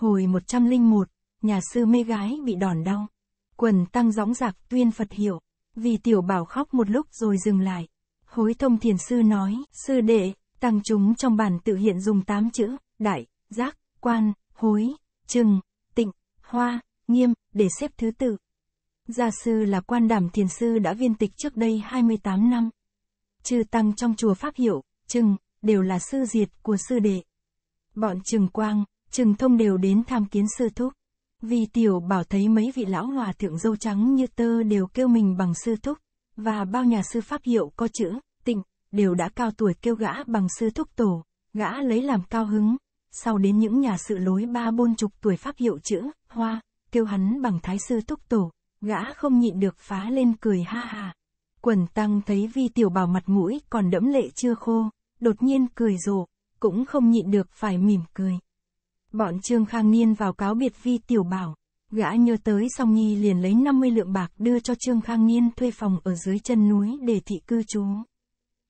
Hồi 101, nhà sư mê gái bị đòn đau. Quần tăng gióng giặc tuyên Phật hiểu. Vì tiểu bảo khóc một lúc rồi dừng lại. Hối thông thiền sư nói, sư đệ, tăng chúng trong bản tự hiện dùng tám chữ, đại, giác, quan, hối, trừng, tịnh, hoa, nghiêm, để xếp thứ tự. Gia sư là quan đảm thiền sư đã viên tịch trước đây 28 năm. Chư tăng trong chùa Pháp Hiệu, Trừng, đều là sư diệt của sư đệ. Bọn Trừng Quang, Trừng thông đều đến tham kiến sư thúc. Vì tiểu bảo thấy mấy vị lão hòa thượng dâu trắng như tơ đều kêu mình bằng sư thúc, và bao nhà sư pháp hiệu có chữ, tịnh, đều đã cao tuổi kêu gã bằng sư thúc tổ, gã lấy làm cao hứng, sau đến những nhà sự lối ba bôn chục tuổi pháp hiệu chữ, hoa, kêu hắn bằng thái sư thúc tổ, gã không nhịn được phá lên cười ha ha Quần tăng thấy vi tiểu bảo mặt mũi còn đẫm lệ chưa khô, đột nhiên cười rộ, cũng không nhịn được phải mỉm cười. Bọn Trương Khang Niên vào cáo biệt Vi Tiểu Bảo, gã nhớ tới song nhi liền lấy 50 lượng bạc đưa cho Trương Khang Niên thuê phòng ở dưới chân núi để thị cư trú.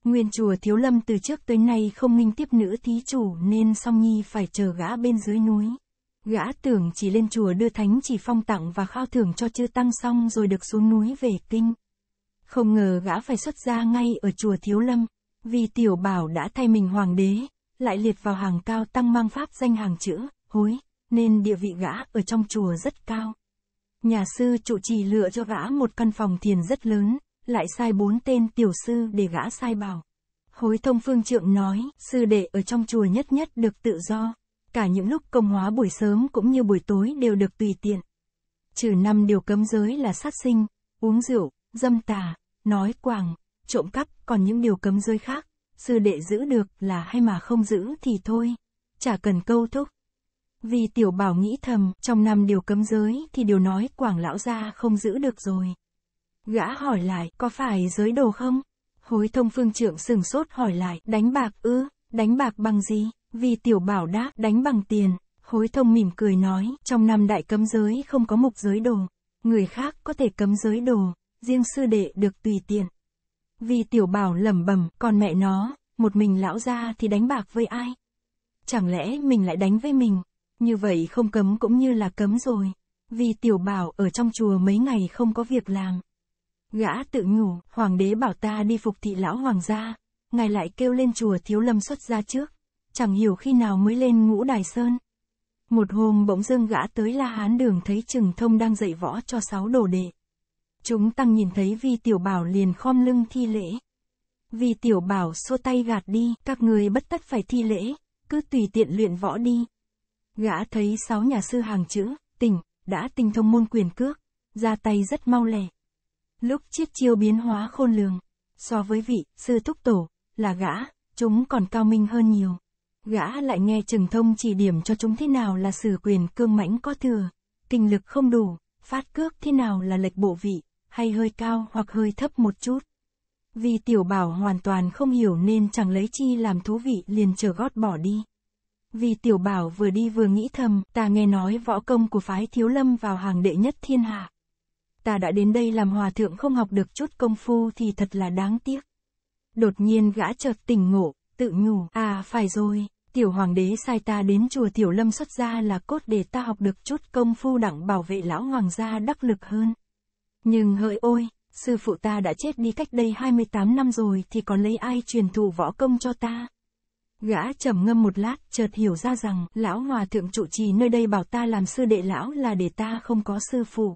Nguyên chùa Thiếu Lâm từ trước tới nay không minh tiếp nữ thí chủ nên song nhi phải chờ gã bên dưới núi. Gã tưởng chỉ lên chùa đưa thánh chỉ phong tặng và khao thưởng cho chư tăng xong rồi được xuống núi về kinh. Không ngờ gã phải xuất ra ngay ở chùa Thiếu Lâm, vì tiểu bảo đã thay mình hoàng đế, lại liệt vào hàng cao tăng mang pháp danh hàng chữ, hối, nên địa vị gã ở trong chùa rất cao. Nhà sư trụ trì lựa cho gã một căn phòng thiền rất lớn, lại sai bốn tên tiểu sư để gã sai bảo. Hối thông phương trượng nói, sư đệ ở trong chùa nhất nhất được tự do, cả những lúc công hóa buổi sớm cũng như buổi tối đều được tùy tiện. Trừ năm điều cấm giới là sát sinh, uống rượu, dâm tà, nói quàng, trộm cắp, còn những điều cấm giới khác sư đệ giữ được là hay mà không giữ thì thôi, chả cần câu thúc. Vì tiểu bảo nghĩ thầm, trong năm điều cấm giới thì điều nói quảng lão gia không giữ được rồi. Gã hỏi lại, có phải giới đồ không? Hối thông phương trưởng sừng sốt hỏi lại, đánh bạc ư, đánh bạc bằng gì? Vì tiểu bảo đáp, đánh bằng tiền. Hối thông mỉm cười nói, trong năm đại cấm giới không có mục giới đồ. Người khác có thể cấm giới đồ, riêng sư đệ được tùy tiện. Vì tiểu bảo lẩm bẩm, còn mẹ nó, một mình lão ra thì đánh bạc với ai? Chẳng lẽ mình lại đánh với mình? Như vậy không cấm cũng như là cấm rồi. Vì tiểu bảo ở trong chùa mấy ngày không có việc làm. Gã tự nhủ, hoàng đế bảo ta đi phục thị lão hoàng gia. Ngài lại kêu lên chùa thiếu lâm xuất ra trước. Chẳng hiểu khi nào mới lên ngũ đài sơn. Một hôm bỗng dưng gã tới la hán đường thấy trừng thông đang dạy võ cho sáu đồ đệ. Chúng tăng nhìn thấy vi tiểu bảo liền khom lưng thi lễ. Vì tiểu bảo xua tay gạt đi, các người bất tất phải thi lễ, cứ tùy tiện luyện võ đi. Gã thấy sáu nhà sư hàng chữ, tỉnh, đã tinh thông môn quyền cước, ra tay rất mau lẹ. Lúc chiết chiêu biến hóa khôn lường, so với vị, sư thúc tổ, là gã, chúng còn cao minh hơn nhiều. Gã lại nghe trừng thông chỉ điểm cho chúng thế nào là sử quyền cương mãnh có thừa, kinh lực không đủ, phát cước thế nào là lệch bộ vị, hay hơi cao hoặc hơi thấp một chút. Vì tiểu bảo hoàn toàn không hiểu nên chẳng lấy chi làm thú vị liền chờ gót bỏ đi. Vì tiểu bảo vừa đi vừa nghĩ thầm, ta nghe nói võ công của phái thiếu lâm vào hàng đệ nhất thiên hạ. Ta đã đến đây làm hòa thượng không học được chút công phu thì thật là đáng tiếc. Đột nhiên gã chợt tỉnh ngộ, tự nhủ, à phải rồi, tiểu hoàng đế sai ta đến chùa tiểu lâm xuất gia là cốt để ta học được chút công phu đặng bảo vệ lão hoàng gia đắc lực hơn. Nhưng hỡi ôi, sư phụ ta đã chết đi cách đây 28 năm rồi thì còn lấy ai truyền thụ võ công cho ta. Gã trầm ngâm một lát, chợt hiểu ra rằng, lão hòa thượng trụ trì nơi đây bảo ta làm sư đệ lão là để ta không có sư phụ.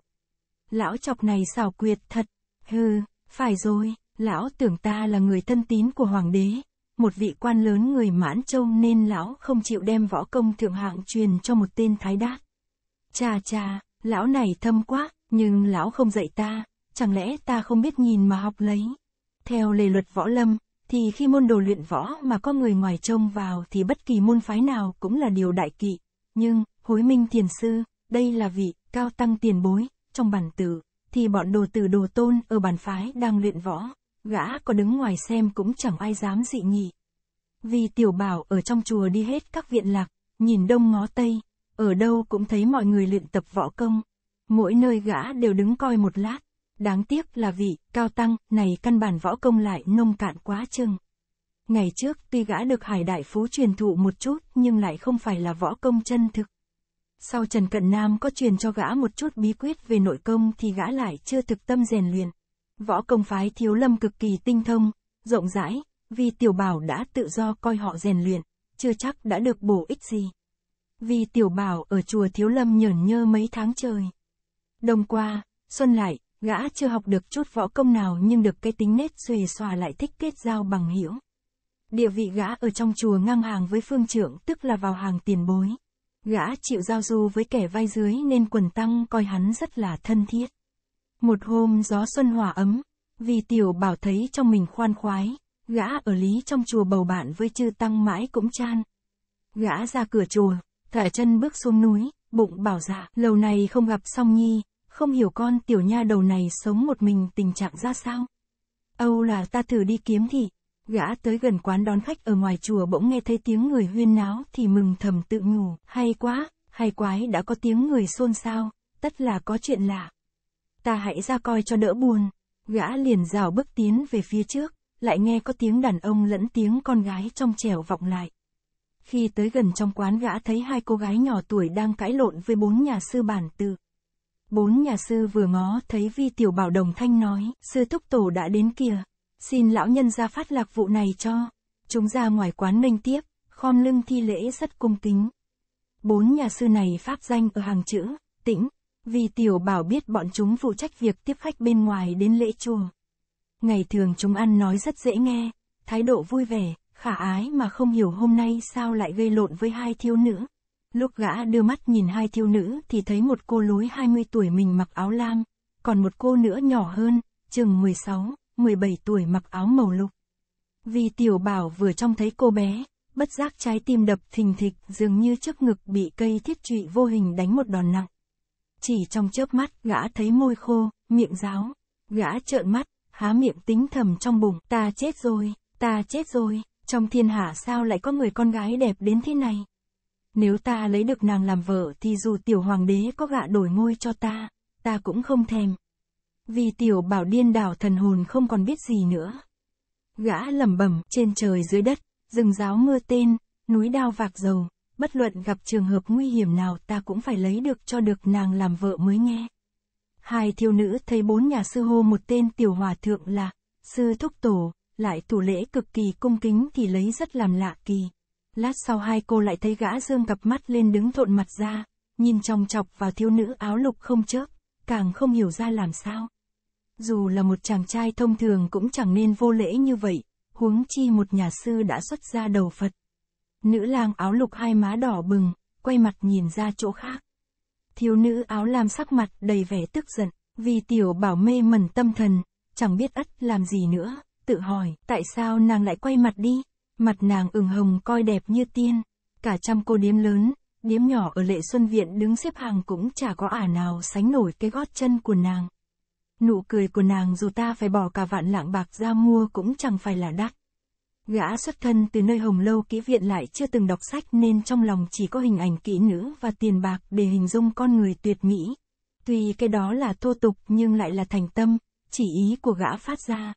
Lão chọc này xảo quyệt thật, hừ, phải rồi, lão tưởng ta là người thân tín của hoàng đế, một vị quan lớn người mãn châu nên lão không chịu đem võ công thượng hạng truyền cho một tên thái đát. Cha cha, lão này thâm quá, nhưng lão không dạy ta, chẳng lẽ ta không biết nhìn mà học lấy. Theo lề luật võ lâm, thì khi môn đồ luyện võ mà có người ngoài trông vào thì bất kỳ môn phái nào cũng là điều đại kỵ. Nhưng, hối minh thiền sư, đây là vị cao tăng tiền bối, trong bản tử, thì bọn đồ tử đồ tôn ở bản phái đang luyện võ, gã có đứng ngoài xem cũng chẳng ai dám dị nghị. Vì tiểu bảo ở trong chùa đi hết các viện lạc, nhìn đông ngó tây, ở đâu cũng thấy mọi người luyện tập võ công. Mỗi nơi gã đều đứng coi một lát, Đáng tiếc là vị, cao tăng, này căn bản võ công lại nông cạn quá chừng. Ngày trước, tuy gã được hải đại phú truyền thụ một chút, nhưng lại không phải là võ công chân thực. Sau Trần Cận Nam có truyền cho gã một chút bí quyết về nội công thì gã lại chưa thực tâm rèn luyện. Võ công phái thiếu lâm cực kỳ tinh thông, rộng rãi, vì tiểu bảo đã tự do coi họ rèn luyện, chưa chắc đã được bổ ích gì. Vì tiểu bảo ở chùa thiếu lâm nhởn nhơ mấy tháng trời. Đông qua, xuân lại, Gã chưa học được chút võ công nào nhưng được cái tính nết xuề xòa lại thích kết giao bằng hữu Địa vị gã ở trong chùa ngang hàng với phương trưởng tức là vào hàng tiền bối. Gã chịu giao du với kẻ vai dưới nên quần tăng coi hắn rất là thân thiết. Một hôm gió xuân hòa ấm, vì tiểu bảo thấy trong mình khoan khoái, gã ở lý trong chùa bầu bạn với chư tăng mãi cũng chan. Gã ra cửa chùa, thả chân bước xuống núi, bụng bảo dạ, lâu này không gặp song nhi, không hiểu con tiểu nha đầu này sống một mình tình trạng ra sao? Âu là ta thử đi kiếm thì, gã tới gần quán đón khách ở ngoài chùa bỗng nghe thấy tiếng người huyên náo thì mừng thầm tự nhủ, hay quá, hay quái đã có tiếng người xôn xao, tất là có chuyện lạ. Ta hãy ra coi cho đỡ buồn, gã liền rào bước tiến về phía trước, lại nghe có tiếng đàn ông lẫn tiếng con gái trong trẻo vọng lại. Khi tới gần trong quán gã thấy hai cô gái nhỏ tuổi đang cãi lộn với bốn nhà sư bản từ. Bốn nhà sư vừa ngó thấy vi tiểu bảo đồng thanh nói, sư thúc tổ đã đến kìa, xin lão nhân ra phát lạc vụ này cho. Chúng ra ngoài quán nghênh tiếp, khom lưng thi lễ rất cung kính. Bốn nhà sư này pháp danh ở hàng chữ, tĩnh, vì tiểu bảo biết bọn chúng phụ trách việc tiếp khách bên ngoài đến lễ chùa. Ngày thường chúng ăn nói rất dễ nghe, thái độ vui vẻ, khả ái mà không hiểu hôm nay sao lại gây lộn với hai thiếu nữ. Lúc gã đưa mắt nhìn hai thiêu nữ thì thấy một cô lối 20 tuổi mình mặc áo lam, còn một cô nữa nhỏ hơn, chừng 16, 17 tuổi mặc áo màu lục. Vì tiểu bảo vừa trông thấy cô bé, bất giác trái tim đập thình thịch dường như trước ngực bị cây thiết trụy vô hình đánh một đòn nặng. Chỉ trong chớp mắt gã thấy môi khô, miệng ráo, gã trợn mắt, há miệng tính thầm trong bụng, ta chết rồi, ta chết rồi, trong thiên hạ sao lại có người con gái đẹp đến thế này. Nếu ta lấy được nàng làm vợ thì dù tiểu hoàng đế có gạ đổi ngôi cho ta, ta cũng không thèm. Vì tiểu bảo điên đảo thần hồn không còn biết gì nữa. Gã lẩm bẩm trên trời dưới đất, rừng giáo mưa tên, núi đao vạc dầu, bất luận gặp trường hợp nguy hiểm nào ta cũng phải lấy được cho được nàng làm vợ mới nghe. Hai thiếu nữ thấy bốn nhà sư hô một tên tiểu hòa thượng là, sư thúc tổ, lại thủ lễ cực kỳ cung kính thì lấy rất làm lạ kỳ. Lát sau hai cô lại thấy gã dương cặp mắt lên đứng thộn mặt ra, nhìn chòng chọc vào thiếu nữ áo lục không chớp, càng không hiểu ra làm sao. Dù là một chàng trai thông thường cũng chẳng nên vô lễ như vậy, huống chi một nhà sư đã xuất ra đầu Phật. Nữ lang áo lục hai má đỏ bừng, quay mặt nhìn ra chỗ khác. Thiếu nữ áo lam sắc mặt đầy vẻ tức giận, vì tiểu bảo mê mẩn tâm thần, chẳng biết ất làm gì nữa, tự hỏi tại sao nàng lại quay mặt đi. Mặt nàng ửng hồng coi đẹp như tiên, cả trăm cô điếm lớn, điếm nhỏ ở lệ xuân viện đứng xếp hàng cũng chả có ả nào sánh nổi cái gót chân của nàng. Nụ cười của nàng dù ta phải bỏ cả vạn lạng bạc ra mua cũng chẳng phải là đắt. Gã xuất thân từ nơi hồng lâu kỹ viện lại chưa từng đọc sách nên trong lòng chỉ có hình ảnh kỹ nữ và tiền bạc để hình dung con người tuyệt mỹ. Tuy cái đó là thô tục nhưng lại là thành tâm, chỉ ý của gã phát ra.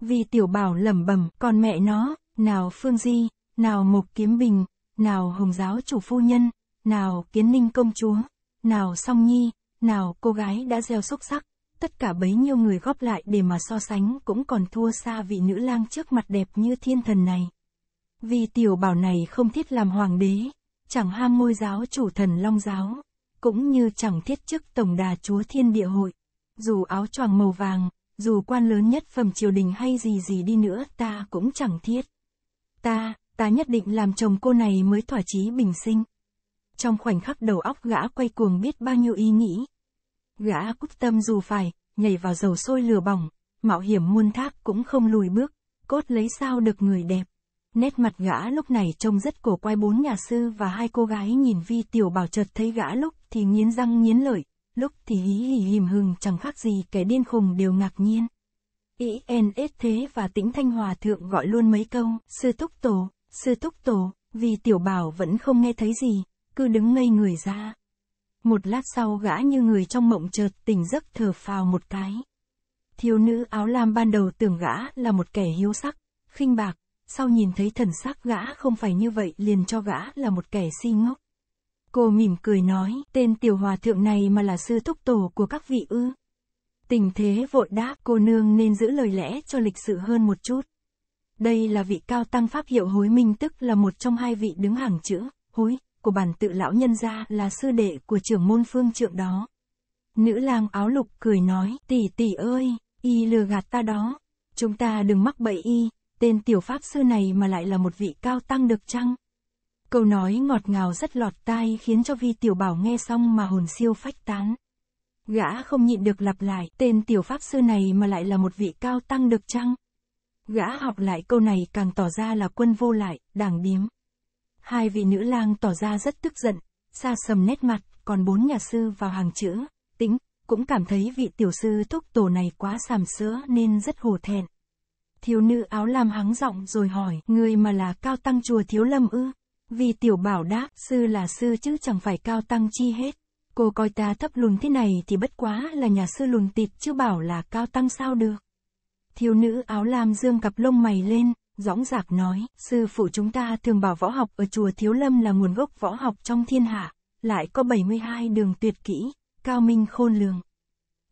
Vì tiểu bảo lẩm bẩm còn mẹ nó, nào Phương Di, nào Mục Kiếm Bình, nào Hồng Giáo Chủ Phu Nhân, nào Kiến Ninh Công Chúa, nào Song Nhi, nào cô gái đã gieo xúc sắc, tất cả bấy nhiêu người góp lại để mà so sánh cũng còn thua xa vị nữ lang trước mặt đẹp như thiên thần này. Vì tiểu bảo này không thiết làm hoàng đế, chẳng ham ngôi giáo chủ thần long giáo, cũng như chẳng thiết chức tổng đà chúa thiên địa hội. Dù áo choàng màu vàng, dù quan lớn nhất phẩm triều đình hay gì gì đi nữa ta cũng chẳng thiết. Ta, ta nhất định làm chồng cô này mới thỏa chí bình sinh. Trong khoảnh khắc đầu óc gã quay cuồng biết bao nhiêu ý nghĩ. Gã cúp tâm dù phải, nhảy vào dầu sôi lửa bỏng, mạo hiểm muôn thác cũng không lùi bước, cốt lấy sao được người đẹp. Nét mặt gã lúc này trông rất cổ quay bốn nhà sư và hai cô gái nhìn vi tiểu bảo chợt thấy gã lúc thì nghiến răng nghiến lợi, lúc thì hí hì hìm hừng chẳng khác gì kẻ điên khùng đều ngạc nhiên. INS thế và tĩnh Thanh Hòa Thượng gọi luôn mấy câu, sư túc tổ, sư túc tổ, vì tiểu bảo vẫn không nghe thấy gì, cứ đứng ngây người ra. Một lát sau gã như người trong mộng chợt tỉnh giấc thở phào một cái. Thiếu nữ áo lam ban đầu tưởng gã là một kẻ hiếu sắc, khinh bạc, sau nhìn thấy thần sắc gã không phải như vậy liền cho gã là một kẻ si ngốc. Cô mỉm cười nói, tên tiểu hòa thượng này mà là sư thúc tổ của các vị ư. Tình thế vội đáp cô nương nên giữ lời lẽ cho lịch sự hơn một chút. Đây là vị cao tăng pháp hiệu hối minh tức là một trong hai vị đứng hàng chữ, hối, của bản tự lão nhân gia là sư đệ của trưởng môn phương trượng đó. Nữ lang áo lục cười nói, tỷ tỷ ơi, y lừa gạt ta đó, chúng ta đừng mắc bậy y, tên tiểu pháp sư này mà lại là một vị cao tăng được chăng? Câu nói ngọt ngào rất lọt tai khiến cho vi tiểu bảo nghe xong mà hồn siêu phách tán. Gã không nhịn được lặp lại, tên tiểu pháp sư này mà lại là một vị cao tăng được chăng? Gã học lại câu này càng tỏ ra là quân vô lại, đảng điếm. Hai vị nữ lang tỏ ra rất tức giận, xa sầm nét mặt, còn bốn nhà sư vào hàng chữ, tính, cũng cảm thấy vị tiểu sư thúc tổ này quá sàm sữa nên rất hổ thẹn. Thiếu nữ áo lam hắng giọng rồi hỏi, người mà là cao tăng chùa thiếu lâm ư? Vì tiểu bảo đáp, sư là sư chứ chẳng phải cao tăng chi hết. Cô coi ta thấp lùn thế này thì bất quá là nhà sư lùn tịt chứ bảo là cao tăng sao được. Thiếu nữ áo lam dương cặp lông mày lên, dõng dạc nói, sư phụ chúng ta thường bảo võ học ở chùa Thiếu Lâm là nguồn gốc võ học trong thiên hạ, lại có 72 đường tuyệt kỹ, cao minh khôn lường.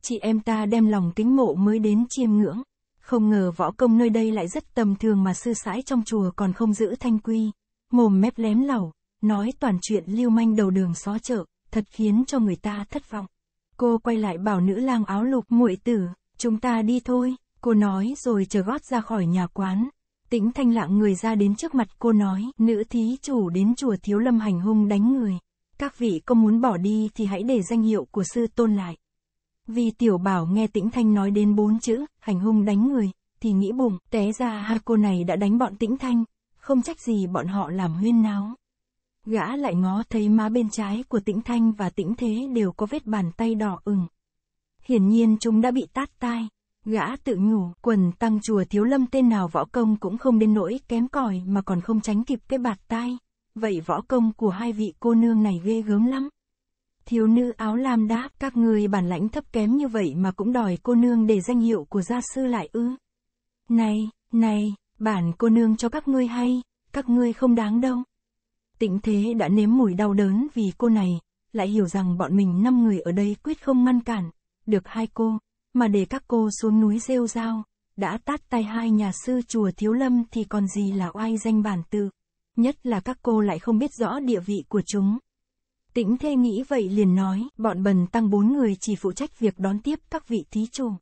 Chị em ta đem lòng kính mộ mới đến chiêm ngưỡng, không ngờ võ công nơi đây lại rất tầm thường mà sư sãi trong chùa còn không giữ thanh quy, mồm mép lém lẩu, nói toàn chuyện lưu manh đầu đường xó chợ thật khiến cho người ta thất vọng. Cô quay lại bảo nữ lang áo lục muội tử, chúng ta đi thôi, cô nói rồi chờ gót ra khỏi nhà quán. Tĩnh thanh lặng người ra đến trước mặt cô nói, nữ thí chủ đến chùa thiếu lâm hành hung đánh người. Các vị có muốn bỏ đi thì hãy để danh hiệu của sư tôn lại. Vì tiểu bảo nghe tĩnh thanh nói đến bốn chữ, hành hung đánh người, thì nghĩ bụng, té ra hai cô này đã đánh bọn tĩnh thanh, không trách gì bọn họ làm huyên náo. Gã lại ngó thấy má bên trái của tĩnh thanh và tĩnh thế đều có vết bàn tay đỏ ửng. Hiển nhiên chúng đã bị tát tai. Gã tự nhủ, quần tăng chùa thiếu lâm tên nào võ công cũng không đến nỗi kém cỏi mà còn không tránh kịp cái bạt tai. Vậy võ công của hai vị cô nương này ghê gớm lắm. Thiếu nữ áo lam đáp, các người bản lãnh thấp kém như vậy mà cũng đòi cô nương để danh hiệu của gia sư lại ư. Này, này, bản cô nương cho các ngươi hay, các ngươi không đáng đâu. Tịnh thế đã nếm mùi đau đớn vì cô này, lại hiểu rằng bọn mình năm người ở đây quyết không ngăn cản, được hai cô, mà để các cô xuống núi rêu rao, đã tát tay hai nhà sư chùa Thiếu Lâm thì còn gì là oai danh bản tự, nhất là các cô lại không biết rõ địa vị của chúng. Tĩnh thê nghĩ vậy liền nói, bọn bần tăng bốn người chỉ phụ trách việc đón tiếp các vị thí chủ.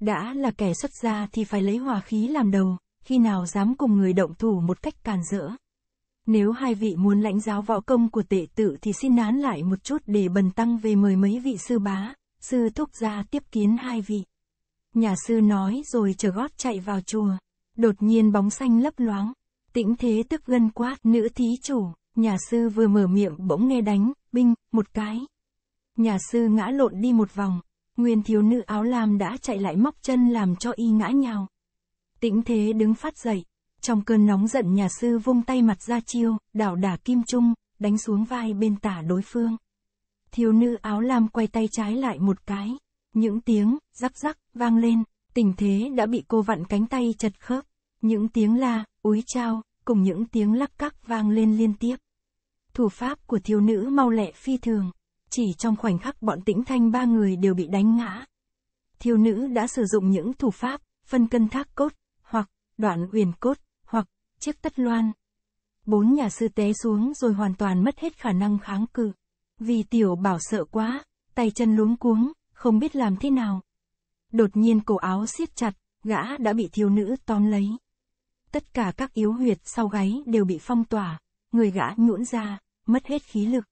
Đã là kẻ xuất gia thì phải lấy hòa khí làm đầu, khi nào dám cùng người động thủ một cách càn rỡ. Nếu hai vị muốn lãnh giáo võ công của tệ tử thì xin nán lại một chút để bần tăng về mời mấy vị sư bá, sư thúc ra tiếp kiến hai vị. Nhà sư nói rồi chờ gót chạy vào chùa. Đột nhiên bóng xanh lấp loáng. Tĩnh thế tức gân quát nữ thí chủ, nhà sư vừa mở miệng bỗng nghe đánh, binh, một cái. Nhà sư ngã lộn đi một vòng, nguyên thiếu nữ áo lam đã chạy lại móc chân làm cho y ngã nhào. Tĩnh thế đứng phát dậy, trong cơn nóng giận nhà sư vung tay mặt ra chiêu, đảo đả kim trung, đánh xuống vai bên tả đối phương. Thiếu nữ áo lam quay tay trái lại một cái. Những tiếng, rắc rắc, vang lên, tình thế đã bị cô vặn cánh tay chật khớp. Những tiếng la, úi trao, cùng những tiếng lắc cắc vang lên liên tiếp. Thủ pháp của thiếu nữ mau lẹ phi thường, chỉ trong khoảnh khắc bọn tĩnh thanh ba người đều bị đánh ngã. Thiếu nữ đã sử dụng những thủ pháp, phân cân thác cốt, hoặc đoạn uyển cốt, chiếc tất loan. Bốn nhà sư té xuống rồi hoàn toàn mất hết khả năng kháng cự. Vì tiểu bảo sợ quá, tay chân luống cuống, không biết làm thế nào. Đột nhiên cổ áo siết chặt, gã đã bị thiếu nữ tóm lấy. Tất cả các yếu huyệt sau gáy đều bị phong tỏa, người gã nhũn ra, mất hết khí lực.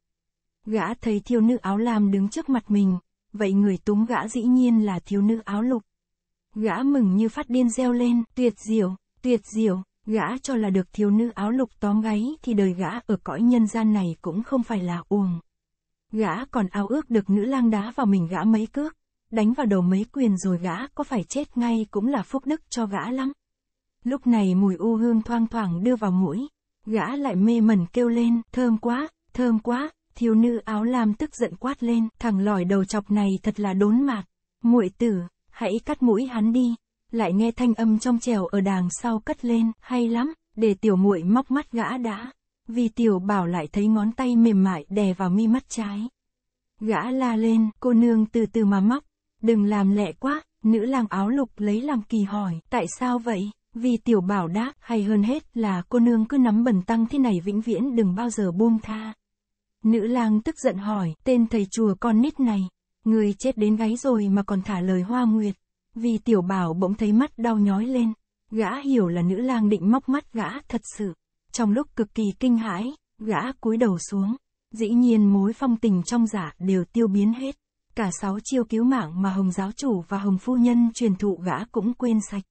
Gã thấy thiếu nữ áo lam đứng trước mặt mình, vậy người túm gã dĩ nhiên là thiếu nữ áo lục. Gã mừng như phát điên reo lên, tuyệt diệu, tuyệt diệu, Gã cho là được thiếu nữ áo lục tóm gáy thì đời gã ở cõi nhân gian này cũng không phải là uổng. Gã còn ao ước được nữ lang đá vào mình gã mấy cước, đánh vào đầu mấy quyền rồi gã có phải chết ngay cũng là phúc đức cho gã lắm. Lúc này mùi u hương thoang thoảng đưa vào mũi, gã lại mê mẩn kêu lên, thơm quá, thơm quá, thiếu nữ áo lam tức giận quát lên, thằng lòi đầu chọc này thật là đốn mạc, muội tử, hãy cắt mũi hắn đi lại nghe thanh âm trong trèo ở đàng sau cất lên, hay lắm, để tiểu muội móc mắt gã đã. Vì tiểu bảo lại thấy ngón tay mềm mại đè vào mi mắt trái. Gã la lên, cô nương từ từ mà móc, đừng làm lẹ quá, nữ lang áo lục lấy làm kỳ hỏi, tại sao vậy? Vì tiểu bảo đáp, hay hơn hết là cô nương cứ nắm bẩn tăng thế này vĩnh viễn đừng bao giờ buông tha. Nữ lang tức giận hỏi, tên thầy chùa con nít này, người chết đến gáy rồi mà còn thả lời hoa nguyệt. Vì tiểu bảo bỗng thấy mắt đau nhói lên, gã hiểu là nữ lang định móc mắt gã thật sự. Trong lúc cực kỳ kinh hãi, gã cúi đầu xuống, dĩ nhiên mối phong tình trong giả đều tiêu biến hết. Cả sáu chiêu cứu mạng mà Hồng giáo chủ và Hồng phu nhân truyền thụ gã cũng quên sạch.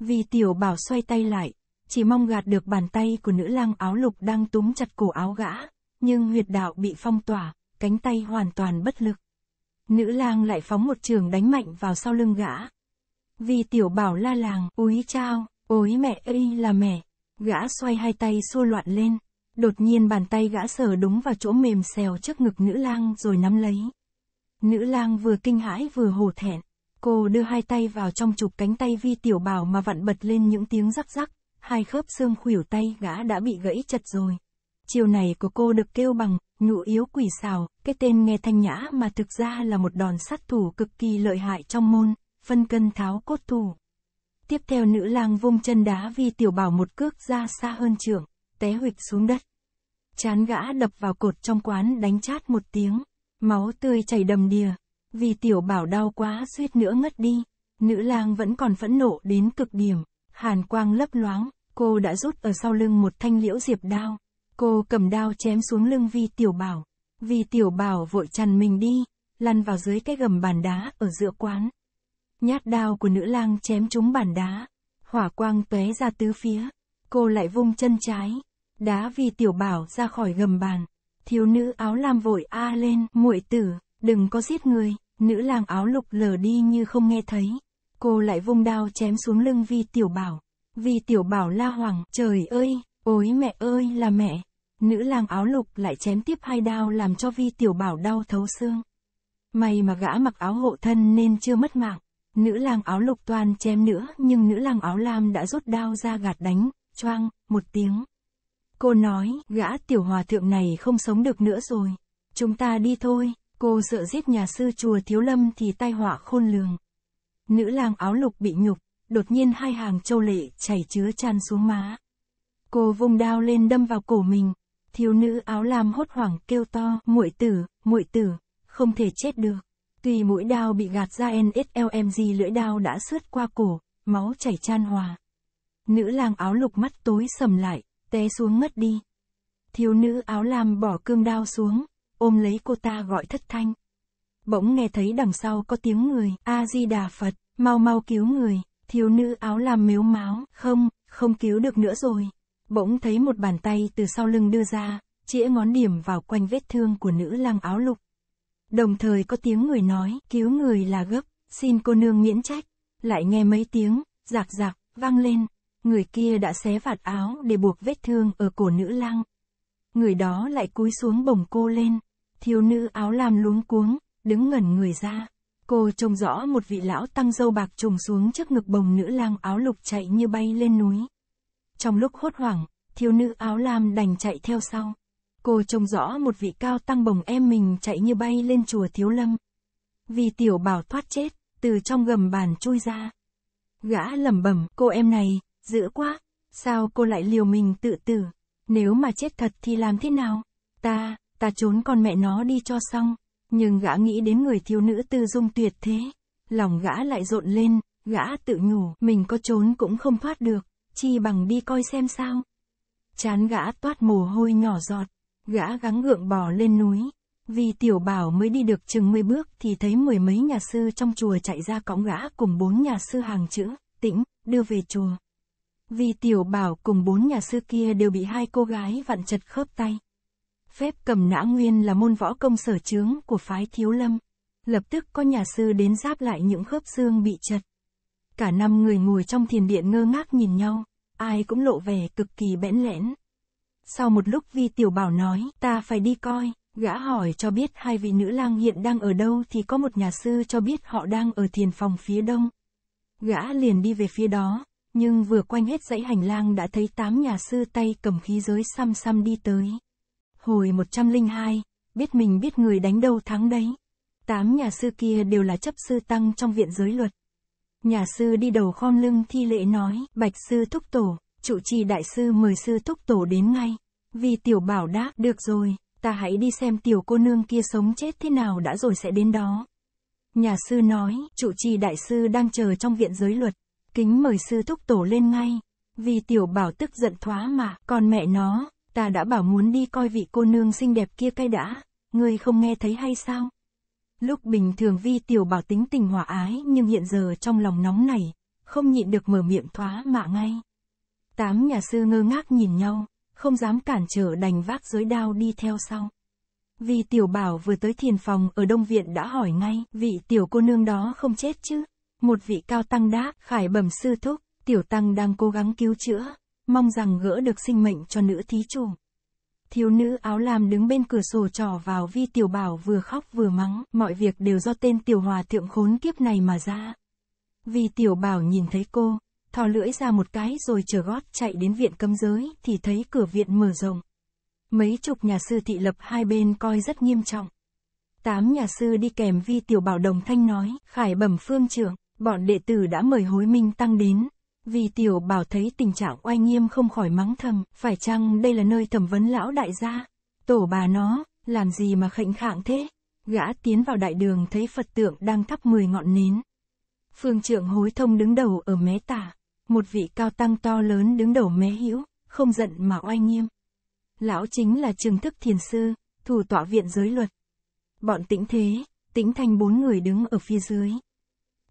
Vì tiểu bảo xoay tay lại, chỉ mong gạt được bàn tay của nữ lang áo lục đang túm chặt cổ áo gã, nhưng huyệt đạo bị phong tỏa, cánh tay hoàn toàn bất lực. Nữ lang lại phóng một trường đánh mạnh vào sau lưng gã, vì tiểu bảo la làng, úi chao, ối mẹ ơi là mẹ. Gã xoay hai tay xua loạn lên, đột nhiên bàn tay gã sờ đúng vào chỗ mềm xèo trước ngực nữ lang rồi nắm lấy. Nữ lang vừa kinh hãi vừa hổ thẹn, cô đưa hai tay vào trong chụp cánh tay vi tiểu bảo mà vặn bật lên những tiếng rắc rắc, hai khớp xương khuỷu tay gã đã bị gãy chật rồi. Chiều này của cô được kêu bằng, nhụ yếu quỷ xào, cái tên nghe thanh nhã mà thực ra là một đòn sát thủ cực kỳ lợi hại trong môn phân cân tháo cốt thủ. Tiếp theo nữ lang vung chân đá vi tiểu bảo một cước ra xa hơn trưởng, té huỵch xuống đất. Chán gã đập vào cột trong quán đánh chát một tiếng, máu tươi chảy đầm đìa, vì tiểu bảo đau quá suýt nữa ngất đi. Nữ lang vẫn còn phẫn nộ đến cực điểm, hàn quang lấp loáng, cô đã rút ở sau lưng một thanh liễu diệp đao. Cô cầm đao chém xuống lưng vi tiểu bảo, vì tiểu bảo vội chằn mình đi, lăn vào dưới cái gầm bàn đá ở giữa quán. Nhát đao của nữ lang chém trúng bản đá, hỏa quang tóe ra tứ phía, cô lại vung chân trái, đá vì tiểu bảo ra khỏi gầm bàn. Thiếu nữ áo lam vội a à lên, muội tử, đừng có giết người, nữ lang áo lục lờ đi như không nghe thấy. Cô lại vung đao chém xuống lưng vi tiểu bảo. Vi tiểu bảo la hoàng, trời ơi, ối mẹ ơi là mẹ. Nữ lang áo lục lại chém tiếp hai đao làm cho vi tiểu bảo đau thấu xương. May mà gã mặc áo hộ thân nên chưa mất mạng. Nữ lang áo lục toàn chém nữa nhưng nữ lang áo lam đã rút đao ra gạt đánh, choang, một tiếng. Cô nói, gã tiểu hòa thượng này không sống được nữa rồi. Chúng ta đi thôi, cô sợ giết nhà sư chùa thiếu lâm thì tai họa khôn lường. Nữ lang áo lục bị nhục, đột nhiên hai hàng châu lệ chảy chứa tràn xuống má. Cô vung đao lên đâm vào cổ mình, thiếu nữ áo lam hốt hoảng kêu to, muội tử, muội tử, không thể chết được. Tuy mũi đao bị gạt ra NSLMG lưỡi đao đã sướt qua cổ, máu chảy chan hòa. Nữ lang áo lục mắt tối sầm lại, té xuống ngất đi. Thiếu nữ áo lam bỏ cương đao xuống, ôm lấy cô ta gọi thất thanh. Bỗng nghe thấy đằng sau có tiếng người, A-di-đà Phật, mau mau cứu người, thiếu nữ áo lam miếu máu không, không cứu được nữa rồi. Bỗng thấy một bàn tay từ sau lưng đưa ra, chĩa ngón điểm vào quanh vết thương của nữ lang áo lục. Đồng thời có tiếng người nói, cứu người là gấp, xin cô nương miễn trách. Lại nghe mấy tiếng, giạc giạc, vang lên. Người kia đã xé vạt áo để buộc vết thương ở cổ nữ lang. Người đó lại cúi xuống bồng cô lên. Thiếu nữ áo lam luống cuống, đứng ngẩn người ra. Cô trông rõ một vị lão tăng dâu bạc trùng xuống trước ngực bồng nữ lang áo lục chạy như bay lên núi. Trong lúc hốt hoảng, thiếu nữ áo lam đành chạy theo sau. Cô trông rõ một vị cao tăng bồng em mình chạy như bay lên chùa Thiếu Lâm. Vì tiểu bảo thoát chết, từ trong gầm bàn chui ra. Gã lẩm bẩm, cô em này, dữ quá, sao cô lại liều mình tự tử? Nếu mà chết thật thì làm thế nào? Ta, ta trốn con mẹ nó đi cho xong. Nhưng gã nghĩ đến người thiếu nữ tư dung tuyệt thế. Lòng gã lại rộn lên, gã tự nhủ, mình có trốn cũng không thoát được, chi bằng đi coi xem sao. Chán gã toát mồ hôi nhỏ giọt gã gắng gượng bò lên núi. Vì tiểu bảo mới đi được chừng mươi bước thì thấy mười mấy nhà sư trong chùa chạy ra cõng gã cùng bốn nhà sư hàng chữ, tĩnh, đưa về chùa. Vì tiểu bảo cùng bốn nhà sư kia đều bị hai cô gái vặn chật khớp tay. Phép cầm nã nguyên là môn võ công sở chướng của phái thiếu lâm. Lập tức có nhà sư đến giáp lại những khớp xương bị chật. Cả năm người ngồi trong thiền điện ngơ ngác nhìn nhau, ai cũng lộ vẻ cực kỳ bẽn lẽn. Sau một lúc Vi Tiểu Bảo nói, ta phải đi coi, gã hỏi cho biết hai vị nữ lang hiện đang ở đâu thì có một nhà sư cho biết họ đang ở thiền phòng phía đông. Gã liền đi về phía đó, nhưng vừa quanh hết dãy hành lang đã thấy tám nhà sư tay cầm khí giới xăm xăm đi tới. Hồi 102, biết mình biết người đánh đâu thắng đấy. Tám nhà sư kia đều là chấp sư tăng trong viện giới luật. Nhà sư đi đầu khom lưng thi lễ nói, bạch sư thúc tổ, Chủ trì đại sư mời sư thúc tổ đến ngay. Vì tiểu bảo đã, được rồi, ta hãy đi xem tiểu cô nương kia sống chết thế nào đã rồi sẽ đến đó. Nhà sư nói, chủ trì đại sư đang chờ trong viện giới luật, kính mời sư thúc tổ lên ngay. Vì tiểu bảo tức giận thoá mà, còn mẹ nó, ta đã bảo muốn đi coi vị cô nương xinh đẹp kia cay đã, ngươi không nghe thấy hay sao? Lúc bình thường vi tiểu bảo tính tình hòa ái nhưng hiện giờ trong lòng nóng này, không nhịn được mở miệng thoá mạ ngay. Tám nhà sư ngơ ngác nhìn nhau, không dám cản trở đành vác giới đao đi theo sau. Vì tiểu bảo vừa tới thiền phòng ở Đông Viện đã hỏi ngay, vị tiểu cô nương đó không chết chứ? Một vị cao tăng đáp, khải bẩm sư thúc, tiểu tăng đang cố gắng cứu chữa, mong rằng gỡ được sinh mệnh cho nữ thí chủ. Thiếu nữ áo lam đứng bên cửa sổ trò vào vi tiểu bảo vừa khóc vừa mắng, mọi việc đều do tên tiểu hòa thượng khốn kiếp này mà ra. Vi tiểu bảo nhìn thấy cô, thò lưỡi ra một cái rồi chờ gót chạy đến viện cấm giới thì thấy cửa viện mở rộng. Mấy chục nhà sư thị lập hai bên coi rất nghiêm trọng. Tám nhà sư đi kèm vi tiểu bảo đồng thanh nói, khải bẩm phương trưởng, bọn đệ tử đã mời hối minh tăng đến. Vì tiểu bảo thấy tình trạng oai nghiêm không khỏi mắng thầm, phải chăng đây là nơi thẩm vấn lão đại gia? Tổ bà nó, làm gì mà khệnh khạng thế? Gã tiến vào đại đường thấy Phật tượng đang thắp 10 ngọn nến. Phương trưởng hối thông đứng đầu ở mé tả, một vị cao tăng to lớn đứng đầu mé hữu, không giận mà oai nghiêm. Lão chính là trường thức thiền sư, thủ tọa viện giới luật. Bọn tĩnh thế, tĩnh thành bốn người đứng ở phía dưới.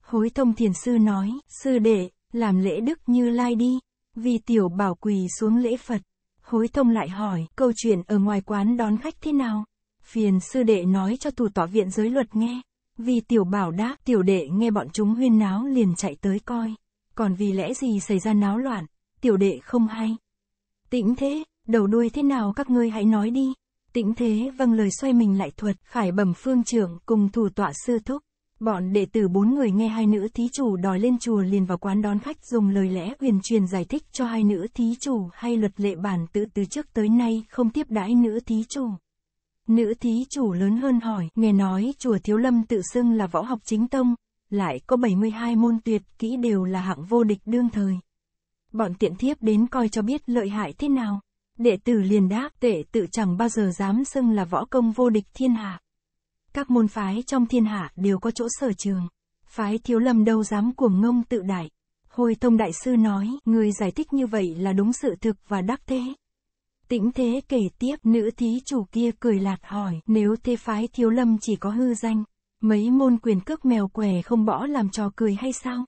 Hối thông thiền sư nói, sư đệ, làm lễ đức như lai đi, vì tiểu bảo quỳ xuống lễ Phật. Hối thông lại hỏi, câu chuyện ở ngoài quán đón khách thế nào? Phiền sư đệ nói cho thủ tọa viện giới luật nghe. Vì tiểu bảo đáp, tiểu đệ nghe bọn chúng huyên náo liền chạy tới coi còn vì lẽ gì xảy ra náo loạn, tiểu đệ không hay. Tĩnh thế, đầu đuôi thế nào các ngươi hãy nói đi. Tĩnh thế vâng lời xoay mình lại thuật, khải bẩm phương trưởng cùng thủ tọa sư thúc. Bọn đệ tử bốn người nghe hai nữ thí chủ đòi lên chùa liền vào quán đón khách dùng lời lẽ huyền truyền giải thích cho hai nữ thí chủ hay luật lệ bản tự từ trước tới nay không tiếp đãi nữ thí chủ. Nữ thí chủ lớn hơn hỏi, nghe nói chùa Thiếu Lâm tự xưng là võ học chính tông, lại có 72 môn tuyệt kỹ đều là hạng vô địch đương thời. Bọn tiện thiếp đến coi cho biết lợi hại thế nào. Đệ tử liền đáp tệ tự chẳng bao giờ dám xưng là võ công vô địch thiên hạ. Các môn phái trong thiên hạ đều có chỗ sở trường. Phái thiếu lâm đâu dám cuồng ngông tự đại. Hồi thông đại sư nói, người giải thích như vậy là đúng sự thực và đắc thế. Tĩnh thế kể tiếp, nữ thí chủ kia cười lạt hỏi, nếu thế phái thiếu lâm chỉ có hư danh, Mấy môn quyền cước mèo què không bỏ làm trò cười hay sao?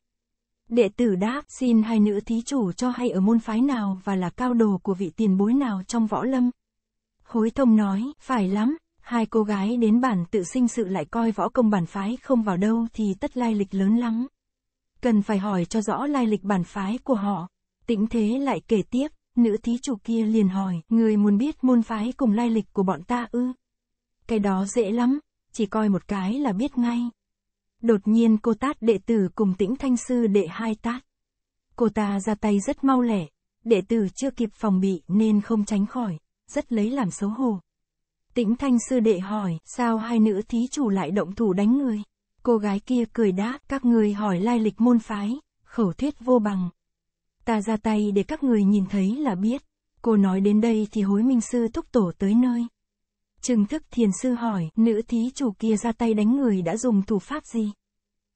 Đệ tử đáp xin hai nữ thí chủ cho hay ở môn phái nào và là cao đồ của vị tiền bối nào trong võ lâm. Hối thông nói, phải lắm, hai cô gái đến bản tự sinh sự lại coi võ công bản phái không vào đâu thì tất lai lịch lớn lắm. Cần phải hỏi cho rõ lai lịch bản phái của họ. Tĩnh thế lại kể tiếp, nữ thí chủ kia liền hỏi, người muốn biết môn phái cùng lai lịch của bọn ta ư? Cái đó dễ lắm, chỉ coi một cái là biết ngay. Đột nhiên cô tát đệ tử cùng tĩnh thanh sư đệ hai tát. Cô ta ra tay rất mau lẻ, đệ tử chưa kịp phòng bị nên không tránh khỏi, rất lấy làm xấu hổ. Tĩnh thanh sư đệ hỏi, sao hai nữ thí chủ lại động thủ đánh người? Cô gái kia cười đáp, các người hỏi lai lịch môn phái, khẩu thuyết vô bằng. Ta ra tay để các người nhìn thấy là biết. Cô nói đến đây thì hối minh sư thúc tổ tới nơi. Trừng thức thiền sư hỏi, nữ thí chủ kia ra tay đánh người đã dùng thủ pháp gì?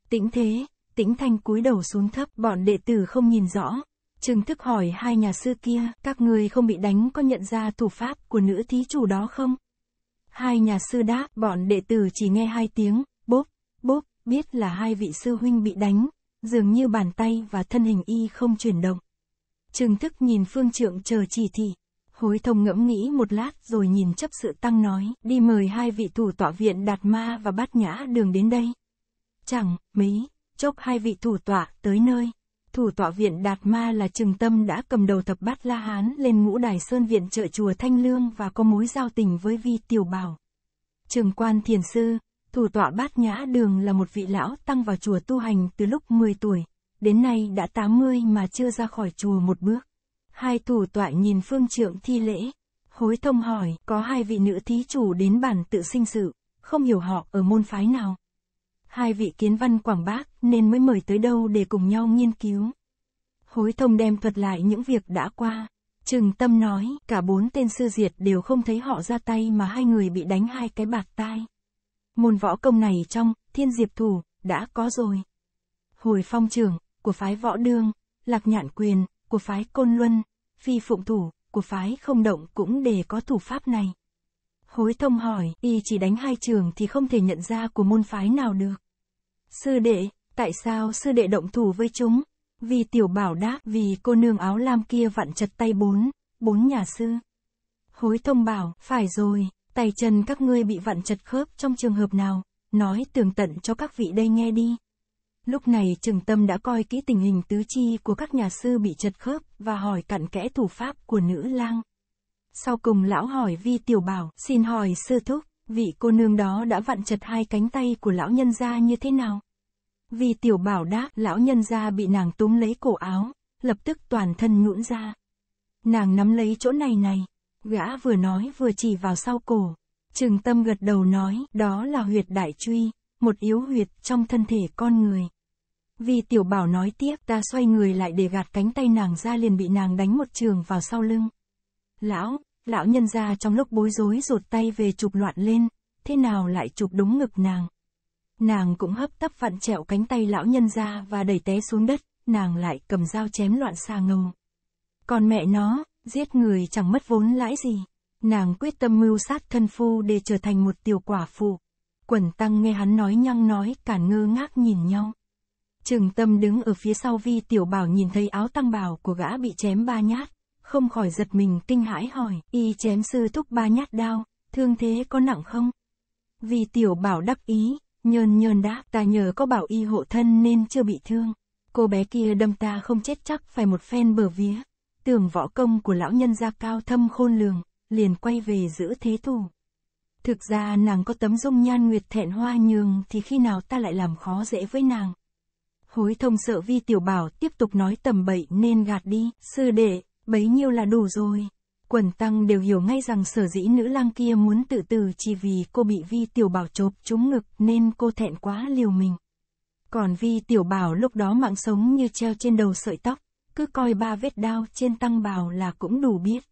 Tĩnh thế, tĩnh thanh cúi đầu xuống thấp, bọn đệ tử không nhìn rõ. Trừng thức hỏi hai nhà sư kia, các người không bị đánh có nhận ra thủ pháp của nữ thí chủ đó không? Hai nhà sư đáp, bọn đệ tử chỉ nghe hai tiếng, bốp, bốp, biết là hai vị sư huynh bị đánh, dường như bàn tay và thân hình y không chuyển động. Trừng thức nhìn phương trượng chờ chỉ thị, Hối thông ngẫm nghĩ một lát rồi nhìn chấp sự tăng nói, đi mời hai vị thủ tọa viện Đạt Ma và Bát Nhã Đường đến đây. Chẳng, mấy, chốc hai vị thủ tọa tới nơi. Thủ tọa viện Đạt Ma là Trừng Tâm đã cầm đầu thập bát La Hán lên ngũ đài sơn viện trợ chùa Thanh Lương và có mối giao tình với Vi Tiểu Bảo. Trường quan thiền sư, thủ tọa Bát Nhã Đường là một vị lão tăng vào chùa tu hành từ lúc 10 tuổi, đến nay đã 80 mà chưa ra khỏi chùa một bước. Hai thủ tọa nhìn phương trượng thi lễ. Hối thông hỏi, có hai vị nữ thí chủ đến bản tự sinh sự, không hiểu họ ở môn phái nào. Hai vị kiến văn Quảng Bác nên mới mời tới đâu để cùng nhau nghiên cứu. Hối thông đem thuật lại những việc đã qua. Trừng tâm nói, cả bốn tên sư diệt đều không thấy họ ra tay mà hai người bị đánh hai cái bạc tai. Môn võ công này trong, thiên diệp thủ, đã có rồi. Hồi phong trưởng, của phái võ đương, lạc nhạn quyền, của phái côn luân, phi phụng thủ, của phái không động cũng để có thủ pháp này. Hối thông hỏi, y chỉ đánh hai trường thì không thể nhận ra của môn phái nào được. Sư đệ, tại sao sư đệ động thủ với chúng? Vì tiểu bảo đáp, vì cô nương áo lam kia vặn chật tay bốn, bốn nhà sư. Hối thông bảo, phải rồi, tay chân các ngươi bị vặn chật khớp trong trường hợp nào, nói tường tận cho các vị đây nghe đi. Lúc này Trừng Tâm đã coi kỹ tình hình tứ chi của các nhà sư bị chật khớp và hỏi cặn kẽ thủ pháp của nữ lang. Sau cùng lão hỏi Vi Tiểu Bảo, xin hỏi sư thúc, vị cô nương đó đã vặn chật hai cánh tay của lão nhân gia như thế nào? Vi Tiểu Bảo đáp, lão nhân gia bị nàng túm lấy cổ áo, lập tức toàn thân nhũn ra. Nàng nắm lấy chỗ này này, gã vừa nói vừa chỉ vào sau cổ. Trừng Tâm gật đầu nói, đó là huyệt đại truy, một yếu huyệt trong thân thể con người. Vì tiểu bảo nói tiếp ta xoay người lại để gạt cánh tay nàng ra liền bị nàng đánh một trường vào sau lưng. Lão, lão nhân ra trong lúc bối rối rụt tay về chụp loạn lên, thế nào lại chụp đúng ngực nàng. Nàng cũng hấp tấp vặn trẹo cánh tay lão nhân ra và đẩy té xuống đất, nàng lại cầm dao chém loạn xa ngầu. Còn mẹ nó, giết người chẳng mất vốn lãi gì. Nàng quyết tâm mưu sát thân phu để trở thành một tiểu quả phụ. Quần tăng nghe hắn nói nhăng nói cả ngơ ngác nhìn nhau. Trường tâm đứng ở phía sau vi tiểu bảo nhìn thấy áo tăng bảo của gã bị chém ba nhát, không khỏi giật mình kinh hãi hỏi, y chém sư thúc ba nhát đau thương thế có nặng không? Vì tiểu bảo đắc ý, nhơn nhơn đáp ta nhờ có bảo y hộ thân nên chưa bị thương. Cô bé kia đâm ta không chết chắc phải một phen bờ vía. Tưởng võ công của lão nhân gia cao thâm khôn lường, liền quay về giữ thế thủ. Thực ra nàng có tấm dung nhan nguyệt thẹn hoa nhường thì khi nào ta lại làm khó dễ với nàng. Hối thông sợ vi tiểu bảo tiếp tục nói tầm bậy nên gạt đi, sư đệ, bấy nhiêu là đủ rồi. Quần tăng đều hiểu ngay rằng sở dĩ nữ lang kia muốn tự tử chỉ vì cô bị vi tiểu bảo chộp trúng ngực nên cô thẹn quá liều mình. Còn vi tiểu bảo lúc đó mạng sống như treo trên đầu sợi tóc, cứ coi ba vết đao trên tăng bào là cũng đủ biết.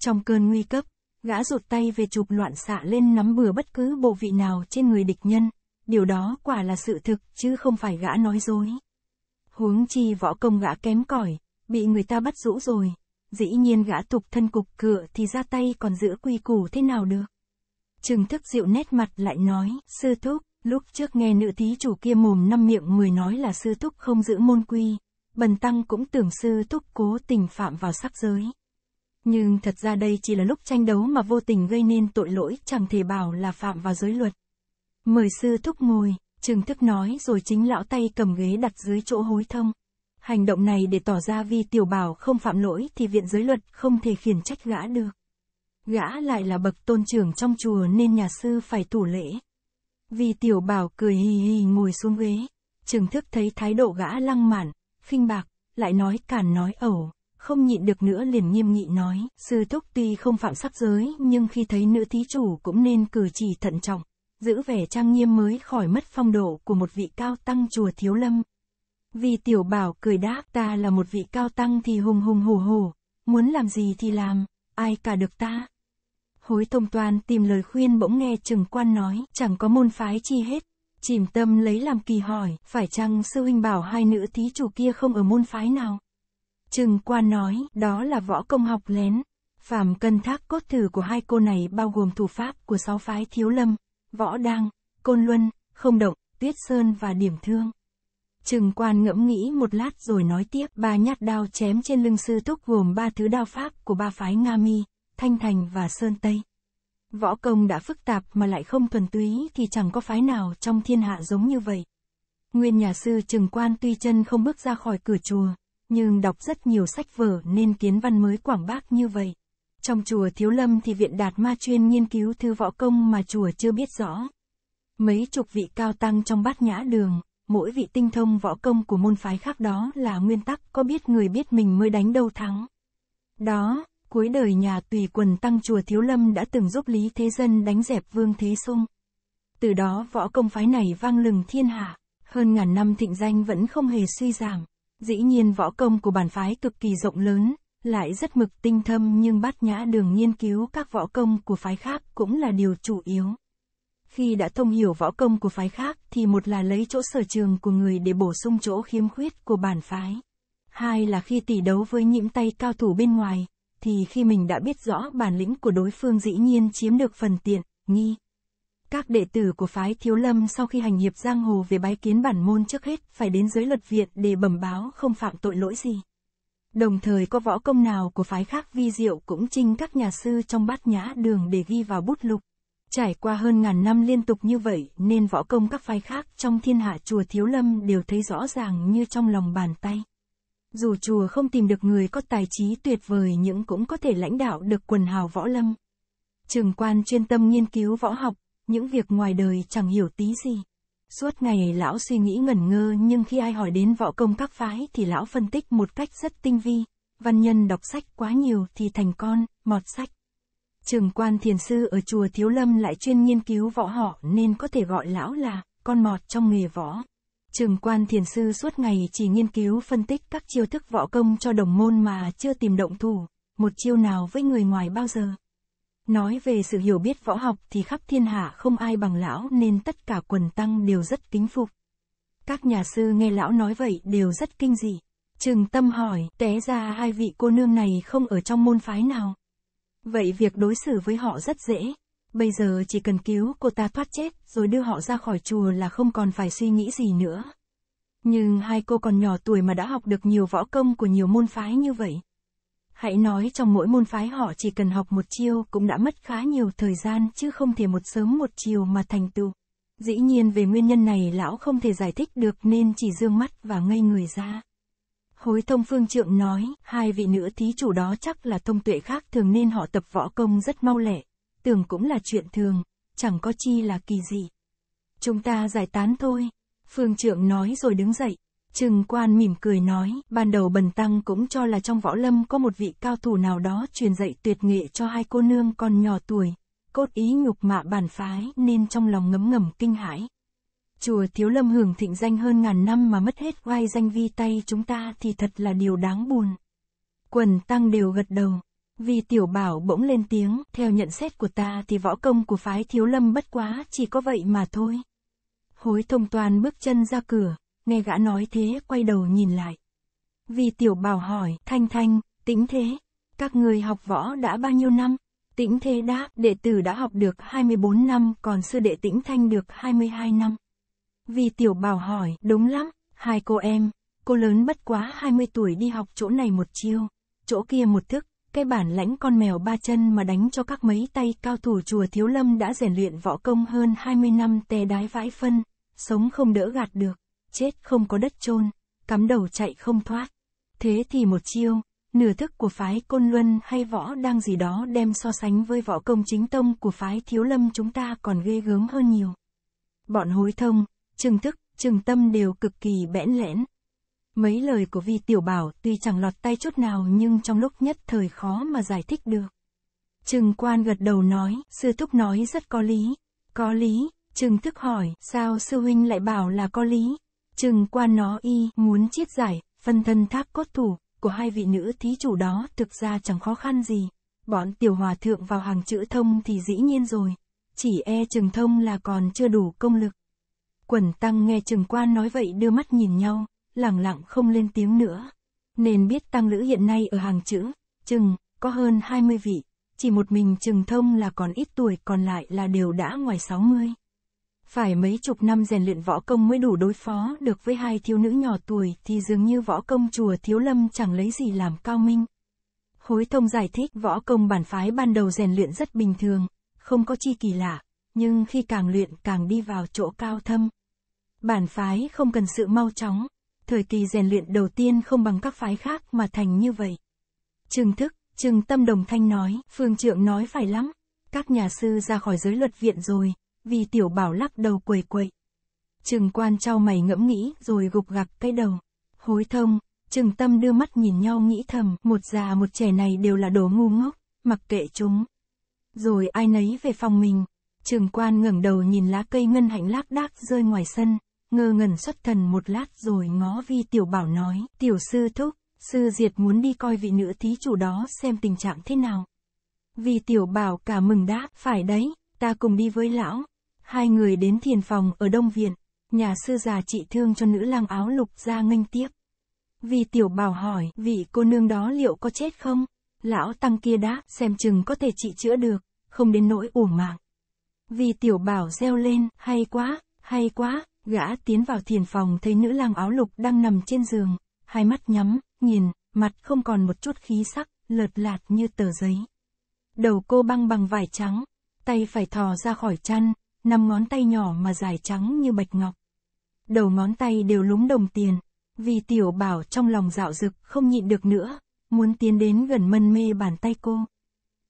Trong cơn nguy cấp, gã rụt tay về chụp loạn xạ lên nắm bừa bất cứ bộ vị nào trên người địch nhân. Điều đó quả là sự thực chứ không phải gã nói dối. Huống chi võ công gã kém cỏi, bị người ta bắt rũ rồi. Dĩ nhiên gã tục thân cục cựa thì ra tay còn giữ quy củ thế nào được. Trừng thức dịu nét mặt lại nói, sư thúc, lúc trước nghe nữ thí chủ kia mồm năm miệng người nói là sư thúc không giữ môn quy. Bần tăng cũng tưởng sư thúc cố tình phạm vào sắc giới. Nhưng thật ra đây chỉ là lúc tranh đấu mà vô tình gây nên tội lỗi chẳng thể bảo là phạm vào giới luật. Mời sư thúc ngồi, Trừng thức nói rồi chính lão tay cầm ghế đặt dưới chỗ hối thông. Hành động này để tỏ ra vì tiểu bảo không phạm lỗi thì viện giới luật không thể khiển trách gã được. Gã lại là bậc tôn trưởng trong chùa nên nhà sư phải thủ lễ. Vì tiểu bảo cười hì hì ngồi xuống ghế. Trừng thức thấy thái độ gã lăng mạn, khinh bạc, lại nói cản nói ẩu, không nhịn được nữa liền nghiêm nghị nói, sư thúc tuy không phạm sắc giới nhưng khi thấy nữ thí chủ cũng nên cử chỉ thận trọng giữ vẻ trang nghiêm mới khỏi mất phong độ của một vị cao tăng chùa Thiếu Lâm. Vì tiểu bảo cười đáp ta là một vị cao tăng thì hùng hùng hổ hổ, muốn làm gì thì làm, ai cả được ta. Hối thông toàn tìm lời khuyên bỗng nghe trừng quan nói, chẳng có môn phái chi hết. Chìm tâm lấy làm kỳ hỏi, phải chăng sư huynh bảo hai nữ thí chủ kia không ở môn phái nào? Trừng quan nói, đó là võ công học lén. phàm cân thác cốt thử của hai cô này bao gồm thủ pháp của sáu phái thiếu lâm, Võ Đang, Côn Luân, Không Động, Tuyết Sơn và Điểm Thương. Trừng quan ngẫm nghĩ một lát rồi nói tiếp ba nhát đao chém trên lưng sư thúc gồm ba thứ đao pháp của ba phái Nga Mi, Thanh Thành và Sơn Tây. Võ công đã phức tạp mà lại không thuần túy thì chẳng có phái nào trong thiên hạ giống như vậy. Nguyên nhà sư Trừng Quan tuy chân không bước ra khỏi cửa chùa, nhưng đọc rất nhiều sách vở nên kiến văn mới quảng bác như vậy. Trong chùa Thiếu Lâm thì viện Đạt Ma chuyên nghiên cứu thư võ công mà chùa chưa biết rõ. Mấy chục vị cao tăng trong bát nhã đường, mỗi vị tinh thông võ công của môn phái khác đó là nguyên tắc có biết người biết mình mới đánh đâu thắng. Đó, cuối đời nhà tùy quần tăng chùa Thiếu Lâm đã từng giúp Lý Thế Dân đánh dẹp Vương Thế Sung. Từ đó võ công phái này vang lừng thiên hạ, hơn ngàn năm thịnh danh vẫn không hề suy giảm. Dĩ nhiên võ công của bản phái cực kỳ rộng lớn, lại rất mực tinh thâm nhưng bát nhã đường nghiên cứu các võ công của phái khác cũng là điều chủ yếu. Khi đã thông hiểu võ công của phái khác thì một là lấy chỗ sở trường của người để bổ sung chỗ khiếm khuyết của bản phái. Hai là khi tỷ đấu với những tay cao thủ bên ngoài, thì khi mình đã biết rõ bản lĩnh của đối phương dĩ nhiên chiếm được phần tiện, nghi. Các đệ tử của phái Thiếu Lâm sau khi hành hiệp giang hồ về bái kiến bản môn trước hết phải đến giới luật viện để bẩm báo không phạm tội lỗi gì. Đồng thời có võ công nào của phái khác vi diệu cũng trinh các nhà sư trong bát nhã đường để ghi vào bút lục. Trải qua hơn ngàn năm liên tục như vậy nên võ công các phái khác trong thiên hạ chùa Thiếu Lâm đều thấy rõ ràng như trong lòng bàn tay. Dù chùa không tìm được người có tài trí tuyệt vời nhưng cũng có thể lãnh đạo được quần hào võ lâm. Trường quan chuyên tâm nghiên cứu võ học, những việc ngoài đời chẳng hiểu tí gì. Suốt ngày lão suy nghĩ ngẩn ngơ nhưng khi ai hỏi đến võ công các phái thì lão phân tích một cách rất tinh vi. Văn nhân đọc sách quá nhiều thì thành con, mọt sách. Trường quan thiền sư ở chùa Thiếu Lâm lại chuyên nghiên cứu võ họ nên có thể gọi lão là con mọt trong nghề võ. Trường quan thiền sư suốt ngày chỉ nghiên cứu phân tích các chiêu thức võ công cho đồng môn mà chưa tìm động thủ, một chiêu nào với người ngoài bao giờ. Nói về sự hiểu biết võ học thì khắp thiên hạ không ai bằng lão nên tất cả quần tăng đều rất kính phục. Các nhà sư nghe lão nói vậy đều rất kinh dị. Trừng tâm hỏi, té ra hai vị cô nương này không ở trong môn phái nào. Vậy việc đối xử với họ rất dễ. Bây giờ chỉ cần cứu cô ta thoát chết rồi đưa họ ra khỏi chùa là không còn phải suy nghĩ gì nữa. Nhưng hai cô còn nhỏ tuổi mà đã học được nhiều võ công của nhiều môn phái như vậy, Hãy nói trong mỗi môn phái họ chỉ cần học một chiêu cũng đã mất khá nhiều thời gian chứ không thể một sớm một chiều mà thành tựu. Dĩ nhiên về nguyên nhân này lão không thể giải thích được nên chỉ dương mắt và ngây người ra. Hối thông phương trượng nói, hai vị nữ thí chủ đó chắc là thông tuệ khác thường nên họ tập võ công rất mau lẹ, tưởng cũng là chuyện thường, chẳng có chi là kỳ gì. Chúng ta giải tán thôi, phương trượng nói rồi đứng dậy, Trừng quan mỉm cười nói, ban đầu bần tăng cũng cho là trong võ lâm có một vị cao thủ nào đó truyền dạy tuyệt nghệ cho hai cô nương còn nhỏ tuổi, cốt ý nhục mạ bản phái nên trong lòng ngấm ngầm kinh hãi. Chùa Thiếu Lâm hưởng thịnh danh hơn ngàn năm mà mất hết vai danh vi tay chúng ta thì thật là điều đáng buồn. Quần tăng đều gật đầu. Vì tiểu bảo bỗng lên tiếng, theo nhận xét của ta thì võ công của phái Thiếu Lâm bất quá chỉ có vậy mà thôi. Hối thông toàn bước chân ra cửa, nghe gã nói thế quay đầu nhìn lại. Vì tiểu bảo hỏi, Thanh Thanh, tĩnh thế, các người học võ đã bao nhiêu năm? Tĩnh thế đáp, đệ tử đã học được 24 năm, còn sư đệ tĩnh thanh được 22 năm. Vì tiểu bảo hỏi, đúng lắm, hai cô em, cô lớn bất quá 20 tuổi đi học chỗ này một chiêu, chỗ kia một thức, cái bản lãnh con mèo ba chân mà đánh cho các mấy tay cao thủ chùa Thiếu Lâm đã rèn luyện võ công hơn 20 năm tè đái vãi phân, sống không đỡ gạt được chết không có đất chôn cắm đầu chạy không thoát. Thế thì một chiêu, nửa thức của phái Côn Luân hay võ đang gì đó đem so sánh với võ công chính tông của phái Thiếu Lâm chúng ta còn ghê gớm hơn nhiều. Bọn hối thông, trừng thức, trừng tâm đều cực kỳ bẽn lẽn. Mấy lời của vi tiểu bảo tuy chẳng lọt tay chút nào nhưng trong lúc nhất thời khó mà giải thích được. Trừng quan gật đầu nói, sư thúc nói rất có lý. Có lý, trừng thức hỏi, sao sư huynh lại bảo là có lý, chừng qua nó y muốn chiết giải, phân thân tháp cốt thủ, của hai vị nữ thí chủ đó thực ra chẳng khó khăn gì. Bọn tiểu hòa thượng vào hàng chữ thông thì dĩ nhiên rồi, chỉ e chừng thông là còn chưa đủ công lực. Quẩn tăng nghe chừng quan nói vậy đưa mắt nhìn nhau, lẳng lặng không lên tiếng nữa. Nên biết tăng lữ hiện nay ở hàng chữ, chừng, có hơn 20 vị, chỉ một mình chừng thông là còn ít tuổi còn lại là đều đã ngoài 60. Phải mấy chục năm rèn luyện võ công mới đủ đối phó được với hai thiếu nữ nhỏ tuổi thì dường như võ công chùa thiếu lâm chẳng lấy gì làm cao minh. Hối thông giải thích võ công bản phái ban đầu rèn luyện rất bình thường, không có chi kỳ lạ, nhưng khi càng luyện càng đi vào chỗ cao thâm. Bản phái không cần sự mau chóng, thời kỳ rèn luyện đầu tiên không bằng các phái khác mà thành như vậy. Trừng thức, trừng tâm đồng thanh nói, phương trượng nói phải lắm, các nhà sư ra khỏi giới luật viện rồi, vì tiểu bảo lắc đầu quầy quậy. Trừng quan trao mày ngẫm nghĩ rồi gục gặc cái đầu. Hối thông, trừng tâm đưa mắt nhìn nhau nghĩ thầm, một già một trẻ này đều là đồ ngu ngốc, mặc kệ chúng. Rồi ai nấy về phòng mình. Trừng quan ngẩng đầu nhìn lá cây ngân hạnh lác đác rơi ngoài sân, ngơ ngẩn xuất thần một lát rồi ngó vi tiểu bảo nói, tiểu sư thúc, sư diệt muốn đi coi vị nữ thí chủ đó xem tình trạng thế nào. Vì tiểu bảo cả mừng đáp, phải đấy, ta cùng đi với lão, Hai người đến thiền phòng ở Đông Viện, nhà sư già trị thương cho nữ lang áo lục ra nghênh tiếp. Vì tiểu bảo hỏi, vị cô nương đó liệu có chết không? Lão tăng kia đã, xem chừng có thể trị chữa được, không đến nỗi uổng mạng. Vì tiểu bảo reo lên, hay quá, hay quá, gã tiến vào thiền phòng thấy nữ lang áo lục đang nằm trên giường, hai mắt nhắm, nhìn, mặt không còn một chút khí sắc, lợt lạt như tờ giấy. Đầu cô băng bằng vải trắng, tay phải thò ra khỏi chăn, năm ngón tay nhỏ mà dài trắng như bạch ngọc. Đầu ngón tay đều lúng đồng tiền, vì tiểu bảo trong lòng dạo dực không nhịn được nữa, muốn tiến đến gần mân mê bàn tay cô.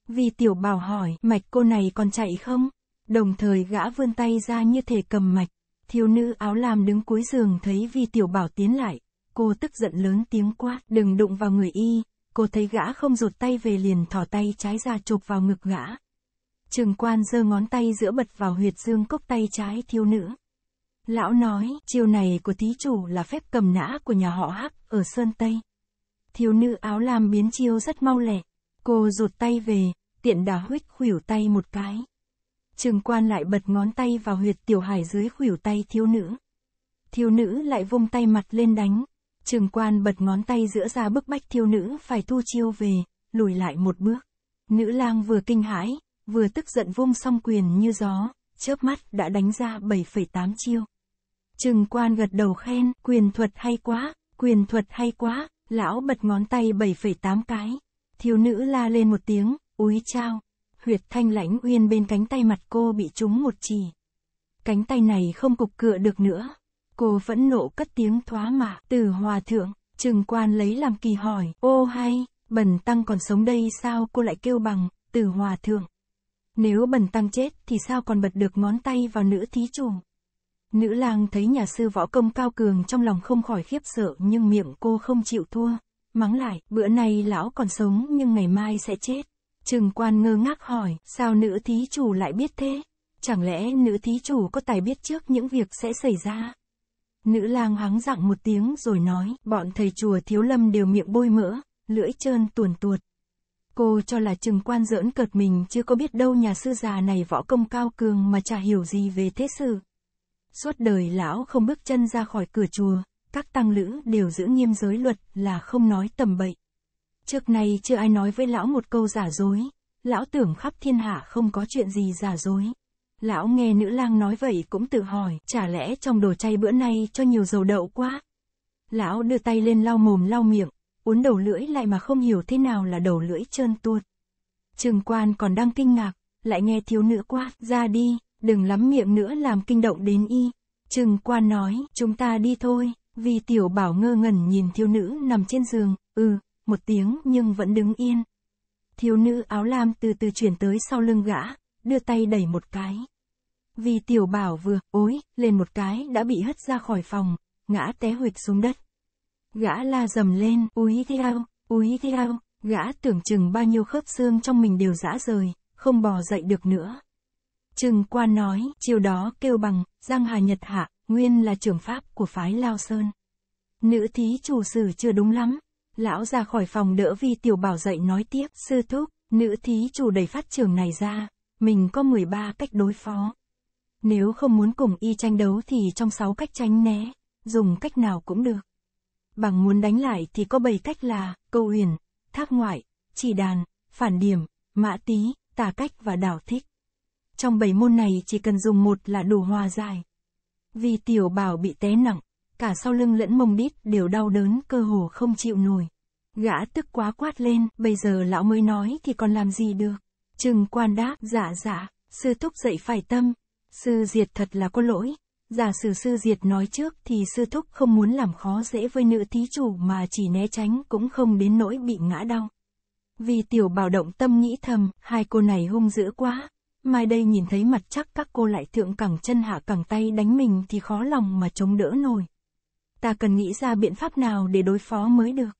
Vì tiểu bảo hỏi mạch cô này còn chạy không? Đồng thời gã vươn tay ra như thể cầm mạch, thiếu nữ áo lam đứng cuối giường thấy vì tiểu bảo tiến lại, cô tức giận lớn tiếng quát đừng đụng vào người y, cô thấy gã không rụt tay về liền thỏ tay trái ra chụp vào ngực gã, Trường quan giơ ngón tay giữa bật vào huyệt dương cốc tay trái thiếu nữ. Lão nói, chiêu này của thí chủ là phép cầm nã của nhà họ Hắc ở Sơn Tây. Thiếu nữ áo lam biến chiêu rất mau lẹ. Cô rụt tay về, tiện đà huyết khuỷu tay một cái. Trường quan lại bật ngón tay vào huyệt tiểu hải dưới khuỷu tay thiếu nữ. Thiếu nữ lại vung tay mặt lên đánh. Trường quan bật ngón tay giữa ra bức bách thiếu nữ phải thu chiêu về, lùi lại một bước. Nữ lang vừa kinh hãi, vừa tức giận vung song quyền như gió, chớp mắt đã đánh ra 7,8 chiêu. Trừng quan gật đầu khen, quyền thuật hay quá, quyền thuật hay quá, lão bật ngón tay 7,8 cái. Thiếu nữ la lên một tiếng, úi trao. Huyệt thanh lãnh uyên bên cánh tay mặt cô bị trúng một chỉ. Cánh tay này không cục cựa được nữa. Cô vẫn nộ cất tiếng thoá mạ, từ hòa thượng, trừng quan lấy làm kỳ hỏi, ô hay, bần tăng còn sống đây sao cô lại kêu bằng, từ hòa thượng. Nếu bần tăng chết thì sao còn bật được ngón tay vào nữ thí chủ. Nữ lang thấy nhà sư võ công cao cường trong lòng không khỏi khiếp sợ nhưng miệng cô không chịu thua. Mắng lại, bữa nay lão còn sống nhưng ngày mai sẽ chết. Trừng quan ngơ ngác hỏi, sao nữ thí chủ lại biết thế? Chẳng lẽ nữ thí chủ có tài biết trước những việc sẽ xảy ra? Nữ lang hắng giọng một tiếng rồi nói, bọn thầy chùa thiếu lâm đều miệng bôi mỡ, lưỡi trơn tuồn tuột, Cô cho là trừng quan giỡn cợt mình chưa có biết đâu nhà sư già này võ công cao cường mà chả hiểu gì về thế sự. Suốt đời lão không bước chân ra khỏi cửa chùa, các tăng lữ đều giữ nghiêm giới luật là không nói tầm bậy. Trước nay chưa ai nói với lão một câu giả dối, lão tưởng khắp thiên hạ không có chuyện gì giả dối. Lão nghe nữ lang nói vậy cũng tự hỏi, chả lẽ trong đồ chay bữa nay cho nhiều dầu đậu quá. Lão đưa tay lên lau mồm lau miệng, uốn đầu lưỡi lại mà không hiểu thế nào là đầu lưỡi trơn tuột. Trường quan còn đang kinh ngạc, lại nghe thiếu nữ quát, ra đi, đừng lắm miệng nữa làm kinh động đến y. Trường quan nói, chúng ta đi thôi, vì tiểu bảo ngơ ngẩn nhìn thiếu nữ nằm trên giường, ừ, một tiếng nhưng vẫn đứng yên. Thiếu nữ áo lam từ từ chuyển tới sau lưng gã, đưa tay đẩy một cái. Vì tiểu bảo vừa, ối, lên một cái đã bị hất ra khỏi phòng, ngã té huyệt xuống đất. Gã la dầm lên, úi theo, úi theo, gã tưởng chừng bao nhiêu khớp xương trong mình đều rã rời, không bò dậy được nữa. Trừng quan nói, chiều đó kêu bằng, Giang Hà Nhật Hạ, nguyên là trưởng pháp của phái Lao Sơn. Nữ thí chủ sử chưa đúng lắm. Lão ra khỏi phòng đỡ vi tiểu bảo dậy nói tiếp, sư thúc, nữ thí chủ đẩy phát trường này ra, mình có 13 cách đối phó. Nếu không muốn cùng y tranh đấu thì trong 6 cách tránh né, dùng cách nào cũng được. Bằng muốn đánh lại thì có bảy cách là, câu huyền, thác ngoại, chỉ đàn, phản điểm, mã tý, tà cách và đảo thích. Trong bảy môn này chỉ cần dùng một là đủ hòa giải. Vì tiểu bảo bị té nặng, cả sau lưng lẫn mông đít đều đau đớn cơ hồ không chịu nổi. Gã tức quá quát lên, bây giờ lão mới nói thì còn làm gì được. Trừng quan đáp, giả dạ giả dạ, sư thúc dậy phải tâm, sư diệt thật là có lỗi, giả sử sư diệt nói trước thì sư thúc không muốn làm khó dễ với nữ thí chủ mà chỉ né tránh cũng không đến nỗi bị ngã đau. Vì tiểu bảo động tâm nghĩ thầm, hai cô này hung dữ quá, mai đây nhìn thấy mặt chắc các cô lại thượng cẳng chân hạ cẳng tay đánh mình thì khó lòng mà chống đỡ nổi. Ta cần nghĩ ra biện pháp nào để đối phó mới được.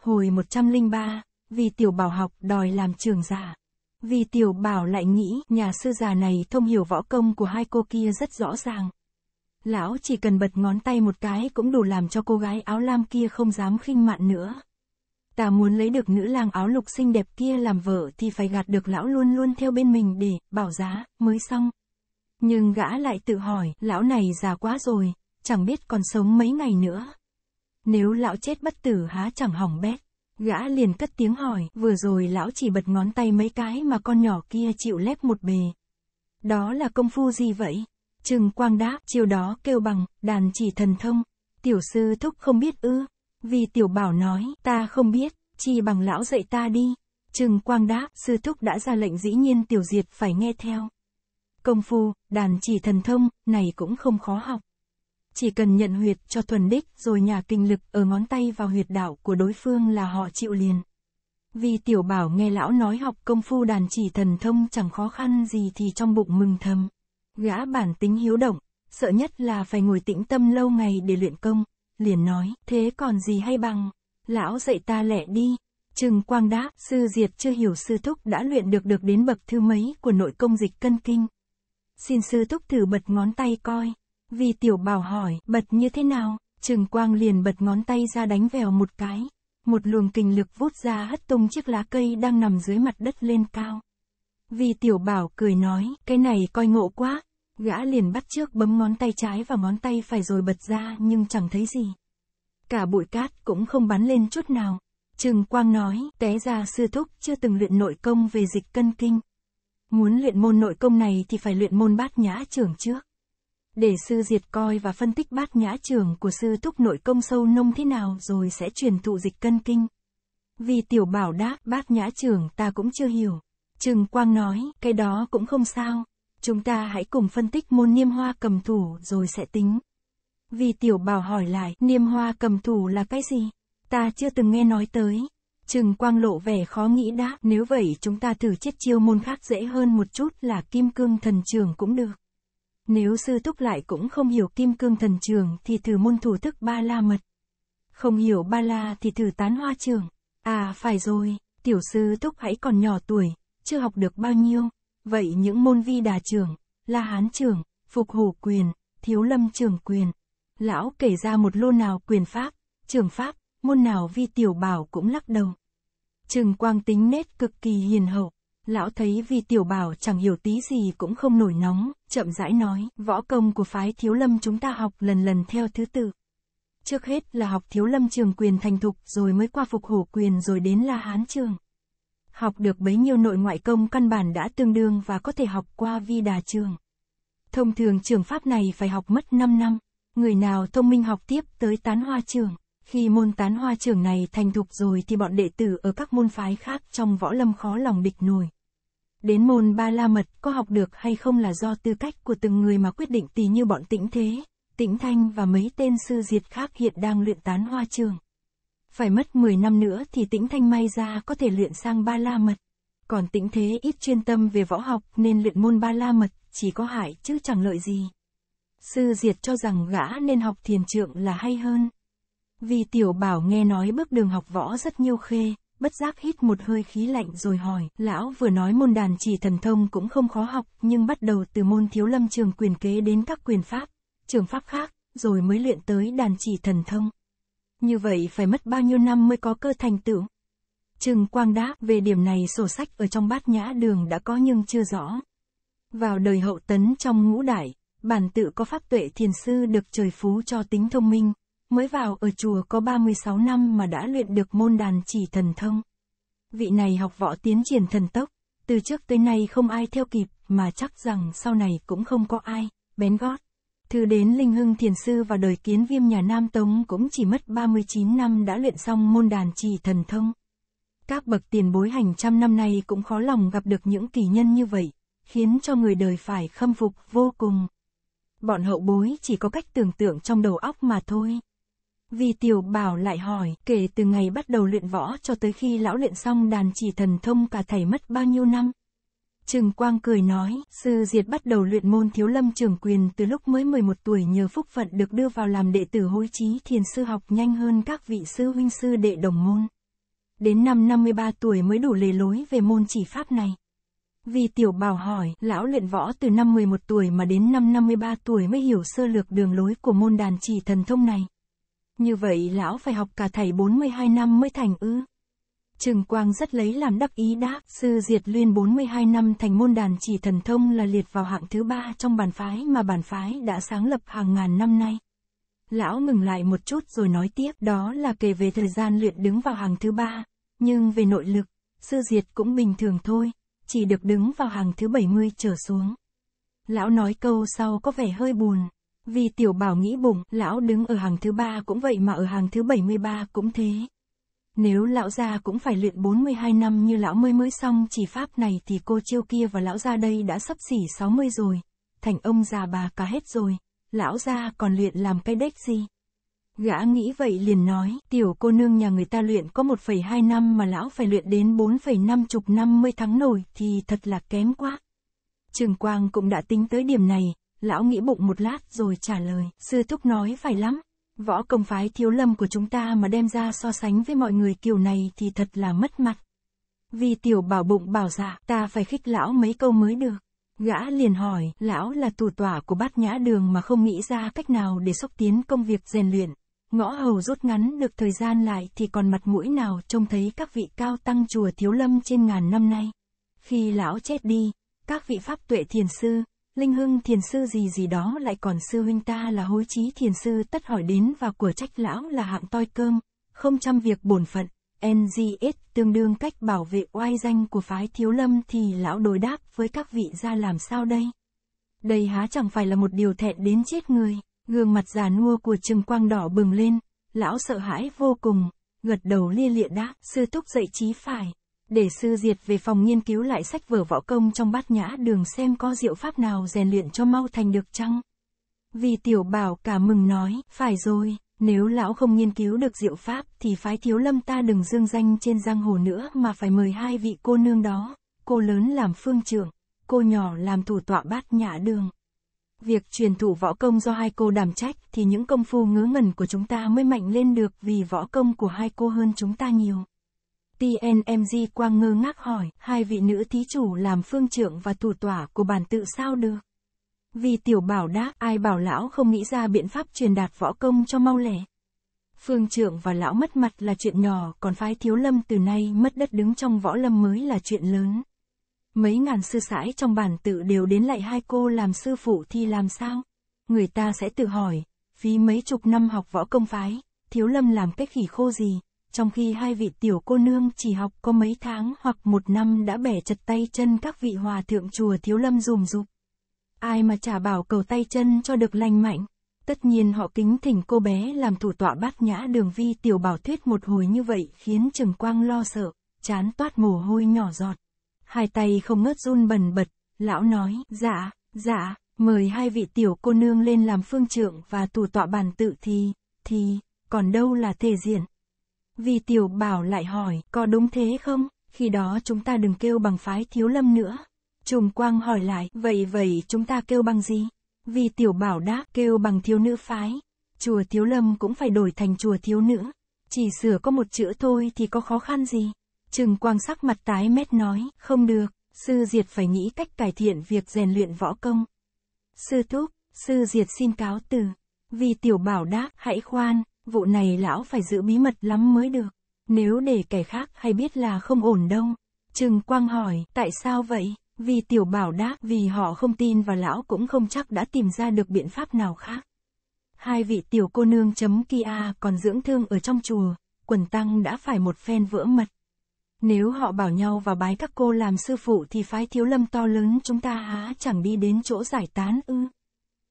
Hồi 103, vì tiểu bảo học đòi làm trường giả. Vì tiểu bảo lại nghĩ nhà sư già này thông hiểu võ công của hai cô kia rất rõ ràng, Lão chỉ cần bật ngón tay một cái cũng đủ làm cho cô gái áo lam kia không dám khinh mạn nữa. Ta muốn lấy được nữ lang áo lục xinh đẹp kia làm vợ thì phải gạt được lão luôn luôn theo bên mình để, bảo giá, mới xong. Nhưng gã lại tự hỏi, lão này già quá rồi, chẳng biết còn sống mấy ngày nữa. Nếu lão chết bất tử há chẳng hỏng bét. Gã liền cất tiếng hỏi, vừa rồi lão chỉ bật ngón tay mấy cái mà con nhỏ kia chịu lép một bề. Đó là công phu gì vậy? Trừng Quang đáp, chiều đó kêu bằng, đàn chỉ thần thông. Tiểu sư thúc không biết ư. Vì tiểu bảo nói, ta không biết, chi bằng lão dạy ta đi. Trừng Quang đáp, sư thúc đã ra lệnh dĩ nhiên tiểu diệt phải nghe theo. Công phu, đàn chỉ thần thông, này cũng không khó học. Chỉ cần nhận huyệt cho thuần đích rồi nhà kinh lực ở ngón tay vào huyệt đạo của đối phương là họ chịu liền. Vì tiểu bảo nghe lão nói học công phu đàn chỉ thần thông chẳng khó khăn gì thì trong bụng mừng thầm. Gã bản tính hiếu động, sợ nhất là phải ngồi tĩnh tâm lâu ngày để luyện công, liền nói, thế còn gì hay bằng, lão dạy ta lẹ đi. Trừng Quang đáp, sư Diệt chưa hiểu sư thúc đã luyện được được đến bậc thứ mấy của nội công dịch cân kinh. Xin sư thúc thử bật ngón tay coi. Vì tiểu bảo hỏi, bật như thế nào? Trừng Quang liền bật ngón tay ra đánh vèo một cái. Một luồng kinh lực vút ra hất tung chiếc lá cây đang nằm dưới mặt đất lên cao. Vì tiểu bảo cười nói, cái này coi ngộ quá. Gã liền bắt trước bấm ngón tay trái và ngón tay phải rồi bật ra nhưng chẳng thấy gì. Cả bụi cát cũng không bắn lên chút nào. Trừng Quang nói, té ra sư thúc chưa từng luyện nội công về dịch cân kinh. Muốn luyện môn nội công này thì phải luyện môn bát nhã trưởng trước. Để sư diệt coi và phân tích bát nhã trưởng của sư thúc nội công sâu nông thế nào rồi sẽ truyền thụ dịch cân kinh. Vì tiểu bảo đáp bát nhã trưởng ta cũng chưa hiểu. Trừng Quang nói, cái đó cũng không sao, chúng ta hãy cùng phân tích môn niêm hoa cầm thủ rồi sẽ tính. Vì tiểu bảo hỏi lại, niêm hoa cầm thủ là cái gì? Ta chưa từng nghe nói tới. Trừng Quang lộ vẻ khó nghĩ đáp, nếu vậy chúng ta thử chiết chiêu môn khác dễ hơn một chút là kim cương thần trường cũng được. Nếu sư thúc lại cũng không hiểu kim cương thần trường thì thử môn thủ thức ba la mật. Không hiểu ba la thì thử tán hoa trường. À phải rồi, tiểu sư thúc hãy còn nhỏ tuổi, chưa học được bao nhiêu. Vậy những môn vi đà trưởng, la hán trưởng, phục hổ quyền, thiếu lâm trưởng quyền. Lão kể ra một lô nào quyền pháp, trưởng pháp, môn nào vi tiểu bảo cũng lắc đầu. Trừng quang tính nết cực kỳ hiền hậu. Lão thấy vi tiểu bảo chẳng hiểu tí gì cũng không nổi nóng, chậm rãi nói, võ công của phái thiếu lâm chúng ta học lần lần theo thứ tự. Trước hết là học thiếu lâm trường quyền thành thục rồi mới qua phục hổ quyền rồi đến la hán trường học được bấy nhiêu nội ngoại công căn bản đã tương đương và có thể học qua vi đà trường. Thông thường trường pháp này phải học mất 5 năm, người nào thông minh học tiếp tới tán hoa trường. Khi môn tán hoa trường này thành thục rồi thì bọn đệ tử ở các môn phái khác trong võ lâm khó lòng địch nổi. Đến môn ba la mật có học được hay không là do tư cách của từng người mà quyết định tì như bọn tĩnh thế, tĩnh thanh và mấy tên sư diệt khác hiện đang luyện tán hoa trường. Phải mất 10 năm nữa thì tĩnh thanh may ra có thể luyện sang ba la mật. Còn tĩnh thế ít chuyên tâm về võ học nên luyện môn ba la mật chỉ có hại chứ chẳng lợi gì. Sư Diệt cho rằng gã nên học thiền trượng là hay hơn. Vì tiểu bảo nghe nói bước đường học võ rất nhiêu khê, bất giác hít một hơi khí lạnh rồi hỏi, lão vừa nói môn đàn chỉ thần thông cũng không khó học, nhưng bắt đầu từ môn thiếu lâm trường quyền kế đến các quyền pháp, trường pháp khác, rồi mới luyện tới đàn chỉ thần thông. Như vậy phải mất bao nhiêu năm mới có cơ thành tựu? Trừng Quang đáp về điểm này sổ sách ở trong bát nhã đường đã có nhưng chưa rõ. Vào đời hậu tấn trong ngũ đại, bản tự có pháp tuệ thiền sư được trời phú cho tính thông minh, mới vào ở chùa có 36 năm mà đã luyện được môn đàn chỉ thần thông. Vị này học võ tiến triển thần tốc, từ trước tới nay không ai theo kịp mà chắc rằng sau này cũng không có ai, bén gót. Thư đến Linh Hưng Thiền Sư và đời kiến viêm nhà Nam Tống cũng chỉ mất 39 năm đã luyện xong môn đàn trì thần thông. Các bậc tiền bối hành trăm năm nay cũng khó lòng gặp được những kỳ nhân như vậy, khiến cho người đời phải khâm phục vô cùng. Bọn hậu bối chỉ có cách tưởng tượng trong đầu óc mà thôi. Vì tiểu bảo lại hỏi, kể từ ngày bắt đầu luyện võ cho tới khi lão luyện xong đàn chỉ thần thông cả thầy mất bao nhiêu năm? Trừng Quang cười nói, sư diệt bắt đầu luyện môn thiếu lâm trưởng quyền từ lúc mới 11 tuổi nhờ phúc phận được đưa vào làm đệ tử hối trí thiền sư học nhanh hơn các vị sư huynh sư đệ đồng môn. Đến năm 53 tuổi mới đủ lề lối về môn chỉ pháp này. Vì tiểu bảo hỏi, lão luyện võ từ năm 11 tuổi mà đến năm 53 tuổi mới hiểu sơ lược đường lối của môn đàn chỉ thần thông này. Như vậy lão phải học cả thảy 42 năm mới thành ư. Trừng Quang rất lấy làm đắc ý đáp, sư Diệt Luyên 42 năm thành môn đàn chỉ thần thông là liệt vào hạng thứ ba trong bản phái mà bản phái đã sáng lập hàng ngàn năm nay. Lão ngừng lại một chút rồi nói tiếp, đó là kể về thời gian luyện đứng vào hàng thứ ba, nhưng về nội lực, sư Diệt cũng bình thường thôi, chỉ được đứng vào hàng thứ 70 trở xuống. Lão nói câu sau có vẻ hơi buồn, vì tiểu bảo nghĩ bụng, lão đứng ở hàng thứ ba cũng vậy mà ở hàng thứ 73 cũng thế. Nếu lão gia cũng phải luyện 42 năm như lão mới mới xong chỉ pháp này thì cô chiêu kia và lão gia đây đã sắp xỉ 60 rồi. Thành ông già bà cả hết rồi, lão gia còn luyện làm cái đếch gì? Gã nghĩ vậy liền nói, tiểu cô nương nhà người ta luyện có 1,2 năm mà lão phải luyện đến 4,5 chục năm mới thắng nổi thì thật là kém quá. Trường Quang cũng đã tính tới điểm này, lão nghĩ bụng một lát rồi trả lời, sư thúc nói phải lắm, Võ công phái thiếu lâm của chúng ta mà đem ra so sánh với mọi người kiểu này thì thật là mất mặt. Vì tiểu bảo bụng bảo dạ, ta phải khích lão mấy câu mới được. Gã liền hỏi, lão là thủ tỏa của bát nhã đường mà không nghĩ ra cách nào để xúc tiến công việc rèn luyện. Ngõ hầu rút ngắn được thời gian lại thì còn mặt mũi nào trông thấy các vị cao tăng chùa thiếu lâm trên ngàn năm nay. Khi lão chết đi, các vị pháp tuệ thiền sư, Linh Hưng thiền sư gì gì đó lại còn sư huynh ta là hối trí thiền sư tất hỏi đến và của trách lão là hạng toi cơm, không chăm việc bổn phận, NGS tương đương cách bảo vệ oai danh của phái thiếu lâm thì lão đối đáp với các vị ra làm sao đây? Đây há chẳng phải là một điều thẹn đến chết người, gương mặt già nua của Trừng Quang đỏ bừng lên, lão sợ hãi vô cùng, gật đầu lia lịa đáp, sư túc dậy trí phải. Để sư diệt về phòng nghiên cứu lại sách vở võ công trong bát nhã đường xem có diệu pháp nào rèn luyện cho mau thành được chăng? Vì tiểu bảo cả mừng nói, phải rồi, nếu lão không nghiên cứu được diệu pháp thì phái thiếu lâm ta đừng dương danh trên giang hồ nữa mà phải mời hai vị cô nương đó, cô lớn làm phương trưởng, cô nhỏ làm thủ tọa bát nhã đường. Việc truyền thụ võ công do hai cô đảm trách thì những công phu ngớ ngẩn của chúng ta mới mạnh lên được vì võ công của hai cô hơn chúng ta nhiều. TNMG Quang ngơ ngác hỏi, hai vị nữ thí chủ làm phương trưởng và thủ tỏa của bản tự sao được? Vì tiểu bảo đáp, ai bảo lão không nghĩ ra biện pháp truyền đạt võ công cho mau lẻ. Phương trưởng và lão mất mặt là chuyện nhỏ, còn phái thiếu lâm từ nay mất đất đứng trong võ lâm mới là chuyện lớn. Mấy ngàn sư sãi trong bản tự đều đến lại hai cô làm sư phụ thì làm sao? Người ta sẽ tự hỏi, phí mấy chục năm học võ công phái, thiếu lâm làm cách khỉ khô gì, trong khi hai vị tiểu cô nương chỉ học có mấy tháng hoặc một năm đã bẻ chật tay chân các vị hòa thượng chùa thiếu lâm dùm dục. Ai mà chả bảo cầu tay chân cho được lành mạnh. Tất nhiên họ kính thỉnh cô bé làm thủ tọa bát nhã đường vi tiểu bảo thuyết một hồi như vậy khiến Trừng Quang lo sợ, chán toát mồ hôi nhỏ giọt. Hai tay không ngớt run bần bật, lão nói, dạ, dạ, mời hai vị tiểu cô nương lên làm phương trượng và thủ tọa bàn tự thì, thì, còn đâu là thể diện. Vì tiểu bảo lại hỏi, có đúng thế không? Khi đó chúng ta đừng kêu bằng phái thiếu lâm nữa. Trùm quang hỏi lại, vậy vậy chúng ta kêu bằng gì? Vì tiểu bảo đáp, kêu bằng thiếu nữ phái. Chùa thiếu lâm cũng phải đổi thành chùa thiếu nữ. Chỉ sửa có một chữ thôi thì có khó khăn gì? Trừng quang sắc mặt tái mét nói, không được, sư diệt phải nghĩ cách cải thiện việc rèn luyện võ công. Sư thúc, sư diệt xin cáo từ. Vì tiểu bảo đáp, hãy khoan, vụ này lão phải giữ bí mật lắm mới được. Nếu để kẻ khác hay biết là không ổn đâu. Trừng Quang hỏi, tại sao vậy? Vì tiểu bảo đáp, vì họ không tin và lão cũng không chắc đã tìm ra được biện pháp nào khác. Hai vị tiểu cô nương chấm kia còn dưỡng thương ở trong chùa, quần tăng đã phải một phen vỡ mật. Nếu họ bảo nhau và bái các cô làm sư phụ thì phái thiếu lâm to lớn chúng ta há chẳng đi đến chỗ giải tán ư.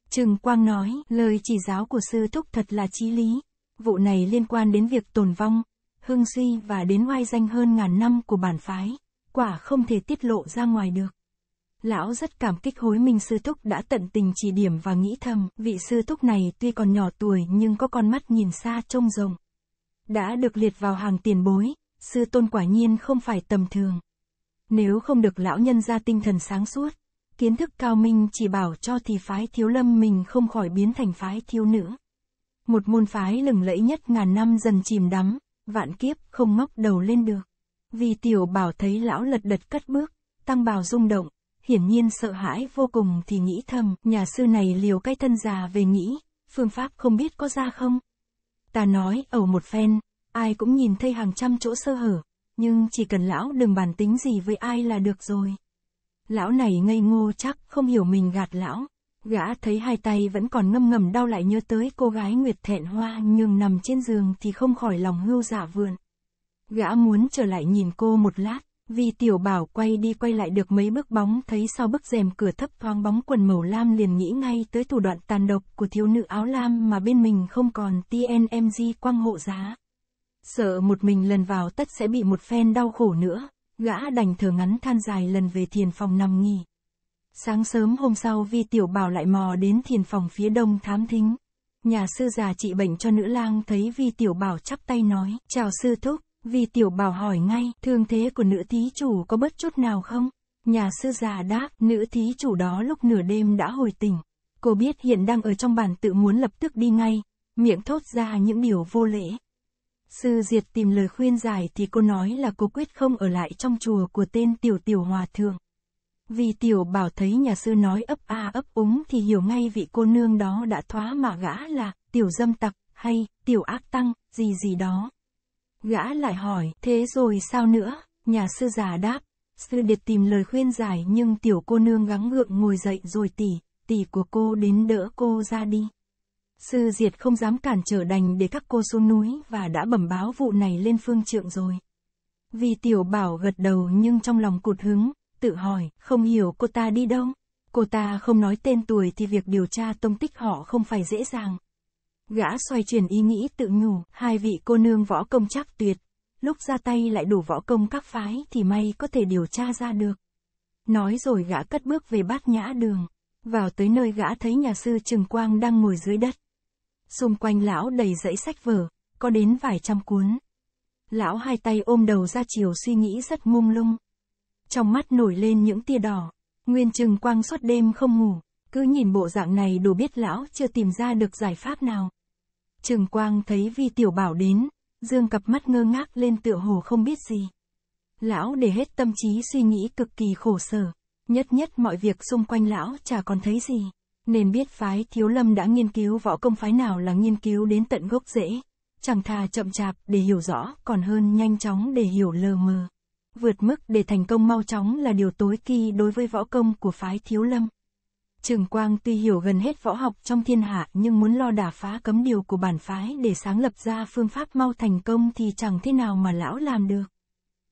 Trừng Quang nói, lời chỉ giáo của sư thúc thật là chí lý, vụ này liên quan đến việc tồn vong, hương suy và đến oai danh hơn ngàn năm của bản phái, quả không thể tiết lộ ra ngoài được. Lão rất cảm kích hối minh sư thúc đã tận tình chỉ điểm và nghĩ thầm, vị sư thúc này tuy còn nhỏ tuổi nhưng có con mắt nhìn xa trông rộng. Đã được liệt vào hàng tiền bối, sư tôn quả nhiên không phải tầm thường. Nếu không được lão nhân ra tinh thần sáng suốt, kiến thức cao minh chỉ bảo cho thì phái thiếu lâm mình không khỏi biến thành phái thiếu nữ một môn phái lừng lẫy nhất ngàn năm dần chìm đắm, vạn kiếp không ngóc đầu lên được. Vì tiểu bảo thấy lão lật đật cất bước, tăng bào rung động, hiển nhiên sợ hãi vô cùng thì nghĩ thầm, nhà sư này liều cây thân già về nghĩ, phương pháp không biết có ra không. Ta nói, ở một phen, ai cũng nhìn thấy hàng trăm chỗ sơ hở, nhưng chỉ cần lão đừng bàn tính gì với ai là được rồi. Lão này ngây ngô chắc không hiểu mình gạt lão, Gã thấy hai tay vẫn còn ngâm ngầm đau lại nhớ tới cô gái Nguyệt Thẹn Hoa nhưng nằm trên giường thì không khỏi lòng hưu giả dạ vườn. Gã muốn trở lại nhìn cô một lát, vì tiểu bảo quay đi quay lại được mấy bước bóng thấy sau bức rèm cửa thấp thoáng bóng quần màu lam liền nghĩ ngay tới thủ đoạn tàn độc của thiếu nữ áo lam mà bên mình không còn TNMG quang hộ giá. Sợ một mình lần vào tất sẽ bị một phen đau khổ nữa, gã đành thở ngắn than dài lần về thiền phòng nằm nghỉ. Sáng sớm hôm sau Vi Tiểu Bảo lại mò đến thiền phòng phía đông thám thính. Nhà sư già trị bệnh cho nữ lang thấy Vi Tiểu Bảo chắp tay nói, chào sư thúc, Vi Tiểu Bảo hỏi ngay, thương thế của nữ thí chủ có bất chút nào không? Nhà sư già đáp, nữ thí chủ đó lúc nửa đêm đã hồi tỉnh. Cô biết hiện đang ở trong bản tự muốn lập tức đi ngay, miệng thốt ra những điều vô lễ. Sư Diệt tìm lời khuyên giải thì cô nói là cô quyết không ở lại trong chùa của tên tiểu tiểu hòa thượng. Vì tiểu bảo thấy nhà sư nói ấp a ấp úng thì hiểu ngay vị cô nương đó đã thoá mà gã là tiểu dâm tặc, hay tiểu ác tăng, gì gì đó. Gã lại hỏi, thế rồi sao nữa? Nhà sư già đáp, sư điệt tìm lời khuyên giải nhưng tiểu cô nương gắng gượng ngồi dậy rồi tỉ, tỉ của cô đến đỡ cô ra đi. Sư diệt không dám cản trở đành để các cô xuống núi và đã bẩm báo vụ này lên phương trượng rồi. Vì tiểu bảo gật đầu nhưng trong lòng cụt hứng, tự hỏi, không hiểu cô ta đi đâu. Cô ta không nói tên tuổi thì việc điều tra tông tích họ không phải dễ dàng. Gã xoay chuyển ý nghĩ tự nhủ, hai vị cô nương võ công chắc tuyệt. Lúc ra tay lại đủ võ công các phái thì may có thể điều tra ra được. Nói rồi gã cất bước về bát nhã đường. Vào tới nơi gã thấy nhà sư Trừng Quang đang ngồi dưới đất. Xung quanh lão đầy dãy sách vở, có đến vài trăm cuốn. Lão hai tay ôm đầu ra chiều suy nghĩ rất mung lung trong mắt nổi lên những tia đỏ. Nguyên Trừng Quang suốt đêm không ngủ, cứ nhìn bộ dạng này đủ biết lão chưa tìm ra được giải pháp nào. Trừng Quang thấy Vi Tiểu Bảo đến, dương cặp mắt ngơ ngác lên tựa hồ không biết gì. Lão để hết tâm trí suy nghĩ cực kỳ khổ sở, nhất nhất mọi việc xung quanh lão chả còn thấy gì. Nên biết phái thiếu lâm đã nghiên cứu võ công phái nào là nghiên cứu đến tận gốc rễ. Chẳng thà chậm chạp để hiểu rõ còn hơn nhanh chóng để hiểu lờ mờ vượt mức để thành công mau chóng là điều tối kỳ đối với võ công của phái thiếu lâm. Trường Quang tuy hiểu gần hết võ học trong thiên hạ nhưng muốn lo đả phá cấm điều của bản phái để sáng lập ra phương pháp mau thành công thì chẳng thế nào mà lão làm được.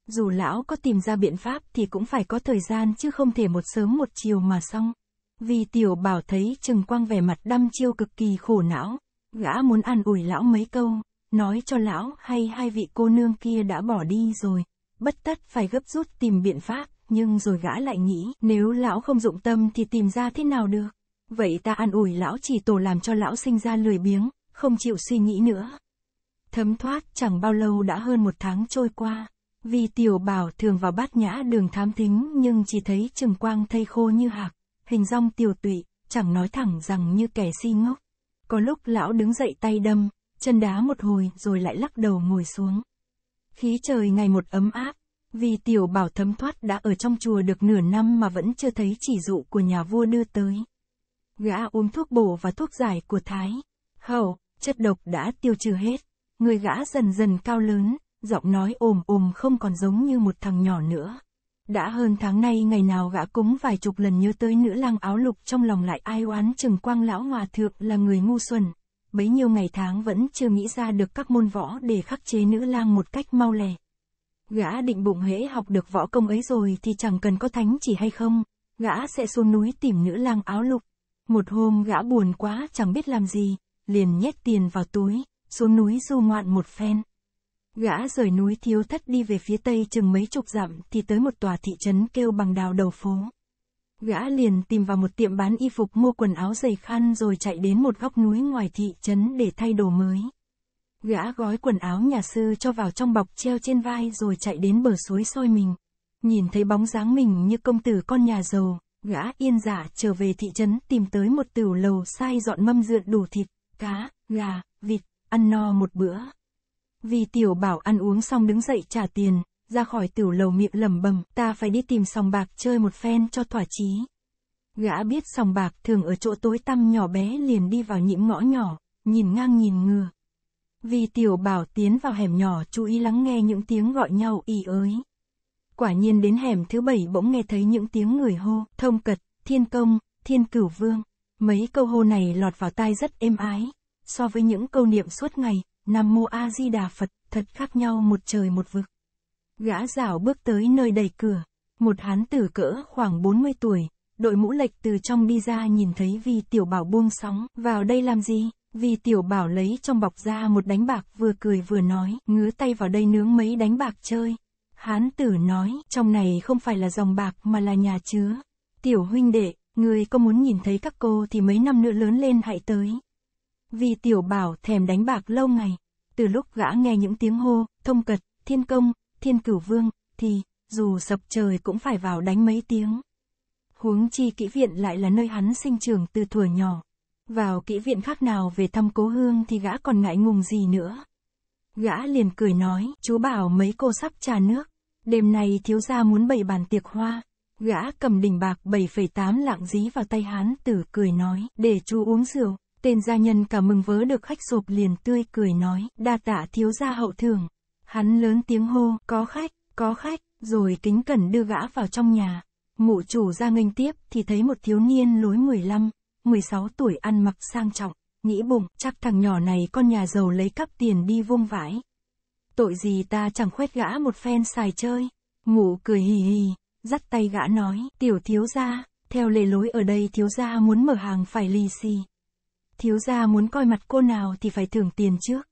Dù lão có tìm ra biện pháp thì cũng phải có thời gian chứ không thể một sớm một chiều mà xong. Vì tiểu bảo thấy Trừng Quang vẻ mặt đăm chiêu cực kỳ khổ não, gã muốn an ủi lão mấy câu, nói cho lão hay hai vị cô nương kia đã bỏ đi rồi, bất tất phải gấp rút tìm biện pháp, nhưng rồi gã lại nghĩ, nếu lão không dụng tâm thì tìm ra thế nào được. Vậy ta an ủi lão chỉ tổ làm cho lão sinh ra lười biếng, không chịu suy nghĩ nữa. Thấm thoát chẳng bao lâu đã hơn một tháng trôi qua. Vì tiểu bảo thường vào bát nhã đường thám thính nhưng chỉ thấy trừng quang thây khô như hạc, hình rong tiểu tụy, chẳng nói thẳng rằng như kẻ si ngốc. Có lúc lão đứng dậy tay đâm, chân đá một hồi rồi lại lắc đầu ngồi xuống. Khí trời ngày một ấm áp, vì tiểu bảo thấm thoát đã ở trong chùa được nửa năm mà vẫn chưa thấy chỉ dụ của nhà vua đưa tới. Gã uống thuốc bổ và thuốc giải của Thái. Hầu, chất độc đã tiêu trừ hết. Người gã dần dần cao lớn, giọng nói ồm ồm không còn giống như một thằng nhỏ nữa. Đã hơn tháng nay ngày nào gã cúng vài chục lần nhớ tới nữ lang áo lục trong lòng lại ai oán chừng quang lão hòa thượng là người ngu xuẩn, bấy nhiêu ngày tháng vẫn chưa nghĩ ra được các môn võ để khắc chế nữ lang một cách mau lẹ. Gã định bụng hễ học được võ công ấy rồi thì chẳng cần có thánh chỉ hay không, gã sẽ xuống núi tìm nữ lang áo lục. Một hôm gã buồn quá chẳng biết làm gì, liền nhét tiền vào túi, xuống núi du ngoạn một phen. Gã rời núi thiếu thất đi về phía tây chừng mấy chục dặm thì tới một tòa thị trấn kêu bằng đào đầu phố. Gã liền tìm vào một tiệm bán y phục mua quần áo giày khăn rồi chạy đến một góc núi ngoài thị trấn để thay đồ mới. Gã gói quần áo nhà sư cho vào trong bọc treo trên vai rồi chạy đến bờ suối soi mình. Nhìn thấy bóng dáng mình như công tử con nhà giàu, gã yên giả dạ trở về thị trấn tìm tới một tửu lầu sai dọn mâm rượt đủ thịt, cá, gà, vịt, ăn no một bữa. Vì tiểu bảo ăn uống xong đứng dậy trả tiền, ra khỏi tiểu lầu miệng lẩm bẩm, ta phải đi tìm sòng bạc chơi một phen cho thỏa chí. Gã biết sòng bạc thường ở chỗ tối tăm nhỏ bé liền đi vào những ngõ nhỏ, nhìn ngang nhìn ngừa. Vì tiểu bảo tiến vào hẻm nhỏ chú ý lắng nghe những tiếng gọi nhau y ới. Quả nhiên đến hẻm thứ bảy bỗng nghe thấy những tiếng người hô, thông cật, thiên công, thiên cửu vương. Mấy câu hô này lọt vào tai rất êm ái, so với những câu niệm suốt ngày, Nam Mô A Di Đà Phật, thật khác nhau một trời một vực. Gã rào bước tới nơi đầy cửa. Một hán tử cỡ khoảng 40 tuổi, đội mũ lệch từ trong đi ra nhìn thấy vì Tiểu Bảo buông sóng, vào đây làm gì? vì Tiểu Bảo lấy trong bọc ra một đánh bạc vừa cười vừa nói, ngứa tay vào đây nướng mấy đánh bạc chơi. Hán tử nói, trong này không phải là dòng bạc mà là nhà chứa. Tiểu huynh đệ, người có muốn nhìn thấy các cô thì mấy năm nữa lớn lên hãy tới. Vì tiểu bảo thèm đánh bạc lâu ngày, từ lúc gã nghe những tiếng hô, thông cật, thiên công, thiên cửu vương, thì, dù sập trời cũng phải vào đánh mấy tiếng. Huống chi kỹ viện lại là nơi hắn sinh trường từ thuở nhỏ. Vào kỹ viện khác nào về thăm cố hương thì gã còn ngại ngùng gì nữa. Gã liền cười nói, chú bảo mấy cô sắp trà nước. Đêm nay thiếu gia muốn bày bàn tiệc hoa. Gã cầm đỉnh bạc 7,8 lạng dí vào tay hán tử cười nói, để chú uống rượu. Tên gia nhân cả mừng vớ được khách sộp liền tươi cười nói, đa tạ thiếu gia hậu thưởng. Hắn lớn tiếng hô, có khách, có khách, rồi kính cẩn đưa gã vào trong nhà. Mụ chủ ra nghênh tiếp thì thấy một thiếu niên lối 15, 16 tuổi ăn mặc sang trọng, nghĩ bụng, chắc thằng nhỏ này con nhà giàu lấy cắp tiền đi vuông vãi. Tội gì ta chẳng khoét gã một phen xài chơi. Mụ cười hì hì, dắt tay gã nói, tiểu thiếu gia, theo lề lối ở đây thiếu gia muốn mở hàng phải lì xì. Thiếu gia muốn coi mặt cô nào thì phải thưởng tiền trước.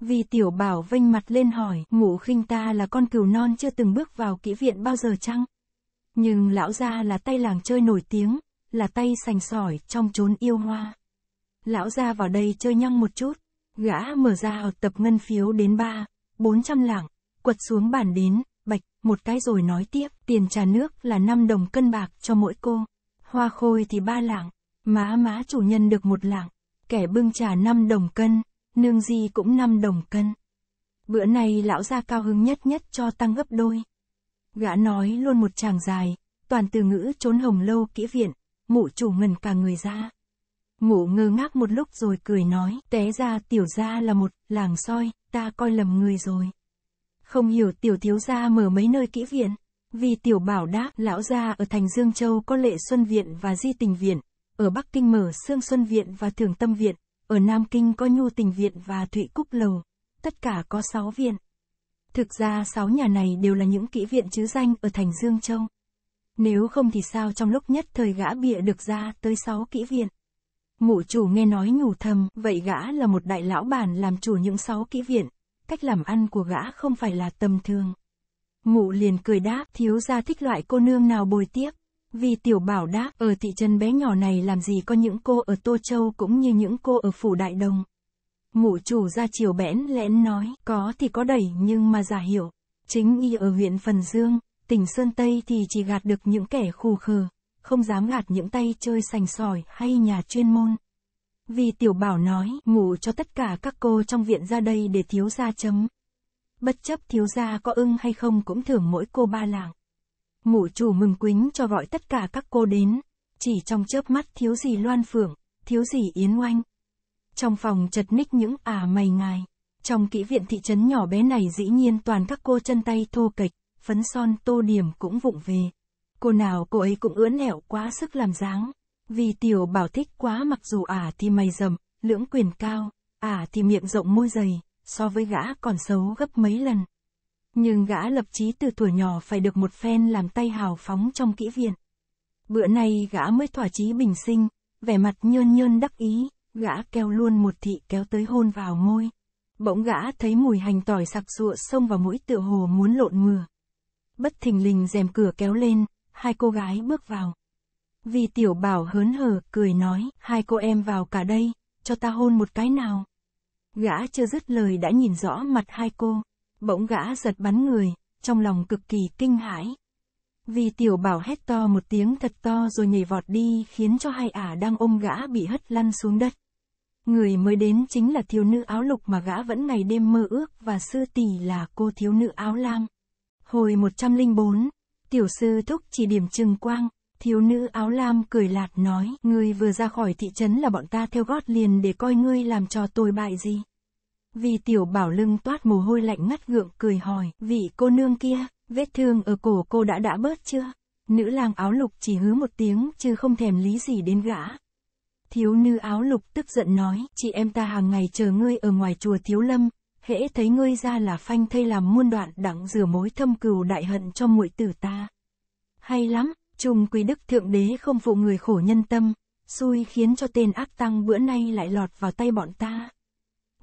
Vì tiểu bảo vênh mặt lên hỏi, ngũ khinh ta là con cừu non chưa từng bước vào kỹ viện bao giờ chăng? Nhưng lão gia là tay làng chơi nổi tiếng, là tay sành sỏi trong chốn yêu hoa. Lão gia vào đây chơi nhăng một chút, gã mở ra hợp tập ngân phiếu đến ba, bốn trăm lạng, quật xuống bàn đến, bạch, một cái rồi nói tiếp, tiền trà nước là năm đồng cân bạc cho mỗi cô, hoa khôi thì ba lạng, má má chủ nhân được một lạng, kẻ bưng trà năm đồng cân nương di cũng năm đồng cân. Bữa nay lão gia cao hứng nhất nhất cho tăng gấp đôi. Gã nói luôn một chàng dài, toàn từ ngữ trốn hồng lâu kỹ viện, mụ chủ ngần cả người ra. mụ ngơ ngác một lúc rồi cười nói, té ra tiểu gia là một làng soi, ta coi lầm người rồi. Không hiểu tiểu thiếu gia mở mấy nơi kỹ viện, vì tiểu bảo đáp lão gia ở thành Dương Châu có lệ xuân viện và di tình viện, ở Bắc Kinh mở xương Xuân Viện và Thường Tâm Viện, ở Nam Kinh có Nhu Tình Viện và Thụy Cúc Lầu, tất cả có 6 viện. Thực ra 6 nhà này đều là những kỹ viện chứ danh ở thành Dương Châu. Nếu không thì sao trong lúc nhất thời gã bịa được ra tới 6 kỹ viện. mụ chủ nghe nói nhủ thầm, vậy gã là một đại lão bản làm chủ những 6 kỹ viện, cách làm ăn của gã không phải là tầm thường. mụ liền cười đáp, thiếu gia thích loại cô nương nào bồi tiếp. Vì tiểu bảo đáp ở thị trấn bé nhỏ này làm gì có những cô ở Tô Châu cũng như những cô ở Phủ Đại Đồng. Mụ chủ ra chiều bẽn lẽn nói, có thì có đẩy nhưng mà giả hiểu. Chính y ở huyện Phần Dương, tỉnh Sơn Tây thì chỉ gạt được những kẻ khù khờ, không dám gạt những tay chơi sành sỏi hay nhà chuyên môn. Vì tiểu bảo nói, ngủ cho tất cả các cô trong viện ra đây để thiếu gia chấm. Bất chấp thiếu gia có ưng hay không cũng thưởng mỗi cô ba lạng mụ chủ mừng quýnh cho gọi tất cả các cô đến, chỉ trong chớp mắt thiếu gì Loan Phượng, thiếu gì Yến Oanh. Trong phòng chật ních những ả à mày ngài, trong kỹ viện thị trấn nhỏ bé này dĩ nhiên toàn các cô chân tay thô kệch, phấn son tô điểm cũng vụng về. Cô nào cô ấy cũng ưỡn nẻo quá sức làm dáng, vì tiểu bảo thích quá mặc dù ả à thì mày rầm, lưỡng quyền cao, ả à thì miệng rộng môi dày, so với gã còn xấu gấp mấy lần. Nhưng gã lập chí từ tuổi nhỏ phải được một phen làm tay hào phóng trong kỹ viện. Bữa nay gã mới thỏa chí bình sinh, vẻ mặt nhơn nhơn đắc ý, gã kéo luôn một thị kéo tới hôn vào môi. Bỗng gã thấy mùi hành tỏi sặc sụa xông vào mũi tựa hồ muốn lộn mưa Bất thình lình rèm cửa kéo lên, hai cô gái bước vào. Vì tiểu bảo hớn hở, cười nói, hai cô em vào cả đây, cho ta hôn một cái nào. Gã chưa dứt lời đã nhìn rõ mặt hai cô. Bỗng gã giật bắn người, trong lòng cực kỳ kinh hãi. Vì tiểu bảo hét to một tiếng thật to rồi nhảy vọt đi khiến cho hai ả đang ôm gã bị hất lăn xuống đất. Người mới đến chính là thiếu nữ áo lục mà gã vẫn ngày đêm mơ ước và sư tỷ là cô thiếu nữ áo lam. Hồi 104, tiểu sư thúc chỉ điểm trừng quang, thiếu nữ áo lam cười lạt nói, ngươi vừa ra khỏi thị trấn là bọn ta theo gót liền để coi ngươi làm trò tồi bại gì. Vì tiểu bảo lưng toát mồ hôi lạnh ngắt gượng cười hỏi, vị cô nương kia, vết thương ở cổ cô đã đã bớt chưa? Nữ lang áo lục chỉ hứa một tiếng chứ không thèm lý gì đến gã. Thiếu nữ áo lục tức giận nói, chị em ta hàng ngày chờ ngươi ở ngoài chùa thiếu lâm, hễ thấy ngươi ra là phanh thây làm muôn đoạn đặng rửa mối thâm cừu đại hận cho muội tử ta. Hay lắm, trùng quý đức thượng đế không phụ người khổ nhân tâm, xui khiến cho tên ác tăng bữa nay lại lọt vào tay bọn ta.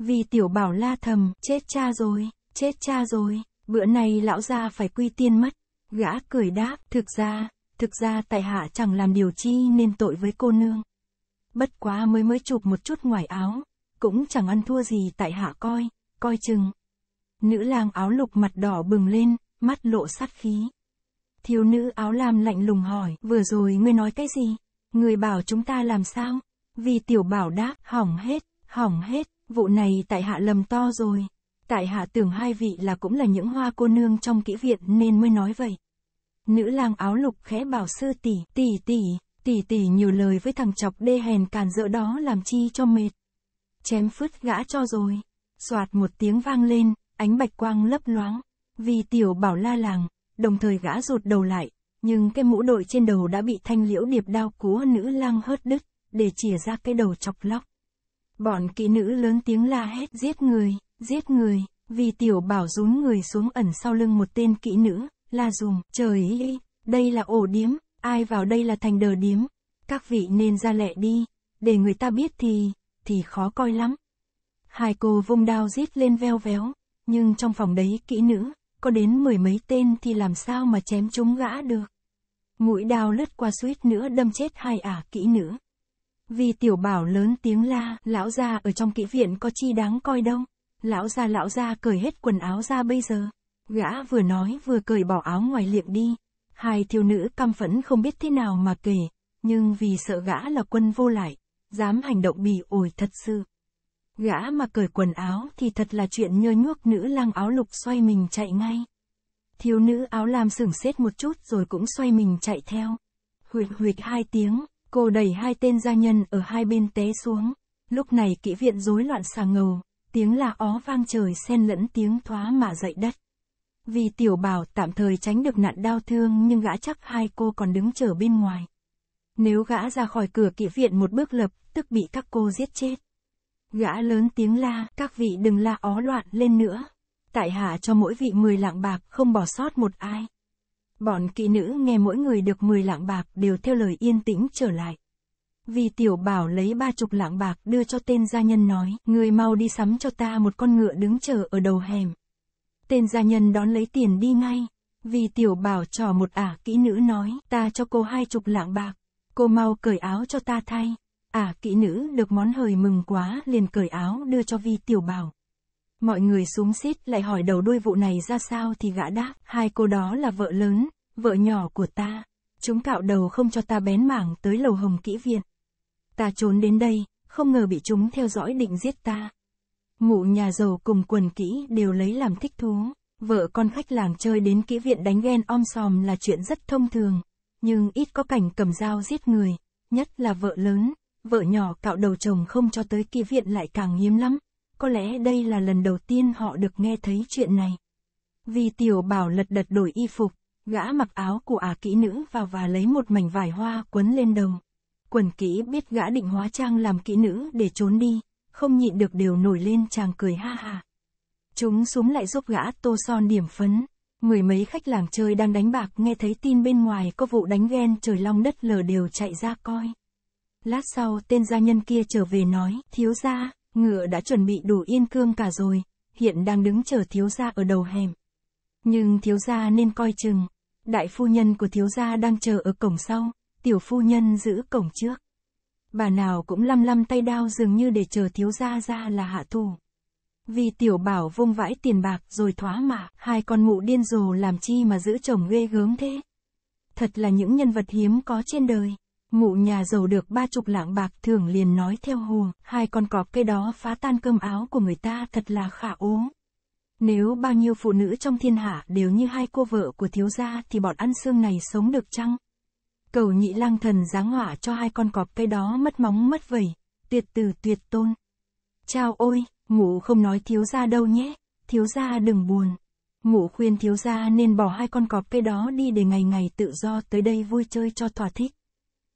Vì tiểu bảo la thầm, chết cha rồi, chết cha rồi, bữa nay lão gia phải quy tiên mất. Gã cười đáp, thực ra, thực ra tại hạ chẳng làm điều chi nên tội với cô nương. Bất quá mới mới chụp một chút ngoài áo, cũng chẳng ăn thua gì tại hạ coi, coi chừng. Nữ lang áo lục mặt đỏ bừng lên, mắt lộ sát khí. Thiếu nữ áo lam lạnh lùng hỏi, vừa rồi ngươi nói cái gì? Người bảo chúng ta làm sao? Vì tiểu bảo đáp, hỏng hết, hỏng hết, Vụ này tại hạ lầm to rồi. Tại hạ tưởng hai vị là cũng là những hoa cô nương trong kỹ viện nên mới nói vậy. Nữ lang áo lục khẽ bảo sư tỷ, tỷ tỷ, tỷ tỷ nhiều lời với thằng chọc đê hèn càn dỡ đó làm chi cho mệt. Chém phứt gã cho rồi. Soạt một tiếng vang lên, ánh bạch quang lấp loáng. Vì tiểu bảo la làng, đồng thời gã rụt đầu lại, nhưng cái mũ đội trên đầu đã bị thanh liễu điệp đao cúa nữ lang hớt đứt, để chìa ra cái đầu chọc lóc. Bọn kỹ nữ lớn tiếng la hét giết người, giết người, vì tiểu bảo rún người xuống ẩn sau lưng một tên kỹ nữ, la dùm, trời ơi, đây là ổ điếm, ai vào đây là thành đờ điếm, các vị nên ra lẹ đi, để người ta biết thì, thì khó coi lắm. Hai cô vung đao giết lên veo véo, nhưng trong phòng đấy kỹ nữ, có đến mười mấy tên thì làm sao mà chém chúng gã được. Mũi đao lướt qua suýt nữa đâm chết hai ả kỹ nữ. Vì tiểu bảo lớn tiếng la, lão gia ở trong kỹ viện có chi đáng coi đâu. Lão gia lão gia cởi hết quần áo ra bây giờ. Gã vừa nói vừa cởi bỏ áo ngoài liệm đi. Hai thiếu nữ căm phẫn không biết thế nào mà kể, nhưng vì sợ gã là quân vô lại, dám hành động bỉ ổi thật sự. Gã mà cởi quần áo thì thật là chuyện nhơ nhuốc nữ lang áo lục xoay mình chạy ngay. Thiếu nữ áo lam sửng sét một chút rồi cũng xoay mình chạy theo. Huyệt huyệt hai tiếng, Cô đẩy hai tên gia nhân ở hai bên té xuống. Lúc này kỹ viện rối loạn xà ngầu, tiếng là ó vang trời xen lẫn tiếng thoá mà dậy đất. Vì tiểu bảo tạm thời tránh được nạn đau thương nhưng gã chắc hai cô còn đứng chờ bên ngoài. Nếu gã ra khỏi cửa kỵ viện một bước lập, tức bị các cô giết chết. Gã lớn tiếng la, các vị đừng la ó loạn lên nữa. Tại hạ cho mỗi vị 10 lạng bạc không bỏ sót một ai. Bọn kỹ nữ nghe mỗi người được 10 lạng bạc đều theo lời yên tĩnh trở lại. Vì tiểu bảo lấy ba chục lạng bạc đưa cho tên gia nhân nói, người mau đi sắm cho ta một con ngựa đứng chờ ở đầu hẻm. Tên gia nhân đón lấy tiền đi ngay. Vì tiểu bảo trò một ả kỹ nữ nói, ta cho cô hai chục lạng bạc. Cô mau cởi áo cho ta thay. Ả kỹ nữ được món hời mừng quá liền cởi áo đưa cho vi tiểu bảo. Mọi người xuống xít lại hỏi đầu đuôi vụ này ra sao thì gã đáp, hai cô đó là vợ lớn, vợ nhỏ của ta. Chúng cạo đầu không cho ta bén mảng tới lầu hồng kỹ viện. Ta trốn đến đây, không ngờ bị chúng theo dõi định giết ta. mụ nhà giàu cùng quần kỹ đều lấy làm thích thú. Vợ con khách làng chơi đến kỹ viện đánh ghen om sòm là chuyện rất thông thường. Nhưng ít có cảnh cầm dao giết người, nhất là vợ lớn, vợ nhỏ cạo đầu chồng không cho tới kỹ viện lại càng hiếm lắm có lẽ đây là lần đầu tiên họ được nghe thấy chuyện này. Vì tiểu bảo lật đật đổi y phục, gã mặc áo của ả kỹ nữ vào và lấy một mảnh vải hoa quấn lên đầu. Quần kỹ biết gã định hóa trang làm kỹ nữ để trốn đi, không nhịn được đều nổi lên chàng cười ha ha. Chúng súng lại giúp gã tô son điểm phấn. mười mấy khách làng chơi đang đánh bạc nghe thấy tin bên ngoài có vụ đánh ghen trời long đất lở đều chạy ra coi. Lát sau tên gia nhân kia trở về nói, thiếu gia, Ngựa đã chuẩn bị đủ yên cương cả rồi, hiện đang đứng chờ thiếu gia ở đầu hẻm. Nhưng thiếu gia nên coi chừng, đại phu nhân của thiếu gia đang chờ ở cổng sau, tiểu phu nhân giữ cổng trước. Bà nào cũng lăm lăm tay đao dường như để chờ thiếu gia ra là hạ thủ. Vì tiểu bảo vung vãi tiền bạc rồi thoá mạ, hai con mụ điên rồ làm chi mà giữ chồng ghê gớm thế. Thật là những nhân vật hiếm có trên đời. Mụ nhà giàu được ba chục lạng bạc thường liền nói theo hồ, hai con cọp cây đó phá tan cơm áo của người ta thật là khả ố. Nếu bao nhiêu phụ nữ trong thiên hạ đều như hai cô vợ của thiếu gia thì bọn ăn xương này sống được chăng? Cầu nhị lang thần giáng hỏa cho hai con cọp cây đó mất móng mất vẩy, tuyệt từ tuyệt tôn. Chao ôi, mụ không nói thiếu gia đâu nhé, thiếu gia đừng buồn. mụ khuyên thiếu gia nên bỏ hai con cọp cây đó đi để ngày ngày tự do tới đây vui chơi cho thỏa thích.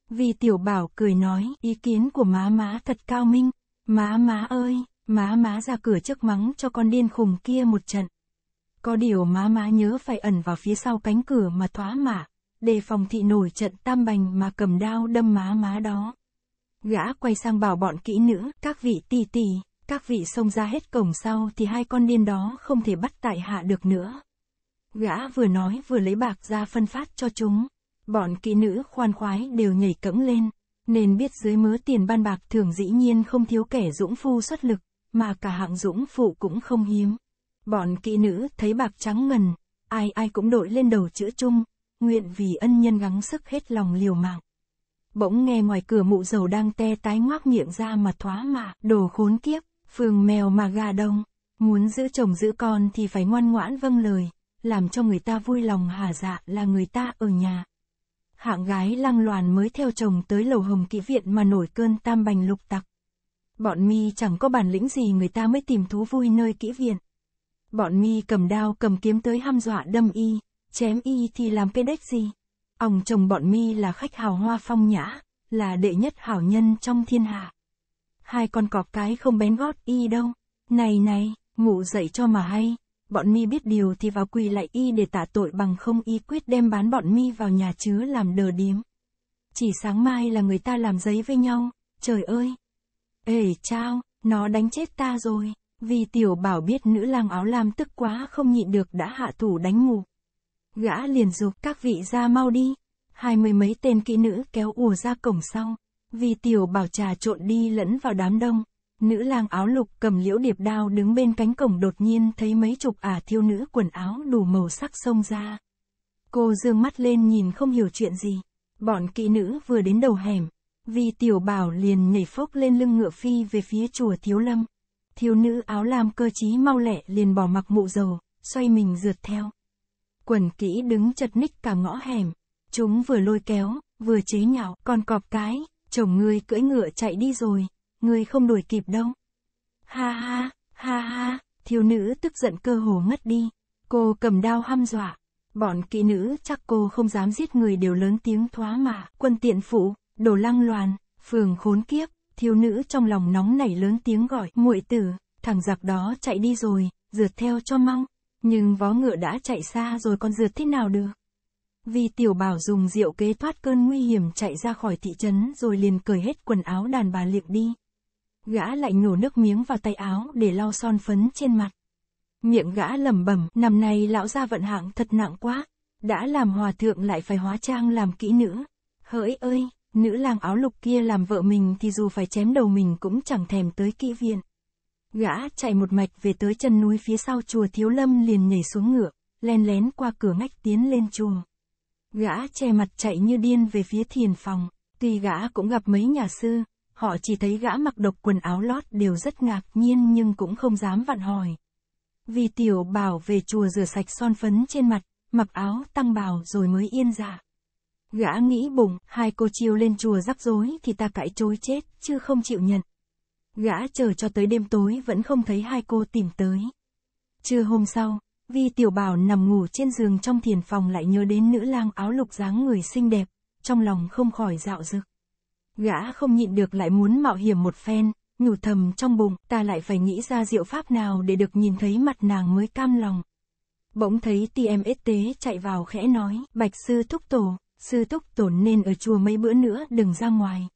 Vì tiểu bảo cười nói, ý kiến của má má thật cao minh, má má ơi, má má ra cửa trước mắng cho con điên khùng kia một trận. Có điều má má nhớ phải ẩn vào phía sau cánh cửa mà thoá mạ, đề phòng thị nổi trận tam bành mà cầm đao đâm má má đó. Gã quay sang bảo bọn kỹ nữ, các vị tì tì, các vị xông ra hết cổng sau thì hai con điên đó không thể bắt tại hạ được nữa. Gã vừa nói vừa lấy bạc ra phân phát cho chúng bọn kỹ nữ khoan khoái đều nhảy cẫng lên, nên biết dưới mớ tiền ban bạc thường dĩ nhiên không thiếu kẻ dũng phu xuất lực, mà cả hạng dũng phụ cũng không hiếm. Bọn kỹ nữ thấy bạc trắng ngần, ai ai cũng đội lên đầu chữa chung, nguyện vì ân nhân gắng sức hết lòng liều mạng. Bỗng nghe ngoài cửa mụ dầu đang te tái ngoác miệng ra mà thoá mạ, đồ khốn kiếp, phường mèo mà gà đông, muốn giữ chồng giữ con thì phải ngoan ngoãn vâng lời, làm cho người ta vui lòng hà dạ là người ta ở nhà hạng gái lăng loàn mới theo chồng tới lầu hồng kỹ viện mà nổi cơn tam bành lục tặc. Bọn mi chẳng có bản lĩnh gì người ta mới tìm thú vui nơi kỹ viện. Bọn mi cầm đao cầm kiếm tới hăm dọa đâm y, chém y thì làm cái đếch gì. Ông chồng bọn mi là khách hào hoa phong nhã, là đệ nhất hảo nhân trong thiên hạ. Hai con cọp cái không bén gót y đâu. Này này, ngủ dậy cho mà hay bọn mi biết điều thì vào quỳ lại y để tạ tội bằng không y quyết đem bán bọn mi vào nhà chứa làm đờ điếm. Chỉ sáng mai là người ta làm giấy với nhau, trời ơi! Ê chao, nó đánh chết ta rồi, vì tiểu bảo biết nữ lang áo lam tức quá không nhịn được đã hạ thủ đánh ngủ. Gã liền dục các vị ra mau đi, hai mươi mấy tên kỹ nữ kéo ùa ra cổng sau, vì tiểu bảo trà trộn đi lẫn vào đám đông. Nữ lang áo lục cầm liễu điệp đao đứng bên cánh cổng đột nhiên thấy mấy chục ả à thiêu nữ quần áo đủ màu sắc xông ra. Cô dương mắt lên nhìn không hiểu chuyện gì. Bọn kỵ nữ vừa đến đầu hẻm. Vì tiểu bảo liền nhảy phốc lên lưng ngựa phi về phía chùa thiếu lâm. Thiếu nữ áo lam cơ trí mau lẹ liền bỏ mặc mụ dầu, xoay mình rượt theo. Quần kỹ đứng chật ních cả ngõ hẻm. Chúng vừa lôi kéo, vừa chế nhạo, còn cọp cái, chồng người cưỡi ngựa chạy đi rồi, ngươi không đuổi kịp đâu. Ha ha, ha ha, thiếu nữ tức giận cơ hồ ngất đi. Cô cầm đao hăm dọa. Bọn kỹ nữ chắc cô không dám giết người đều lớn tiếng thoá mà. Quân tiện phụ, đồ lăng loàn, phường khốn kiếp, thiếu nữ trong lòng nóng nảy lớn tiếng gọi. muội tử, thằng giặc đó chạy đi rồi, rượt theo cho mong Nhưng vó ngựa đã chạy xa rồi còn rượt thế nào được. Vì tiểu bảo dùng rượu kế thoát cơn nguy hiểm chạy ra khỏi thị trấn rồi liền cởi hết quần áo đàn bà liệng đi. Gã lại nhổ nước miếng vào tay áo để lau son phấn trên mặt. Miệng gã lẩm bẩm, năm nay lão gia vận hạng thật nặng quá, đã làm hòa thượng lại phải hóa trang làm kỹ nữ. Hỡi ơi, nữ lang áo lục kia làm vợ mình thì dù phải chém đầu mình cũng chẳng thèm tới kỹ viện. Gã chạy một mạch về tới chân núi phía sau chùa Thiếu Lâm liền nhảy xuống ngựa, len lén qua cửa ngách tiến lên chuồng. Gã che mặt chạy như điên về phía thiền phòng, tuy gã cũng gặp mấy nhà sư, họ chỉ thấy gã mặc độc quần áo lót đều rất ngạc nhiên nhưng cũng không dám vặn hỏi. Vì tiểu bảo về chùa rửa sạch son phấn trên mặt, mặc áo tăng bào rồi mới yên dạ. Gã nghĩ bụng, hai cô chiêu lên chùa rắc rối thì ta cãi chối chết, chứ không chịu nhận. Gã chờ cho tới đêm tối vẫn không thấy hai cô tìm tới. Trưa hôm sau, vì Tiểu Bảo nằm ngủ trên giường trong thiền phòng lại nhớ đến nữ lang áo lục dáng người xinh đẹp, trong lòng không khỏi dạo dực. Gã không nhịn được lại muốn mạo hiểm một phen, nhủ thầm trong bụng, ta lại phải nghĩ ra diệu pháp nào để được nhìn thấy mặt nàng mới cam lòng. Bỗng thấy TMS tế chạy vào khẽ nói, bạch sư thúc tổ, sư thúc tổ nên ở chùa mấy bữa nữa đừng ra ngoài.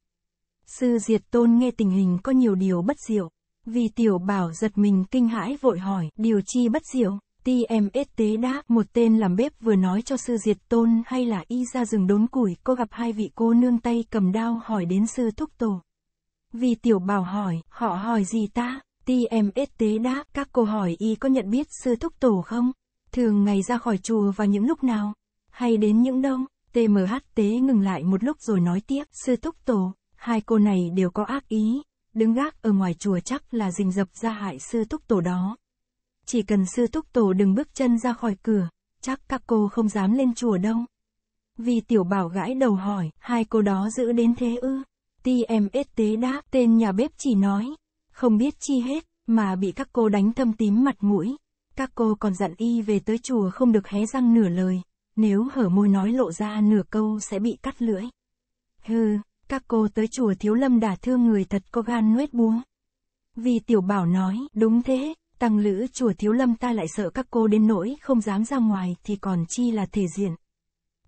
Sư diệt tôn nghe tình hình có nhiều điều bất diệu, vì tiểu bảo giật mình kinh hãi vội hỏi, điều chi bất diệu? TMST đã, một tên làm bếp vừa nói cho sư diệt tôn hay là y ra rừng đốn củi, cô gặp hai vị cô nương tay cầm đao hỏi đến sư thúc tổ. Vì tiểu bảo hỏi, họ hỏi gì ta? TMST đã, các cô hỏi y có nhận biết sư thúc tổ không? Thường ngày ra khỏi chùa vào những lúc nào? Hay đến những đông? TMH tế ngừng lại một lúc rồi nói tiếp, sư thúc tổ, hai cô này đều có ác ý, đứng gác ở ngoài chùa chắc là rình rập ra hại sư thúc tổ đó, chỉ cần sư túc tổ đừng bước chân ra khỏi cửa, chắc các cô không dám lên chùa đông. Vì tiểu bảo gãi đầu hỏi, hai cô đó giữ đến thế ư? Ti em ết tế đáp, tên nhà bếp chỉ nói, không biết chi hết, mà bị các cô đánh thâm tím mặt mũi. Các cô còn dặn y về tới chùa không được hé răng nửa lời, nếu hở môi nói lộ ra nửa câu sẽ bị cắt lưỡi. Hừ, các cô tới chùa thiếu lâm đả thương người thật có gan nuết búa. Vì tiểu bảo nói, đúng thế, Tăng lữ chùa thiếu lâm ta lại sợ các cô đến nỗi không dám ra ngoài thì còn chi là thể diện.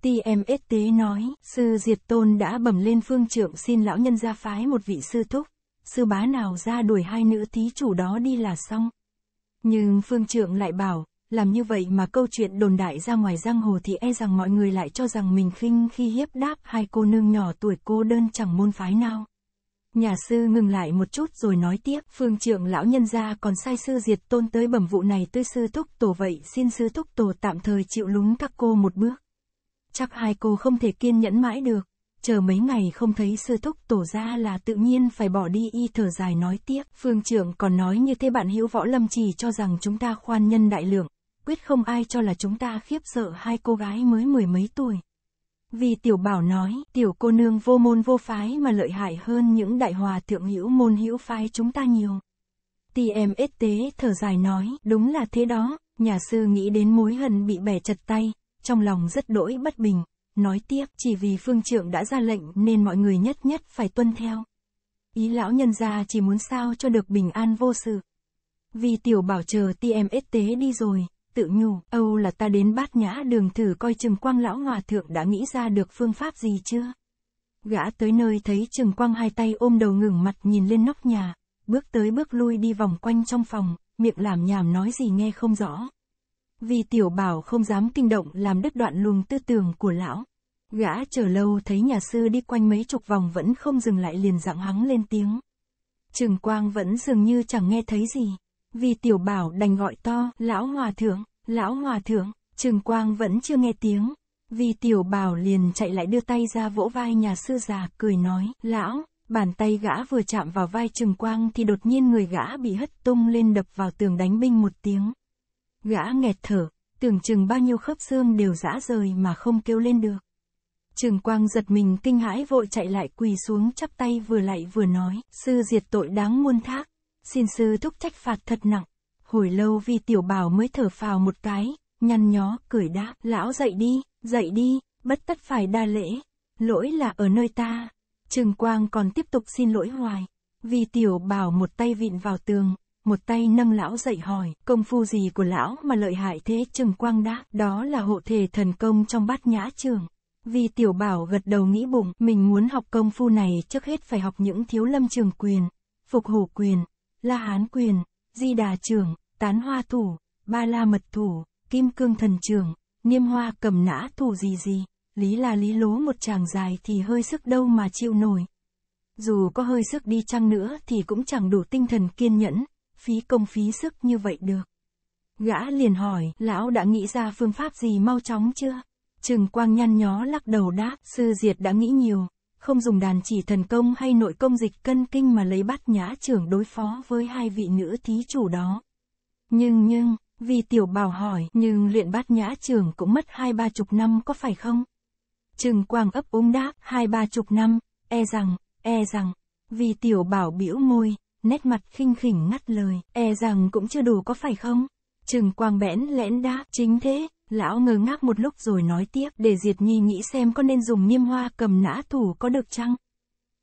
TMS tế nói, sư Diệt Tôn đã bẩm lên phương trượng xin lão nhân ra phái một vị sư thúc, sư bá nào ra đuổi hai nữ thí chủ đó đi là xong. Nhưng phương trượng lại bảo, làm như vậy mà câu chuyện đồn đại ra ngoài giang hồ thì e rằng mọi người lại cho rằng mình khinh khi hiếp đáp hai cô nương nhỏ tuổi cô đơn chẳng môn phái nào. Nhà sư ngừng lại một chút rồi nói tiếp, phương trưởng lão nhân gia còn sai sư diệt tôn tới bẩm vụ này tới sư thúc tổ vậy xin sư thúc tổ tạm thời chịu lúng các cô một bước. Chắc hai cô không thể kiên nhẫn mãi được, chờ mấy ngày không thấy sư thúc tổ ra là tự nhiên phải bỏ đi y thở dài nói tiếp. Phương trưởng còn nói như thế bạn hữu võ lâm chỉ cho rằng chúng ta khoan nhân đại lượng, quyết không ai cho là chúng ta khiếp sợ hai cô gái mới mười mấy tuổi. Vì tiểu bảo nói, tiểu cô nương vô môn vô phái mà lợi hại hơn những đại hòa thượng hữu môn hữu phái chúng ta nhiều. TM ết tế thở dài nói, đúng là thế đó, nhà sư nghĩ đến mối hận bị bẻ chật tay, trong lòng rất đỗi bất bình, nói tiếp, chỉ vì phương trưởng đã ra lệnh nên mọi người nhất nhất phải tuân theo. Ý lão nhân gia chỉ muốn sao cho được bình an vô sự. Vì tiểu bảo chờ TM ết tế đi rồi, tự nhu Âu là ta đến bát nhã đường thử coi Trừng Quang lão hòa thượng đã nghĩ ra được phương pháp gì chưa. Gã tới nơi thấy Trừng Quang hai tay ôm đầu ngừng mặt nhìn lên nóc nhà, bước tới bước lui đi vòng quanh trong phòng, miệng làm nhảm nói gì nghe không rõ. Vì tiểu bảo không dám kinh động làm đứt đoạn luồng tư tưởng của lão. Gã chờ lâu thấy nhà sư đi quanh mấy chục vòng vẫn không dừng lại liền dặng hắng lên tiếng. Trừng Quang vẫn dường như chẳng nghe thấy gì vì tiểu bảo đành gọi to, lão hòa thượng, lão hòa thượng, trường Quang vẫn chưa nghe tiếng. Vì tiểu bảo liền chạy lại đưa tay ra vỗ vai nhà sư già, cười nói, lão, bàn tay gã vừa chạm vào vai trường Quang thì đột nhiên người gã bị hất tung lên đập vào tường đánh binh một tiếng. Gã nghẹt thở, tưởng chừng bao nhiêu khớp xương đều rã rời mà không kêu lên được. Trường Quang giật mình kinh hãi vội chạy lại quỳ xuống chắp tay vừa lại vừa nói, sư diệt tội đáng muôn thác xin sư thúc trách phạt thật nặng. Hồi lâu vi tiểu bảo mới thở phào một cái, nhăn nhó, cười đáp, lão dậy đi, dậy đi, bất tất phải đa lễ, lỗi là ở nơi ta. Trừng Quang còn tiếp tục xin lỗi hoài. Vi tiểu bảo một tay vịn vào tường, một tay nâng lão dậy hỏi, công phu gì của lão mà lợi hại thế Trừng Quang đã, đó là hộ thể thần công trong bát nhã trường. Vì tiểu bảo gật đầu nghĩ bụng, mình muốn học công phu này trước hết phải học những thiếu lâm trường quyền, phục hổ quyền, La Hán Quyền, Di Đà Trưởng, Tán Hoa Thủ, Ba La Mật Thủ, Kim Cương Thần Trưởng, Niêm Hoa Cầm Nã Thủ gì gì, lý là lý lố một chàng dài thì hơi sức đâu mà chịu nổi. Dù có hơi sức đi chăng nữa thì cũng chẳng đủ tinh thần kiên nhẫn, phí công phí sức như vậy được. Gã liền hỏi, lão đã nghĩ ra phương pháp gì mau chóng chưa? Trừng Quang nhăn nhó lắc đầu đáp, sư diệt đã nghĩ nhiều, không dùng đàn chỉ thần công hay nội công dịch cân kinh mà lấy bắt nhã trưởng đối phó với hai vị nữ thí chủ đó. Nhưng nhưng, vì tiểu bảo hỏi, nhưng luyện bát nhã trưởng cũng mất hai ba chục năm có phải không? Trừng quang ấp úng đáp, hai ba chục năm, e rằng, e rằng, vì tiểu bảo bĩu môi, nét mặt khinh khỉnh ngắt lời, e rằng cũng chưa đủ có phải không? Trừng quang bẽn lẽn đáp, chính thế, Lão ngơ ngác một lúc rồi nói tiếp để Diệt Nhi nghĩ xem có nên dùng niêm hoa cầm nã thủ có được chăng?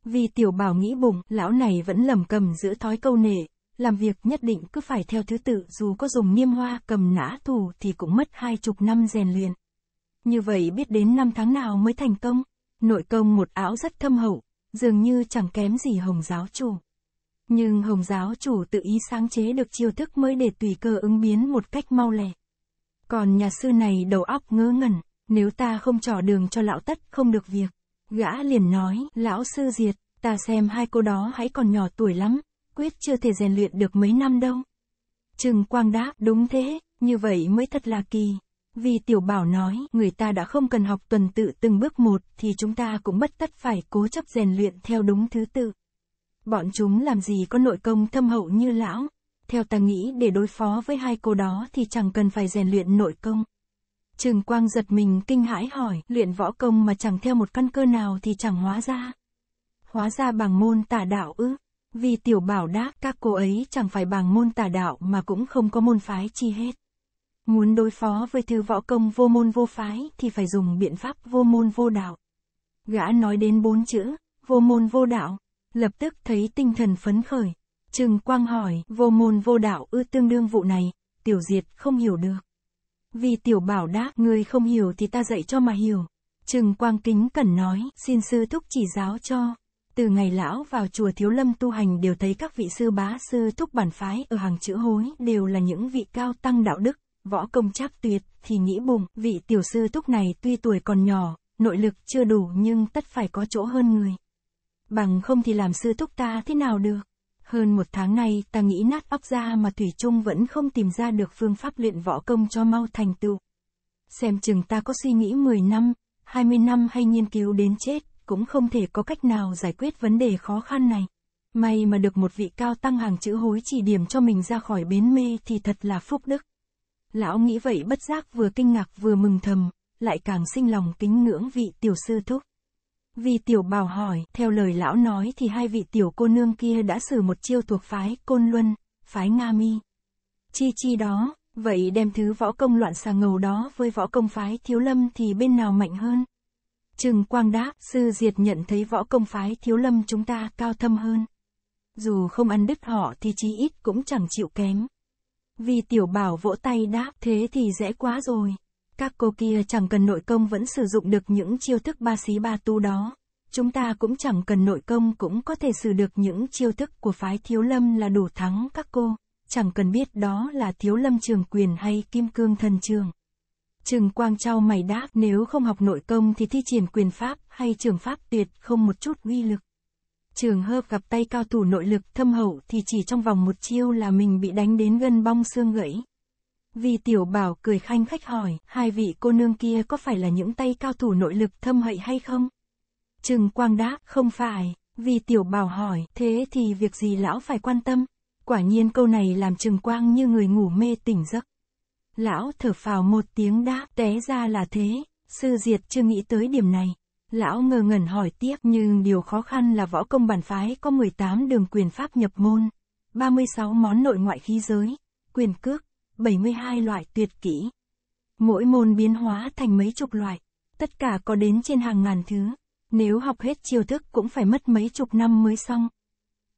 Vì tiểu bảo nghĩ bụng, lão này vẫn lầm cầm giữa thói câu nể, làm việc nhất định cứ phải theo thứ tự dù có dùng niêm hoa cầm nã thủ thì cũng mất hai chục năm rèn luyện. Như vậy biết đến năm tháng nào mới thành công, nội công một áo rất thâm hậu, dường như chẳng kém gì hồng giáo chủ. Nhưng hồng giáo chủ tự ý sáng chế được chiêu thức mới để tùy cơ ứng biến một cách mau lẹ. Còn nhà sư này đầu óc ngớ ngẩn, nếu ta không trỏ đường cho lão tất không được việc. Gã liền nói, lão sư diệt, ta xem hai cô đó hãy còn nhỏ tuổi lắm, quyết chưa thể rèn luyện được mấy năm đâu. Trừng Quang đáp, đúng thế, như vậy mới thật là kỳ. Vì tiểu bảo nói, người ta đã không cần học tuần tự từng bước một, thì chúng ta cũng bất tất phải cố chấp rèn luyện theo đúng thứ tự. Bọn chúng làm gì có nội công thâm hậu như lão, theo ta nghĩ để đối phó với hai cô đó thì chẳng cần phải rèn luyện nội công. Trừng Quang giật mình kinh hãi hỏi, luyện võ công mà chẳng theo một căn cơ nào thì chẳng hóa ra. Hóa ra bằng môn tà đạo ư? Vì tiểu bảo đáp các cô ấy chẳng phải bằng môn tà đạo mà cũng không có môn phái chi hết. Muốn đối phó với thứ võ công vô môn vô phái thì phải dùng biện pháp vô môn vô đạo. Gã nói đến bốn chữ, vô môn vô đạo, lập tức thấy tinh thần phấn khởi, Trừng Quang hỏi, vô môn vô đạo ư tương đương vụ này, tiểu diệt không hiểu được. Vì tiểu bảo đáp, người không hiểu thì ta dạy cho mà hiểu. Trừng Quang kính cẩn nói, xin sư thúc chỉ giáo cho. Từ ngày lão vào chùa Thiếu Lâm tu hành đều thấy các vị sư bá sư thúc bản phái ở hàng chữ hối đều là những vị cao tăng đạo đức, võ công cháp tuyệt, thì nghĩ bụng, vị tiểu sư thúc này tuy tuổi còn nhỏ, nội lực chưa đủ nhưng tất phải có chỗ hơn người. Bằng không thì làm sư thúc ta thế nào được? Hơn một tháng nay ta nghĩ nát óc ra mà Thủy trung vẫn không tìm ra được phương pháp luyện võ công cho mau thành tựu. Xem chừng ta có suy nghĩ 10 năm, 20 năm hay nghiên cứu đến chết, cũng không thể có cách nào giải quyết vấn đề khó khăn này. May mà được một vị cao tăng hàng chữ hối chỉ điểm cho mình ra khỏi bến mê thì thật là phúc đức. Lão nghĩ vậy bất giác vừa kinh ngạc vừa mừng thầm, lại càng sinh lòng kính ngưỡng vị tiểu sư thúc vì tiểu bảo hỏi, theo lời lão nói thì hai vị tiểu cô nương kia đã sử một chiêu thuộc phái Côn Luân, phái Nga Mi. Chi chi đó, vậy đem thứ võ công loạn xà ngầu đó với võ công phái thiếu lâm thì bên nào mạnh hơn? Trừng Quang đáp, sư diệt nhận thấy võ công phái thiếu lâm chúng ta cao thâm hơn. Dù không ăn đứt họ thì chí ít cũng chẳng chịu kém. Vì tiểu bảo vỗ tay đáp, thế thì dễ quá rồi. Các cô kia chẳng cần nội công vẫn sử dụng được những chiêu thức ba xí ba tu đó. Chúng ta cũng chẳng cần nội công cũng có thể sử được những chiêu thức của phái thiếu lâm là đủ thắng các cô. Chẳng cần biết đó là thiếu lâm trường quyền hay kim cương thần trường. Trừng Quang trao mày đáp nếu không học nội công thì thi triển quyền pháp hay trường pháp tuyệt không một chút uy lực. Trường hợp gặp tay cao thủ nội lực thâm hậu thì chỉ trong vòng một chiêu là mình bị đánh đến gần bong xương gãy. Vì tiểu bảo cười khanh khách hỏi, hai vị cô nương kia có phải là những tay cao thủ nội lực thâm hậy hay không? Trừng quang đáp, không phải. Vì tiểu bảo hỏi, thế thì việc gì lão phải quan tâm? Quả nhiên câu này làm trừng quang như người ngủ mê tỉnh giấc. Lão thở phào một tiếng đáp, té ra là thế. Sư diệt chưa nghĩ tới điểm này. Lão ngơ ngẩn hỏi tiếp nhưng điều khó khăn là võ công bản phái có 18 đường quyền pháp nhập môn, 36 món nội ngoại khí giới, quyền cước, 72 loại tuyệt kỹ. Mỗi môn biến hóa thành mấy chục loại, tất cả có đến trên hàng ngàn thứ. Nếu học hết chiêu thức cũng phải mất mấy chục năm mới xong.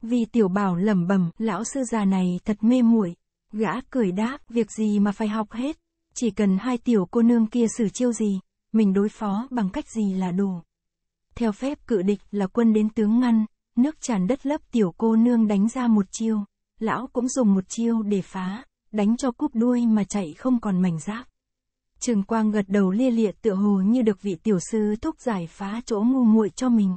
Vì tiểu bảo lẩm bẩm, lão sư già này thật mê muội. Gã cười đáp, việc gì mà phải học hết, chỉ cần hai tiểu cô nương kia xử chiêu gì, mình đối phó bằng cách gì là đủ. Theo phép cự địch là quân đến tướng ngăn, nước tràn đất lấp tiểu cô nương đánh ra một chiêu, lão cũng dùng một chiêu để phá đánh cho cúp đuôi mà chạy không còn mảnh giáp. Trường Quang gật đầu lia lịa tựa hồ như được vị tiểu sư thúc giải phá chỗ ngu muội cho mình.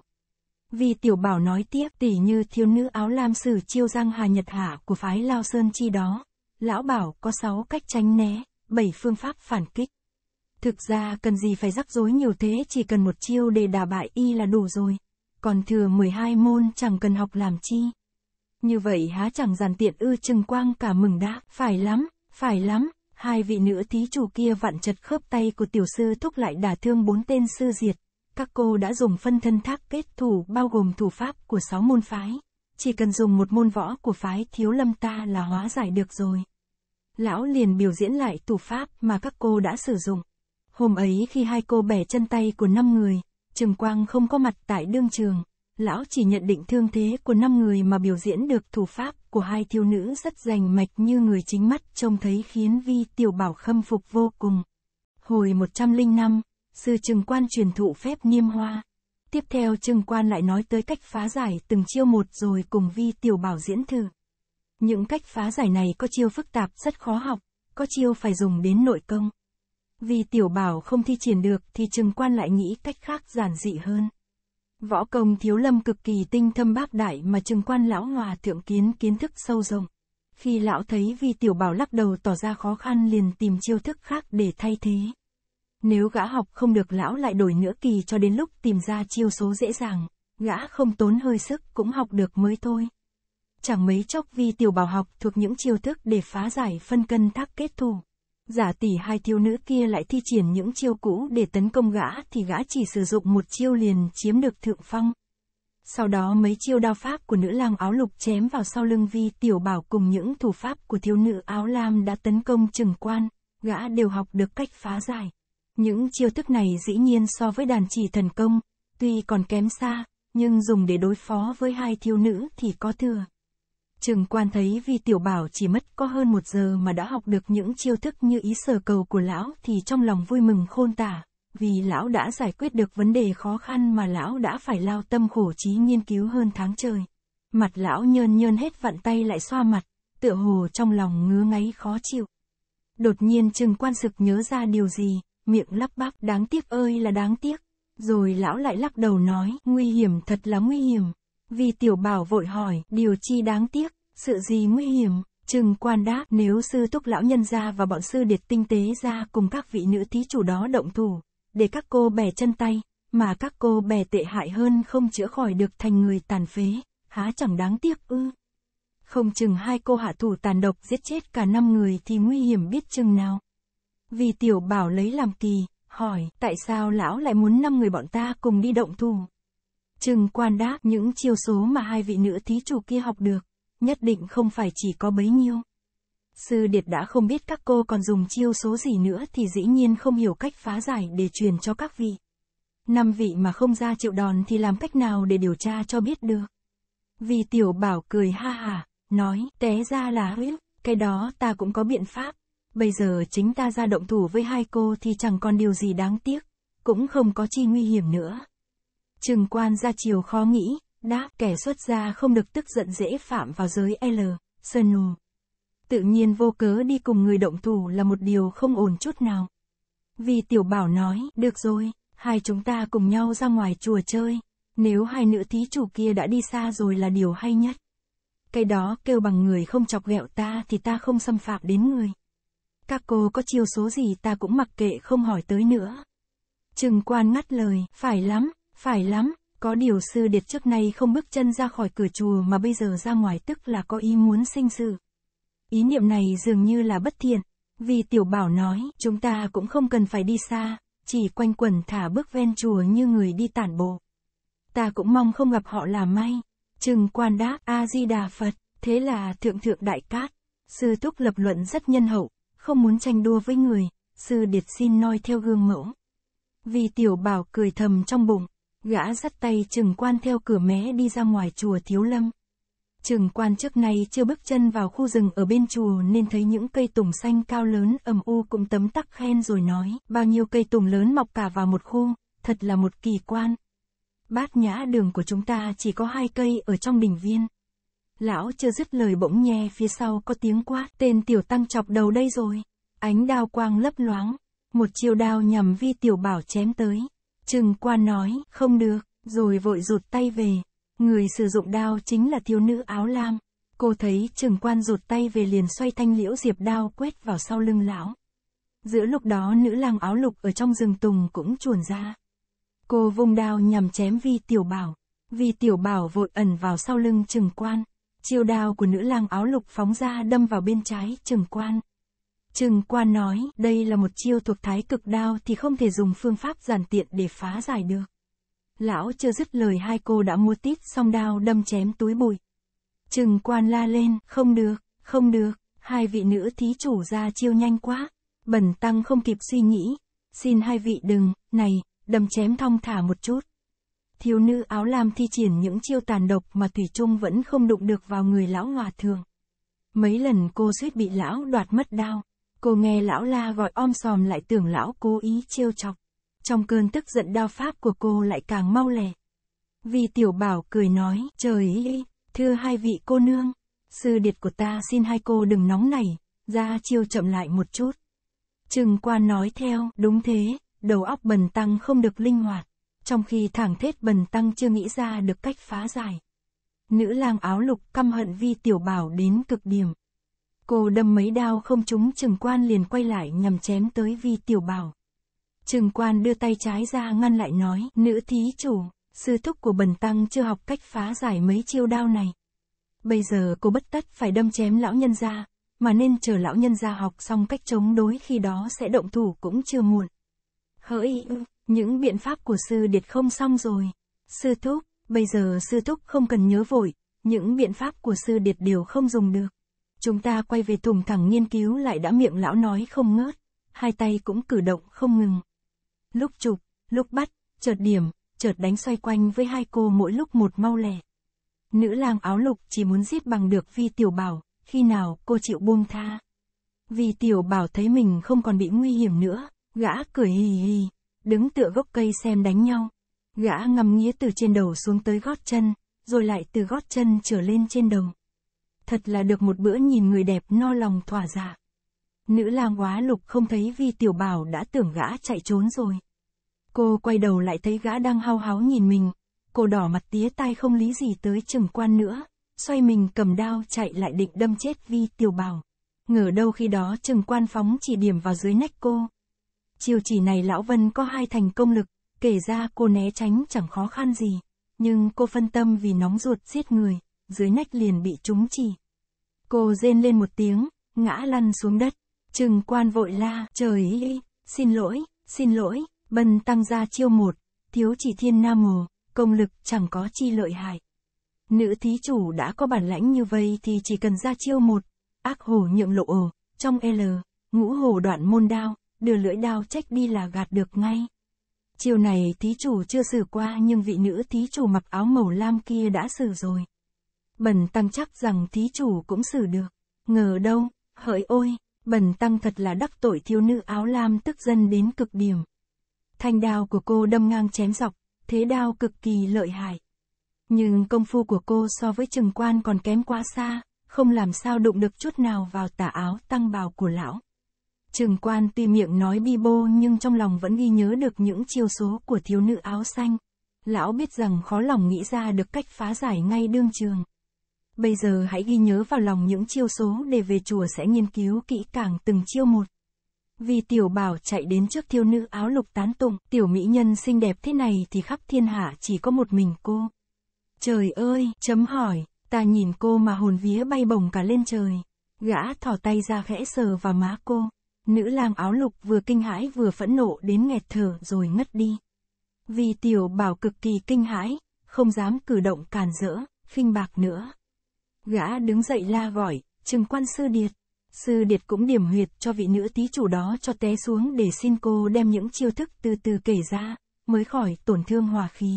Vì tiểu bảo nói tiếp tỷ như thiếu nữ áo lam sử chiêu giang hà nhật hạ của phái Lao Sơn chi đó. Lão bảo có 6 cách tránh né, 7 phương pháp phản kích. Thực ra cần gì phải rắc rối nhiều thế chỉ cần một chiêu để đả bại y là đủ rồi. Còn thừa 12 môn chẳng cần học làm chi. Như vậy há chẳng giản tiện ư trừng quang cả mừng đã, phải lắm, phải lắm, hai vị nữ thí chủ kia vặn chật khớp tay của tiểu sư thúc lại đả thương bốn tên sư diệt. Các cô đã dùng phân thân thác kết thủ bao gồm thủ pháp của sáu môn phái. Chỉ cần dùng một môn võ của phái thiếu lâm ta là hóa giải được rồi. Lão liền biểu diễn lại thủ pháp mà các cô đã sử dụng. Hôm ấy khi hai cô bẻ chân tay của năm người, Trừng Quang không có mặt tại đương trường, lão chỉ nhận định thương thế của năm người mà biểu diễn được thủ pháp của hai thiếu nữ rất rành mạch như người chính mắt trông thấy khiến Vi Tiểu Bảo khâm phục vô cùng. Hồi 105, sư trừng quan truyền thụ phép niêm hoa. Tiếp theo trừng quan lại nói tới cách phá giải từng chiêu một rồi cùng Vi Tiểu Bảo diễn thử. Những cách phá giải này có chiêu phức tạp rất khó học, có chiêu phải dùng đến nội công. Vì tiểu bảo không thi triển được thì trừng quan lại nghĩ cách khác giản dị hơn. Võ công thiếu lâm cực kỳ tinh thâm bác đại mà trừng quan lão hòa thượng kiến kiến thức sâu rộng. Khi lão thấy vi tiểu bảo lắc đầu tỏ ra khó khăn liền tìm chiêu thức khác để thay thế. Nếu gã học không được lão lại đổi nữa kỳ cho đến lúc tìm ra chiêu số dễ dàng, gã không tốn hơi sức cũng học được mới thôi. Chẳng mấy chốc vi tiểu bảo học thuộc những chiêu thức để phá giải phân cân thác kết thủ. Giả tỷ hai thiếu nữ kia lại thi triển những chiêu cũ để tấn công gã thì gã chỉ sử dụng một chiêu liền chiếm được thượng phong. Sau đó mấy chiêu đao pháp của nữ lang áo lục chém vào sau lưng vi tiểu bảo cùng những thủ pháp của thiếu nữ áo lam đã tấn công trừng quan, gã đều học được cách phá giải. Những chiêu thức này dĩ nhiên so với đàn chỉ thần công, tuy còn kém xa, nhưng dùng để đối phó với hai thiếu nữ thì có thừa. Trường quan thấy vì tiểu bảo chỉ mất có hơn một giờ mà đã học được những chiêu thức như ý sở cầu của lão thì trong lòng vui mừng khôn tả, vì lão đã giải quyết được vấn đề khó khăn mà lão đã phải lao tâm khổ trí nghiên cứu hơn tháng trời. Mặt lão nhơn nhơn hết vặn tay lại xoa mặt, tựa hồ trong lòng ngứa ngáy khó chịu. Đột nhiên trừng quan sực nhớ ra điều gì, miệng lắp bắp đáng tiếc ơi là đáng tiếc. Rồi lão lại lắc đầu nói, nguy hiểm thật là nguy hiểm. Vì tiểu bảo vội hỏi, điều chi đáng tiếc, sự gì nguy hiểm? Trừng quan đáp nếu sư túc lão nhân ra và bọn sư điệt tinh tế ra cùng các vị nữ thí chủ đó động thủ, để các cô bè chân tay, mà các cô bè tệ hại hơn không chữa khỏi được thành người tàn phế, há chẳng đáng tiếc ư. Không chừng hai cô hạ thủ tàn độc giết chết cả năm người thì nguy hiểm biết chừng nào. Vì tiểu bảo lấy làm kỳ, hỏi tại sao lão lại muốn năm người bọn ta cùng đi động thủ. Trừng quan đáp những chiêu số mà hai vị nữ thí chủ kia học được nhất định không phải chỉ có bấy nhiêu. Sư Điệt đã không biết các cô còn dùng chiêu số gì nữa thì dĩ nhiên không hiểu cách phá giải để truyền cho các vị. Năm vị mà không ra chịu đòn thì làm cách nào để điều tra cho biết được. Vì tiểu bảo cười ha hả, nói, té ra là huyết, cái đó ta cũng có biện pháp. Bây giờ chính ta ra động thủ với hai cô thì chẳng còn điều gì đáng tiếc, cũng không có chi nguy hiểm nữa. Trừng quan ra chiều khó nghĩ, Đáp kẻ xuất gia không được tức giận dễ phạm vào giới L, sơn Snu. Tự nhiên vô cớ đi cùng người động thủ là một điều không ổn chút nào. Vì tiểu bảo nói, được rồi, hai chúng ta cùng nhau ra ngoài chùa chơi. Nếu hai nữ thí chủ kia đã đi xa rồi là điều hay nhất. Cái đó kêu bằng người không chọc ghẹo ta thì ta không xâm phạm đến người. Các cô có chiêu số gì ta cũng mặc kệ không hỏi tới nữa. Trừng quan ngắt lời, phải lắm, phải lắm, có điều sư điệt trước nay không bước chân ra khỏi cửa chùa mà bây giờ ra ngoài tức là có ý muốn sinh sự. Ý niệm này dường như là bất thiện, vì tiểu bảo nói chúng ta cũng không cần phải đi xa, chỉ quanh quẩn thả bước ven chùa như người đi tản bộ. Ta cũng mong không gặp họ là may. Trừng quan đáp A-di-đà Phật, thế là thượng thượng đại cát. Sư Túc lập luận rất nhân hậu, không muốn tranh đua với người, sư điệt xin noi theo gương mẫu. Vì tiểu bảo cười thầm trong bụng, Gã dắt tay trừng quan theo cửa mé đi ra ngoài chùa Thiếu Lâm. Trừng quan trước nay chưa bước chân vào khu rừng ở bên chùa nên thấy những cây tùng xanh cao lớn ầm u cũng tấm tắc khen rồi nói, bao nhiêu cây tùng lớn mọc cả vào một khu, thật là một kỳ quan. Bát nhã đường của chúng ta chỉ có hai cây ở trong đình viên. Lão chưa dứt lời bỗng nghe phía sau có tiếng quát, tên tiểu tăng chọc đầu đây rồi. Ánh đao quang lấp loáng, một chiều đao nhằm vi tiểu bảo chém tới. Trừng quan nói, không được, rồi vội rụt tay về. Người sử dụng đao chính là thiếu nữ áo lam. Cô thấy trừng quan rụt tay về liền xoay thanh liễu diệp đao quét vào sau lưng lão. Giữa lúc đó nữ lang áo lục ở trong rừng tùng cũng chuồn ra. Cô vung đao nhằm chém vi tiểu bảo. Vi tiểu bảo vội ẩn vào sau lưng trừng quan. Chiêu đao của nữ lang áo lục phóng ra đâm vào bên trái trừng quan. Trừng Quan nói, đây là một chiêu thuộc thái cực đao thì không thể dùng phương pháp giản tiện để phá giải được. Lão chưa dứt lời hai cô đã mua tít song đao đâm chém túi bụi. Trừng Quan la lên, không được, không được, hai vị nữ thí chủ ra chiêu nhanh quá. Bần tăng không kịp suy nghĩ, xin hai vị đừng, này, đâm chém thong thả một chút. Thiếu nữ áo lam thi triển những chiêu tàn độc mà Thủy Trung vẫn không đụng được vào người lão hòa thường. Mấy lần cô suýt bị lão đoạt mất đao. Cô nghe lão la gọi om sòm lại tưởng lão cố ý trêu chọc. Trong cơn tức giận đao pháp của cô lại càng mau lẹ. Vì tiểu bảo cười nói, trời ơi, thưa hai vị cô nương, sư điệt của ta xin hai cô đừng nóng này, ra chiêu chậm lại một chút. Trừng quan nói theo, đúng thế, đầu óc bần tăng không được linh hoạt, trong khi thẳng thết bần tăng chưa nghĩ ra được cách phá giải. Nữ lang áo lục căm hận vi tiểu bảo đến cực điểm. Cô đâm mấy đao không trúng trừng quan liền quay lại nhằm chém tới vi tiểu bảo. Trừng quan đưa tay trái ra ngăn lại nói, nữ thí chủ, sư thúc của bần tăng chưa học cách phá giải mấy chiêu đao này. Bây giờ cô bất tất phải đâm chém lão nhân ra, mà nên chờ lão nhân ra học xong cách chống đối khi đó sẽ động thủ cũng chưa muộn. Hỡi, những biện pháp của sư điệt không xong rồi. Sư thúc, bây giờ sư thúc không cần nhớ vội, những biện pháp của sư điệt đều không dùng được. Chúng ta quay về thùng thẳng nghiên cứu lại đã miệng lão nói không ngớt, hai tay cũng cử động không ngừng. Lúc chụp, lúc bắt, chợt điểm, chợt đánh xoay quanh với hai cô mỗi lúc một mau lẻ. Nữ lang áo lục chỉ muốn giết bằng được Vi Tiểu Bảo, khi nào cô chịu buông tha. Vi Tiểu Bảo thấy mình không còn bị nguy hiểm nữa, gã cười hì hì, đứng tựa gốc cây xem đánh nhau. Gã ngầm nghĩa từ trên đầu xuống tới gót chân, rồi lại từ gót chân trở lên trên đầu thật là được một bữa nhìn người đẹp no lòng thỏa dạ. Nữ lang quá lục không thấy vi tiểu bảo đã tưởng gã chạy trốn rồi. Cô quay đầu lại thấy gã đang hao háo nhìn mình, cô đỏ mặt tía tai không lý gì tới trừng quan nữa, xoay mình cầm đao chạy lại định đâm chết vi tiểu bảo. Ngờ đâu khi đó trừng quan phóng chỉ điểm vào dưới nách cô. Chiều chỉ này lão Vân có hai thành công lực, kể ra cô né tránh chẳng khó khăn gì, nhưng cô phân tâm vì nóng ruột giết người dưới nách liền bị trúng chỉ. Cô rên lên một tiếng, ngã lăn xuống đất. Trừng quan vội la, trời ý, xin lỗi, xin lỗi, bần tăng ra chiêu một, thiếu chỉ thiên nam mồ, công lực chẳng có chi lợi hại. Nữ thí chủ đã có bản lãnh như vậy thì chỉ cần ra chiêu một, ác hồ nhượng lộ ở trong L, ngũ hồ đoạn môn đao, đưa lưỡi đao trách đi là gạt được ngay. Chiều này thí chủ chưa xử qua nhưng vị nữ thí chủ mặc áo màu lam kia đã xử rồi. Bần tăng chắc rằng thí chủ cũng xử được. Ngờ đâu, hỡi ôi, bần tăng thật là đắc tội thiếu nữ áo lam tức dân đến cực điểm. Thanh đao của cô đâm ngang chém dọc, thế đao cực kỳ lợi hại. Nhưng công phu của cô so với trừng quan còn kém quá xa, không làm sao đụng được chút nào vào tà áo tăng bào của lão. Trừng quan tuy miệng nói bi bô nhưng trong lòng vẫn ghi nhớ được những chiêu số của thiếu nữ áo xanh. Lão biết rằng khó lòng nghĩ ra được cách phá giải ngay đương trường. Bây giờ hãy ghi nhớ vào lòng những chiêu số để về chùa sẽ nghiên cứu kỹ càng từng chiêu một. Vì tiểu bảo chạy đến trước thiêu nữ áo lục tán tụng, tiểu mỹ nhân xinh đẹp thế này thì khắp thiên hạ chỉ có một mình cô. Trời ơi, chấm hỏi, ta nhìn cô mà hồn vía bay bổng cả lên trời. Gã thỏ tay ra khẽ sờ vào má cô. Nữ lang áo lục vừa kinh hãi vừa phẫn nộ đến nghẹt thở rồi ngất đi. Vì tiểu bảo cực kỳ kinh hãi, không dám cử động càn rỡ, khinh bạc nữa. Gã đứng dậy la gọi, trừng quan sư điệt. Sư điệt cũng điểm huyệt cho vị nữ tí chủ đó cho té xuống để xin cô đem những chiêu thức từ từ kể ra, mới khỏi tổn thương hòa khí.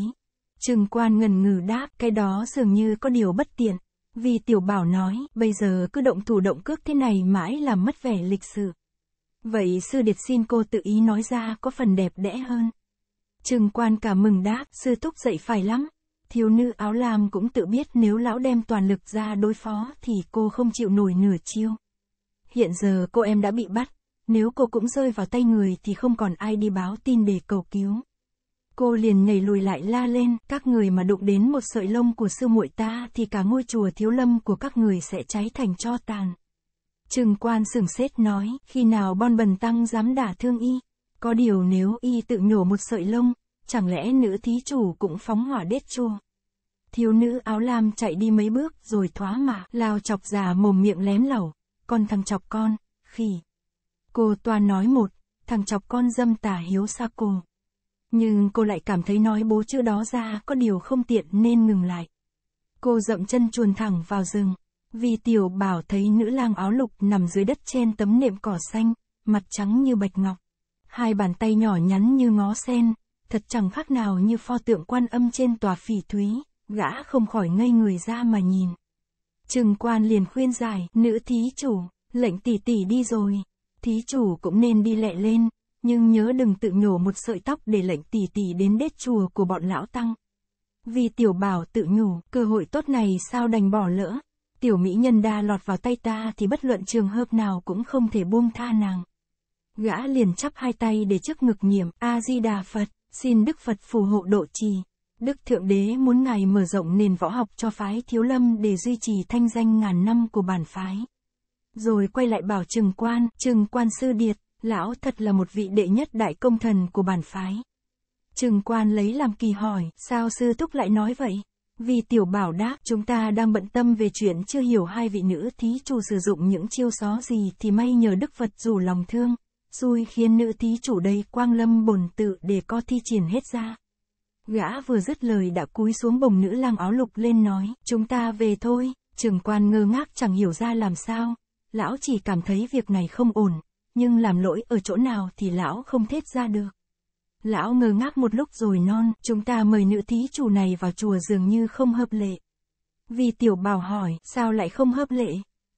Trừng quan ngần ngừ đáp cái đó dường như có điều bất tiện. Vì tiểu bảo nói, bây giờ cứ động thủ động cước thế này mãi là mất vẻ lịch sự. Vậy sư điệt xin cô tự ý nói ra có phần đẹp đẽ hơn. Trừng quan cả mừng đáp, sư thúc dậy phải lắm, thiếu nữ áo lam cũng tự biết nếu lão đem toàn lực ra đối phó thì cô không chịu nổi nửa chiêu. Hiện giờ cô em đã bị bắt, nếu cô cũng rơi vào tay người thì không còn ai đi báo tin để cầu cứu. Cô liền nhảy lùi lại la lên, các người mà đụng đến một sợi lông của sư muội ta thì cả ngôi chùa thiếu lâm của các người sẽ cháy thành cho tàn. Trừng quan sửng sét nói, khi nào bon bần tăng dám đả thương y, có điều nếu y tự nhổ một sợi lông, chẳng lẽ nữ thí chủ cũng phóng hỏa đết chua? Thiếu nữ áo lam chạy đi mấy bước rồi thoá mạ, lao chọc già mồm miệng lém lẩu, con thằng chọc con, khỉ. Cô toàn nói một, thằng chọc con dâm tà hiếu xa cô. Nhưng cô lại cảm thấy nói bố chữ đó ra có điều không tiện nên ngừng lại. Cô dậm chân chuồn thẳng vào rừng, vì tiểu bảo thấy nữ lang áo lục nằm dưới đất trên tấm nệm cỏ xanh, mặt trắng như bạch ngọc. Hai bàn tay nhỏ nhắn như ngó sen, thật chẳng khác nào như pho tượng quan âm trên tòa phỉ thúy, gã không khỏi ngây người ra mà nhìn. Trừng quan liền khuyên giải, nữ thí chủ, lệnh tỷ tỷ đi rồi, thí chủ cũng nên đi lẹ lên, nhưng nhớ đừng tự nhổ một sợi tóc để lệnh tỷ tỷ đến đết chùa của bọn lão tăng. Vì tiểu bảo tự nhủ, cơ hội tốt này sao đành bỏ lỡ, tiểu mỹ nhân đa lọt vào tay ta thì bất luận trường hợp nào cũng không thể buông tha nàng. Gã liền chắp hai tay để trước ngực niệm A-di-đà Phật xin Đức Phật phù hộ độ trì. Đức Thượng Đế muốn Ngài mở rộng nền võ học cho phái Thiếu Lâm để duy trì thanh danh ngàn năm của bản phái. Rồi quay lại bảo Trừng Quan, Trừng Quan Sư Điệt, lão thật là một vị đệ nhất đại công thần của bản phái. Trừng Quan lấy làm kỳ hỏi, sao Sư thúc lại nói vậy? Vì tiểu bảo đáp, chúng ta đang bận tâm về chuyện chưa hiểu hai vị nữ thí chủ sử dụng những chiêu xó gì thì may nhờ Đức Phật dù lòng thương xui khiến nữ thí chủ đây quang lâm bổn tự để co thi triển hết ra. Gã vừa dứt lời đã cúi xuống bồng nữ lang áo lục lên nói, chúng ta về thôi, trường quan ngơ ngác chẳng hiểu ra làm sao, lão chỉ cảm thấy việc này không ổn, nhưng làm lỗi ở chỗ nào thì lão không thết ra được. Lão ngơ ngác một lúc rồi non, chúng ta mời nữ thí chủ này vào chùa dường như không hợp lệ. Vì tiểu bảo hỏi, sao lại không hợp lệ?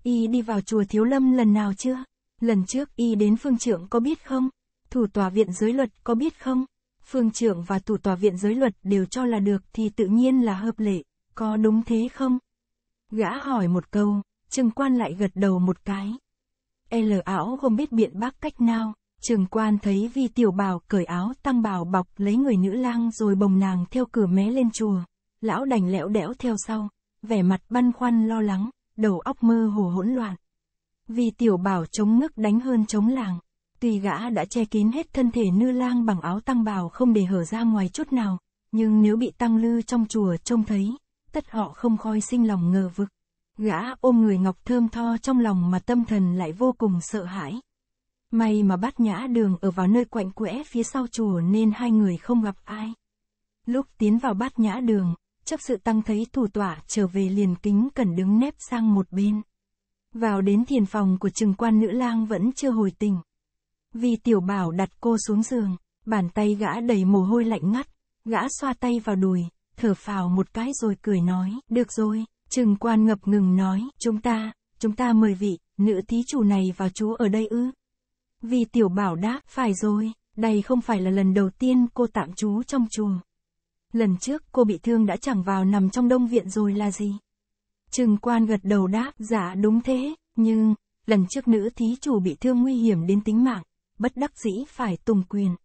Y đi vào chùa thiếu lâm lần nào chưa? Lần trước y đến phương trưởng có biết không? Thủ tòa viện giới luật có biết không? Phương trưởng và thủ tòa viện giới luật đều cho là được thì tự nhiên là hợp lệ, có đúng thế không? Gã hỏi một câu, trừng quan lại gật đầu một cái. L áo không biết biện bác cách nào, trường quan thấy vi tiểu bào cởi áo tăng bào bọc lấy người nữ lang rồi bồng nàng theo cửa mé lên chùa. Lão đành lẽo đẽo theo sau, vẻ mặt băn khoăn lo lắng, đầu óc mơ hồ hỗn loạn. Vì tiểu bảo chống ngức đánh hơn chống làng. Tuy gã đã che kín hết thân thể nư lang bằng áo tăng bào không để hở ra ngoài chút nào, nhưng nếu bị tăng lư trong chùa trông thấy, tất họ không khoi sinh lòng ngờ vực. Gã ôm người ngọc thơm tho trong lòng mà tâm thần lại vô cùng sợ hãi. May mà bát nhã đường ở vào nơi quạnh quẽ phía sau chùa nên hai người không gặp ai. Lúc tiến vào bát nhã đường, chấp sự tăng thấy thủ tỏa trở về liền kính cẩn đứng nép sang một bên. Vào đến thiền phòng của trừng quan nữ lang vẫn chưa hồi tình. Vì tiểu bảo đặt cô xuống giường, bàn tay gã đầy mồ hôi lạnh ngắt, gã xoa tay vào đùi, thở phào một cái rồi cười nói, được rồi, trừng quan ngập ngừng nói, chúng ta, chúng ta mời vị, nữ thí chủ này vào chú ở đây ư. Vì tiểu bảo đáp, phải rồi, đây không phải là lần đầu tiên cô tạm trú trong chùa Lần trước cô bị thương đã chẳng vào nằm trong đông viện rồi là gì? Trừng quan gật đầu đáp, dạ đúng thế, nhưng, lần trước nữ thí chủ bị thương nguy hiểm đến tính mạng, bất đắc dĩ phải tùng quyền.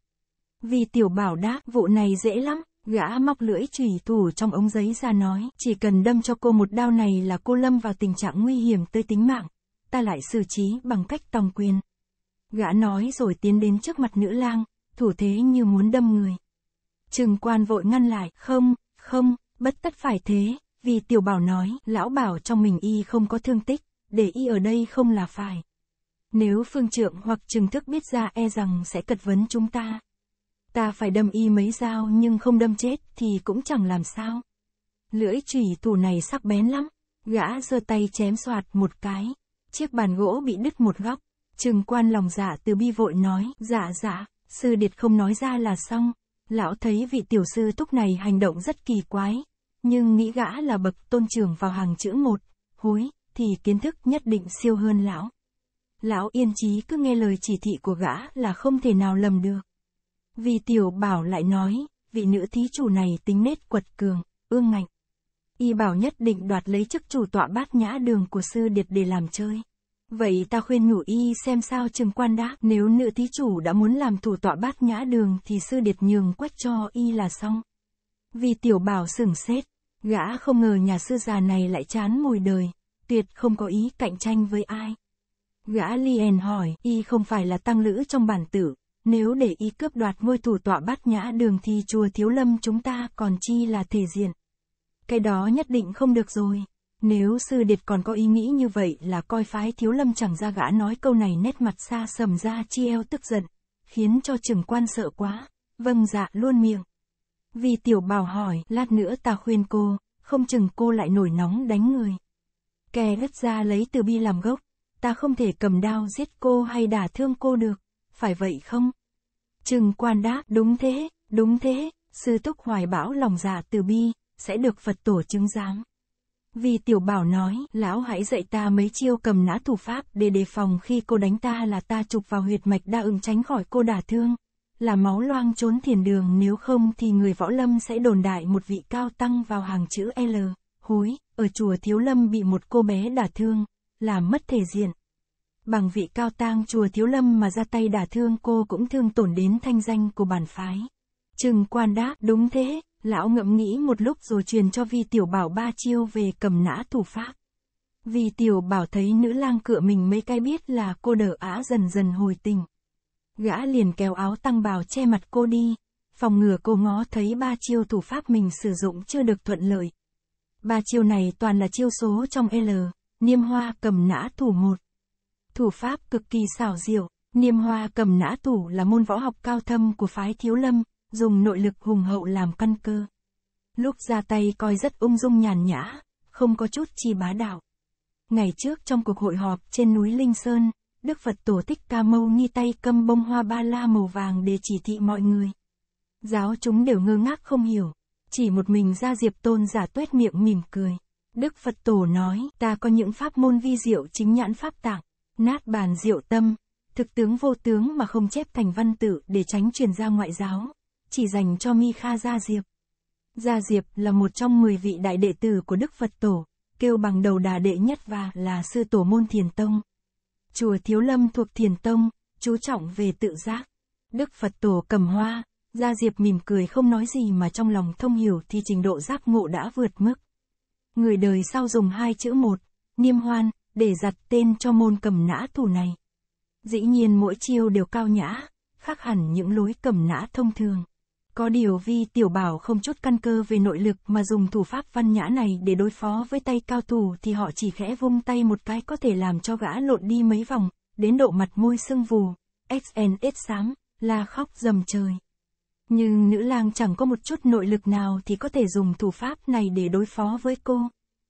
Vì tiểu bảo đáp, vụ này dễ lắm, gã móc lưỡi chùy thủ trong ống giấy ra nói, chỉ cần đâm cho cô một đao này là cô lâm vào tình trạng nguy hiểm tới tính mạng, ta lại xử trí bằng cách tòng quyền. Gã nói rồi tiến đến trước mặt nữ lang, thủ thế như muốn đâm người. Trừng quan vội ngăn lại, không, không, bất tất phải thế, vì tiểu bảo nói, lão bảo trong mình y không có thương tích, để y ở đây không là phải. Nếu phương trượng hoặc trừng thức biết ra e rằng sẽ cật vấn chúng ta. Ta phải đâm y mấy dao nhưng không đâm chết thì cũng chẳng làm sao. Lưỡi chủy thủ này sắc bén lắm. Gã giơ tay chém soạt một cái. Chiếc bàn gỗ bị đứt một góc. Trừng quan lòng dạ từ bi vội nói, dạ dạ, sư điệt không nói ra là xong. Lão thấy vị tiểu sư thúc này hành động rất kỳ quái, nhưng nghĩ gã là bậc tôn trưởng vào hàng chữ một, húi, thì kiến thức nhất định siêu hơn lão. Lão yên chí cứ nghe lời chỉ thị của gã là không thể nào lầm được. Vì tiểu bảo lại nói, vị nữ thí chủ này tính nết quật cường, ương ngạnh. Y bảo nhất định đoạt lấy chức chủ tọa bát nhã đường của sư điệt để làm chơi. Vậy ta khuyên nhủ y xem sao trường quan đáp nếu nữ thí chủ đã muốn làm thủ tọa bát nhã đường thì sư điệt nhường quách cho y là xong. Vì tiểu bảo sửng sét, Gã không ngờ nhà sư già này lại chán mùi đời, tuyệt không có ý cạnh tranh với ai. Gã liền hỏi, y không phải là tăng lữ trong bản tử, nếu để y cướp đoạt ngôi thủ tọa bát nhã đường thì chùa thiếu lâm chúng ta còn chi là thể diện. Cái đó nhất định không được rồi. Nếu sư điệt còn có ý nghĩ như vậy là coi phái thiếu lâm chẳng ra gã nói câu này nét mặt xa sầm ra chi eo tức giận, khiến cho trưởng quan sợ quá. Vâng dạ luôn miệng. Vì tiểu bảo hỏi, lát nữa ta khuyên cô, không chừng cô lại nổi nóng đánh người. Kè đất ra lấy từ bi làm gốc, ta không thể cầm đao giết cô hay đả thương cô được, phải vậy không? Trừng quan đáp, đúng thế, đúng thế, sư túc hoài bão lòng dạ từ bi, sẽ được Phật tổ chứng giám. Vì tiểu bảo nói, lão hãy dạy ta mấy chiêu cầm nã thủ pháp để đề phòng khi cô đánh ta là ta chụp vào huyệt mạch đa ứng tránh khỏi cô đả thương là máu loang trốn thiền đường nếu không thì người võ lâm sẽ đồn đại một vị cao tăng vào hàng chữ L, húi, ở chùa Thiếu Lâm bị một cô bé đả thương, làm mất thể diện. Bằng vị cao tăng chùa Thiếu Lâm mà ra tay đả thương cô cũng thương tổn đến thanh danh của bản phái. Trừng quan đáp đúng thế, lão ngậm nghĩ một lúc rồi truyền cho vi tiểu bảo ba chiêu về cầm nã thủ pháp. vi tiểu bảo thấy nữ lang cựa mình mấy cái biết là cô đỡ á dần dần hồi tình gã liền kéo áo tăng bào che mặt cô đi, phòng ngừa cô ngó thấy ba chiêu thủ pháp mình sử dụng chưa được thuận lợi. Ba chiêu này toàn là chiêu số trong L, niêm hoa cầm nã thủ một. Thủ pháp cực kỳ xảo diệu, niêm hoa cầm nã thủ là môn võ học cao thâm của phái thiếu lâm, dùng nội lực hùng hậu làm căn cơ. Lúc ra tay coi rất ung dung nhàn nhã, không có chút chi bá đạo. Ngày trước trong cuộc hội họp trên núi Linh Sơn, Đức Phật tổ thích ca mâu ni tay cầm bông hoa ba la màu vàng để chỉ thị mọi người. Giáo chúng đều ngơ ngác không hiểu, chỉ một mình ra diệp tôn giả tuét miệng mỉm cười. Đức Phật tổ nói, ta có những pháp môn vi diệu chính nhãn pháp tạng, nát bàn diệu tâm, thực tướng vô tướng mà không chép thành văn tự để tránh truyền ra ngoại giáo, chỉ dành cho Mi Kha Gia Diệp. Gia Diệp là một trong 10 vị đại đệ tử của Đức Phật Tổ, kêu bằng đầu đà đệ nhất và là sư tổ môn thiền tông. Chùa Thiếu Lâm thuộc Thiền Tông, chú trọng về tự giác. Đức Phật Tổ cầm hoa, Gia Diệp mỉm cười không nói gì mà trong lòng thông hiểu thì trình độ giác ngộ đã vượt mức. Người đời sau dùng hai chữ một, niêm hoan, để giặt tên cho môn cầm nã thủ này. Dĩ nhiên mỗi chiêu đều cao nhã, khác hẳn những lối cầm nã thông thường. Có điều vi tiểu bảo không chút căn cơ về nội lực mà dùng thủ pháp văn nhã này để đối phó với tay cao thủ thì họ chỉ khẽ vung tay một cái có thể làm cho gã lộn đi mấy vòng, đến độ mặt môi sưng vù, XNX xám, la khóc dầm trời. Nhưng nữ lang chẳng có một chút nội lực nào thì có thể dùng thủ pháp này để đối phó với cô.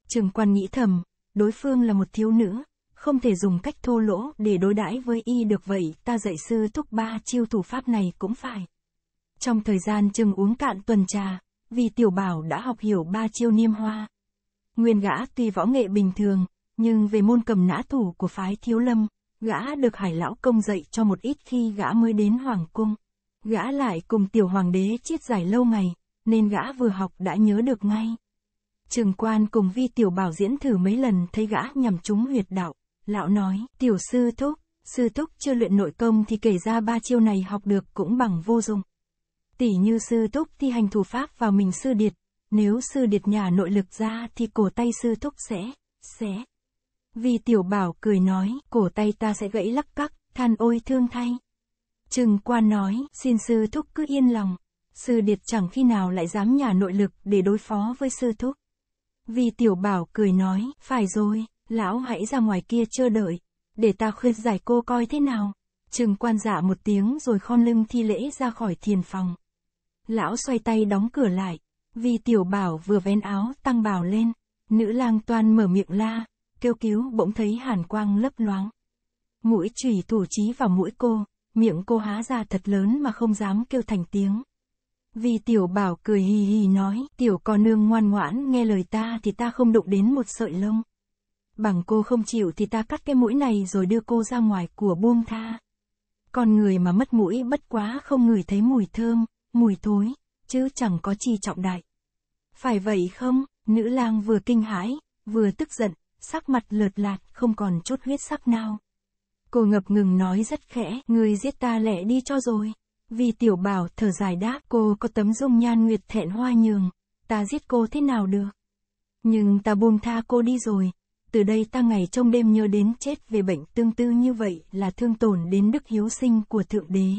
Trường quan nghĩ thầm, đối phương là một thiếu nữ, không thể dùng cách thô lỗ để đối đãi với y được vậy ta dạy sư thúc ba chiêu thủ pháp này cũng phải. Trong thời gian chừng uống cạn tuần trà, vì tiểu bảo đã học hiểu ba chiêu niêm hoa. Nguyên gã tuy võ nghệ bình thường, nhưng về môn cầm nã thủ của phái thiếu lâm, gã được hải lão công dạy cho một ít khi gã mới đến hoàng cung. Gã lại cùng tiểu hoàng đế chiết giải lâu ngày, nên gã vừa học đã nhớ được ngay. Trường quan cùng vi tiểu bảo diễn thử mấy lần thấy gã nhằm trúng huyệt đạo, lão nói, tiểu sư thúc, sư thúc chưa luyện nội công thì kể ra ba chiêu này học được cũng bằng vô dụng. Tỷ như sư túc thi hành thủ pháp vào mình sư điệt, nếu sư điệt nhà nội lực ra thì cổ tay sư túc sẽ, sẽ. Vì tiểu bảo cười nói, cổ tay ta sẽ gãy lắc cắc, than ôi thương thay. Trừng quan nói, xin sư thúc cứ yên lòng, sư điệt chẳng khi nào lại dám nhà nội lực để đối phó với sư thúc. Vì tiểu bảo cười nói, phải rồi, lão hãy ra ngoài kia chờ đợi, để ta khuyên giải cô coi thế nào. Trừng quan dạ một tiếng rồi khom lưng thi lễ ra khỏi thiền phòng. Lão xoay tay đóng cửa lại. Vì tiểu bảo vừa vén áo tăng bảo lên. Nữ lang toan mở miệng la. Kêu cứu bỗng thấy hàn quang lấp loáng. Mũi chùy thủ trí vào mũi cô. Miệng cô há ra thật lớn mà không dám kêu thành tiếng. Vì tiểu bảo cười hì hì nói, tiểu con nương ngoan ngoãn nghe lời ta thì ta không đụng đến một sợi lông. Bằng cô không chịu thì ta cắt cái mũi này rồi đưa cô ra ngoài của buông tha. Con người mà mất mũi bất quá không ngửi thấy mùi thơm, mùi thối, chứ chẳng có chi trọng đại. Phải vậy không, nữ lang vừa kinh hãi, vừa tức giận, sắc mặt lợt lạt, không còn chút huyết sắc nào. Cô ngập ngừng nói rất khẽ, người giết ta lẹ đi cho rồi. Vì tiểu bảo thở dài đáp, cô có tấm dung nhan nguyệt thẹn hoa nhường, ta giết cô thế nào được. Nhưng ta buông tha cô đi rồi, từ đây ta ngày trong đêm nhớ đến chết về bệnh tương tư như vậy là thương tổn đến đức hiếu sinh của Thượng Đế.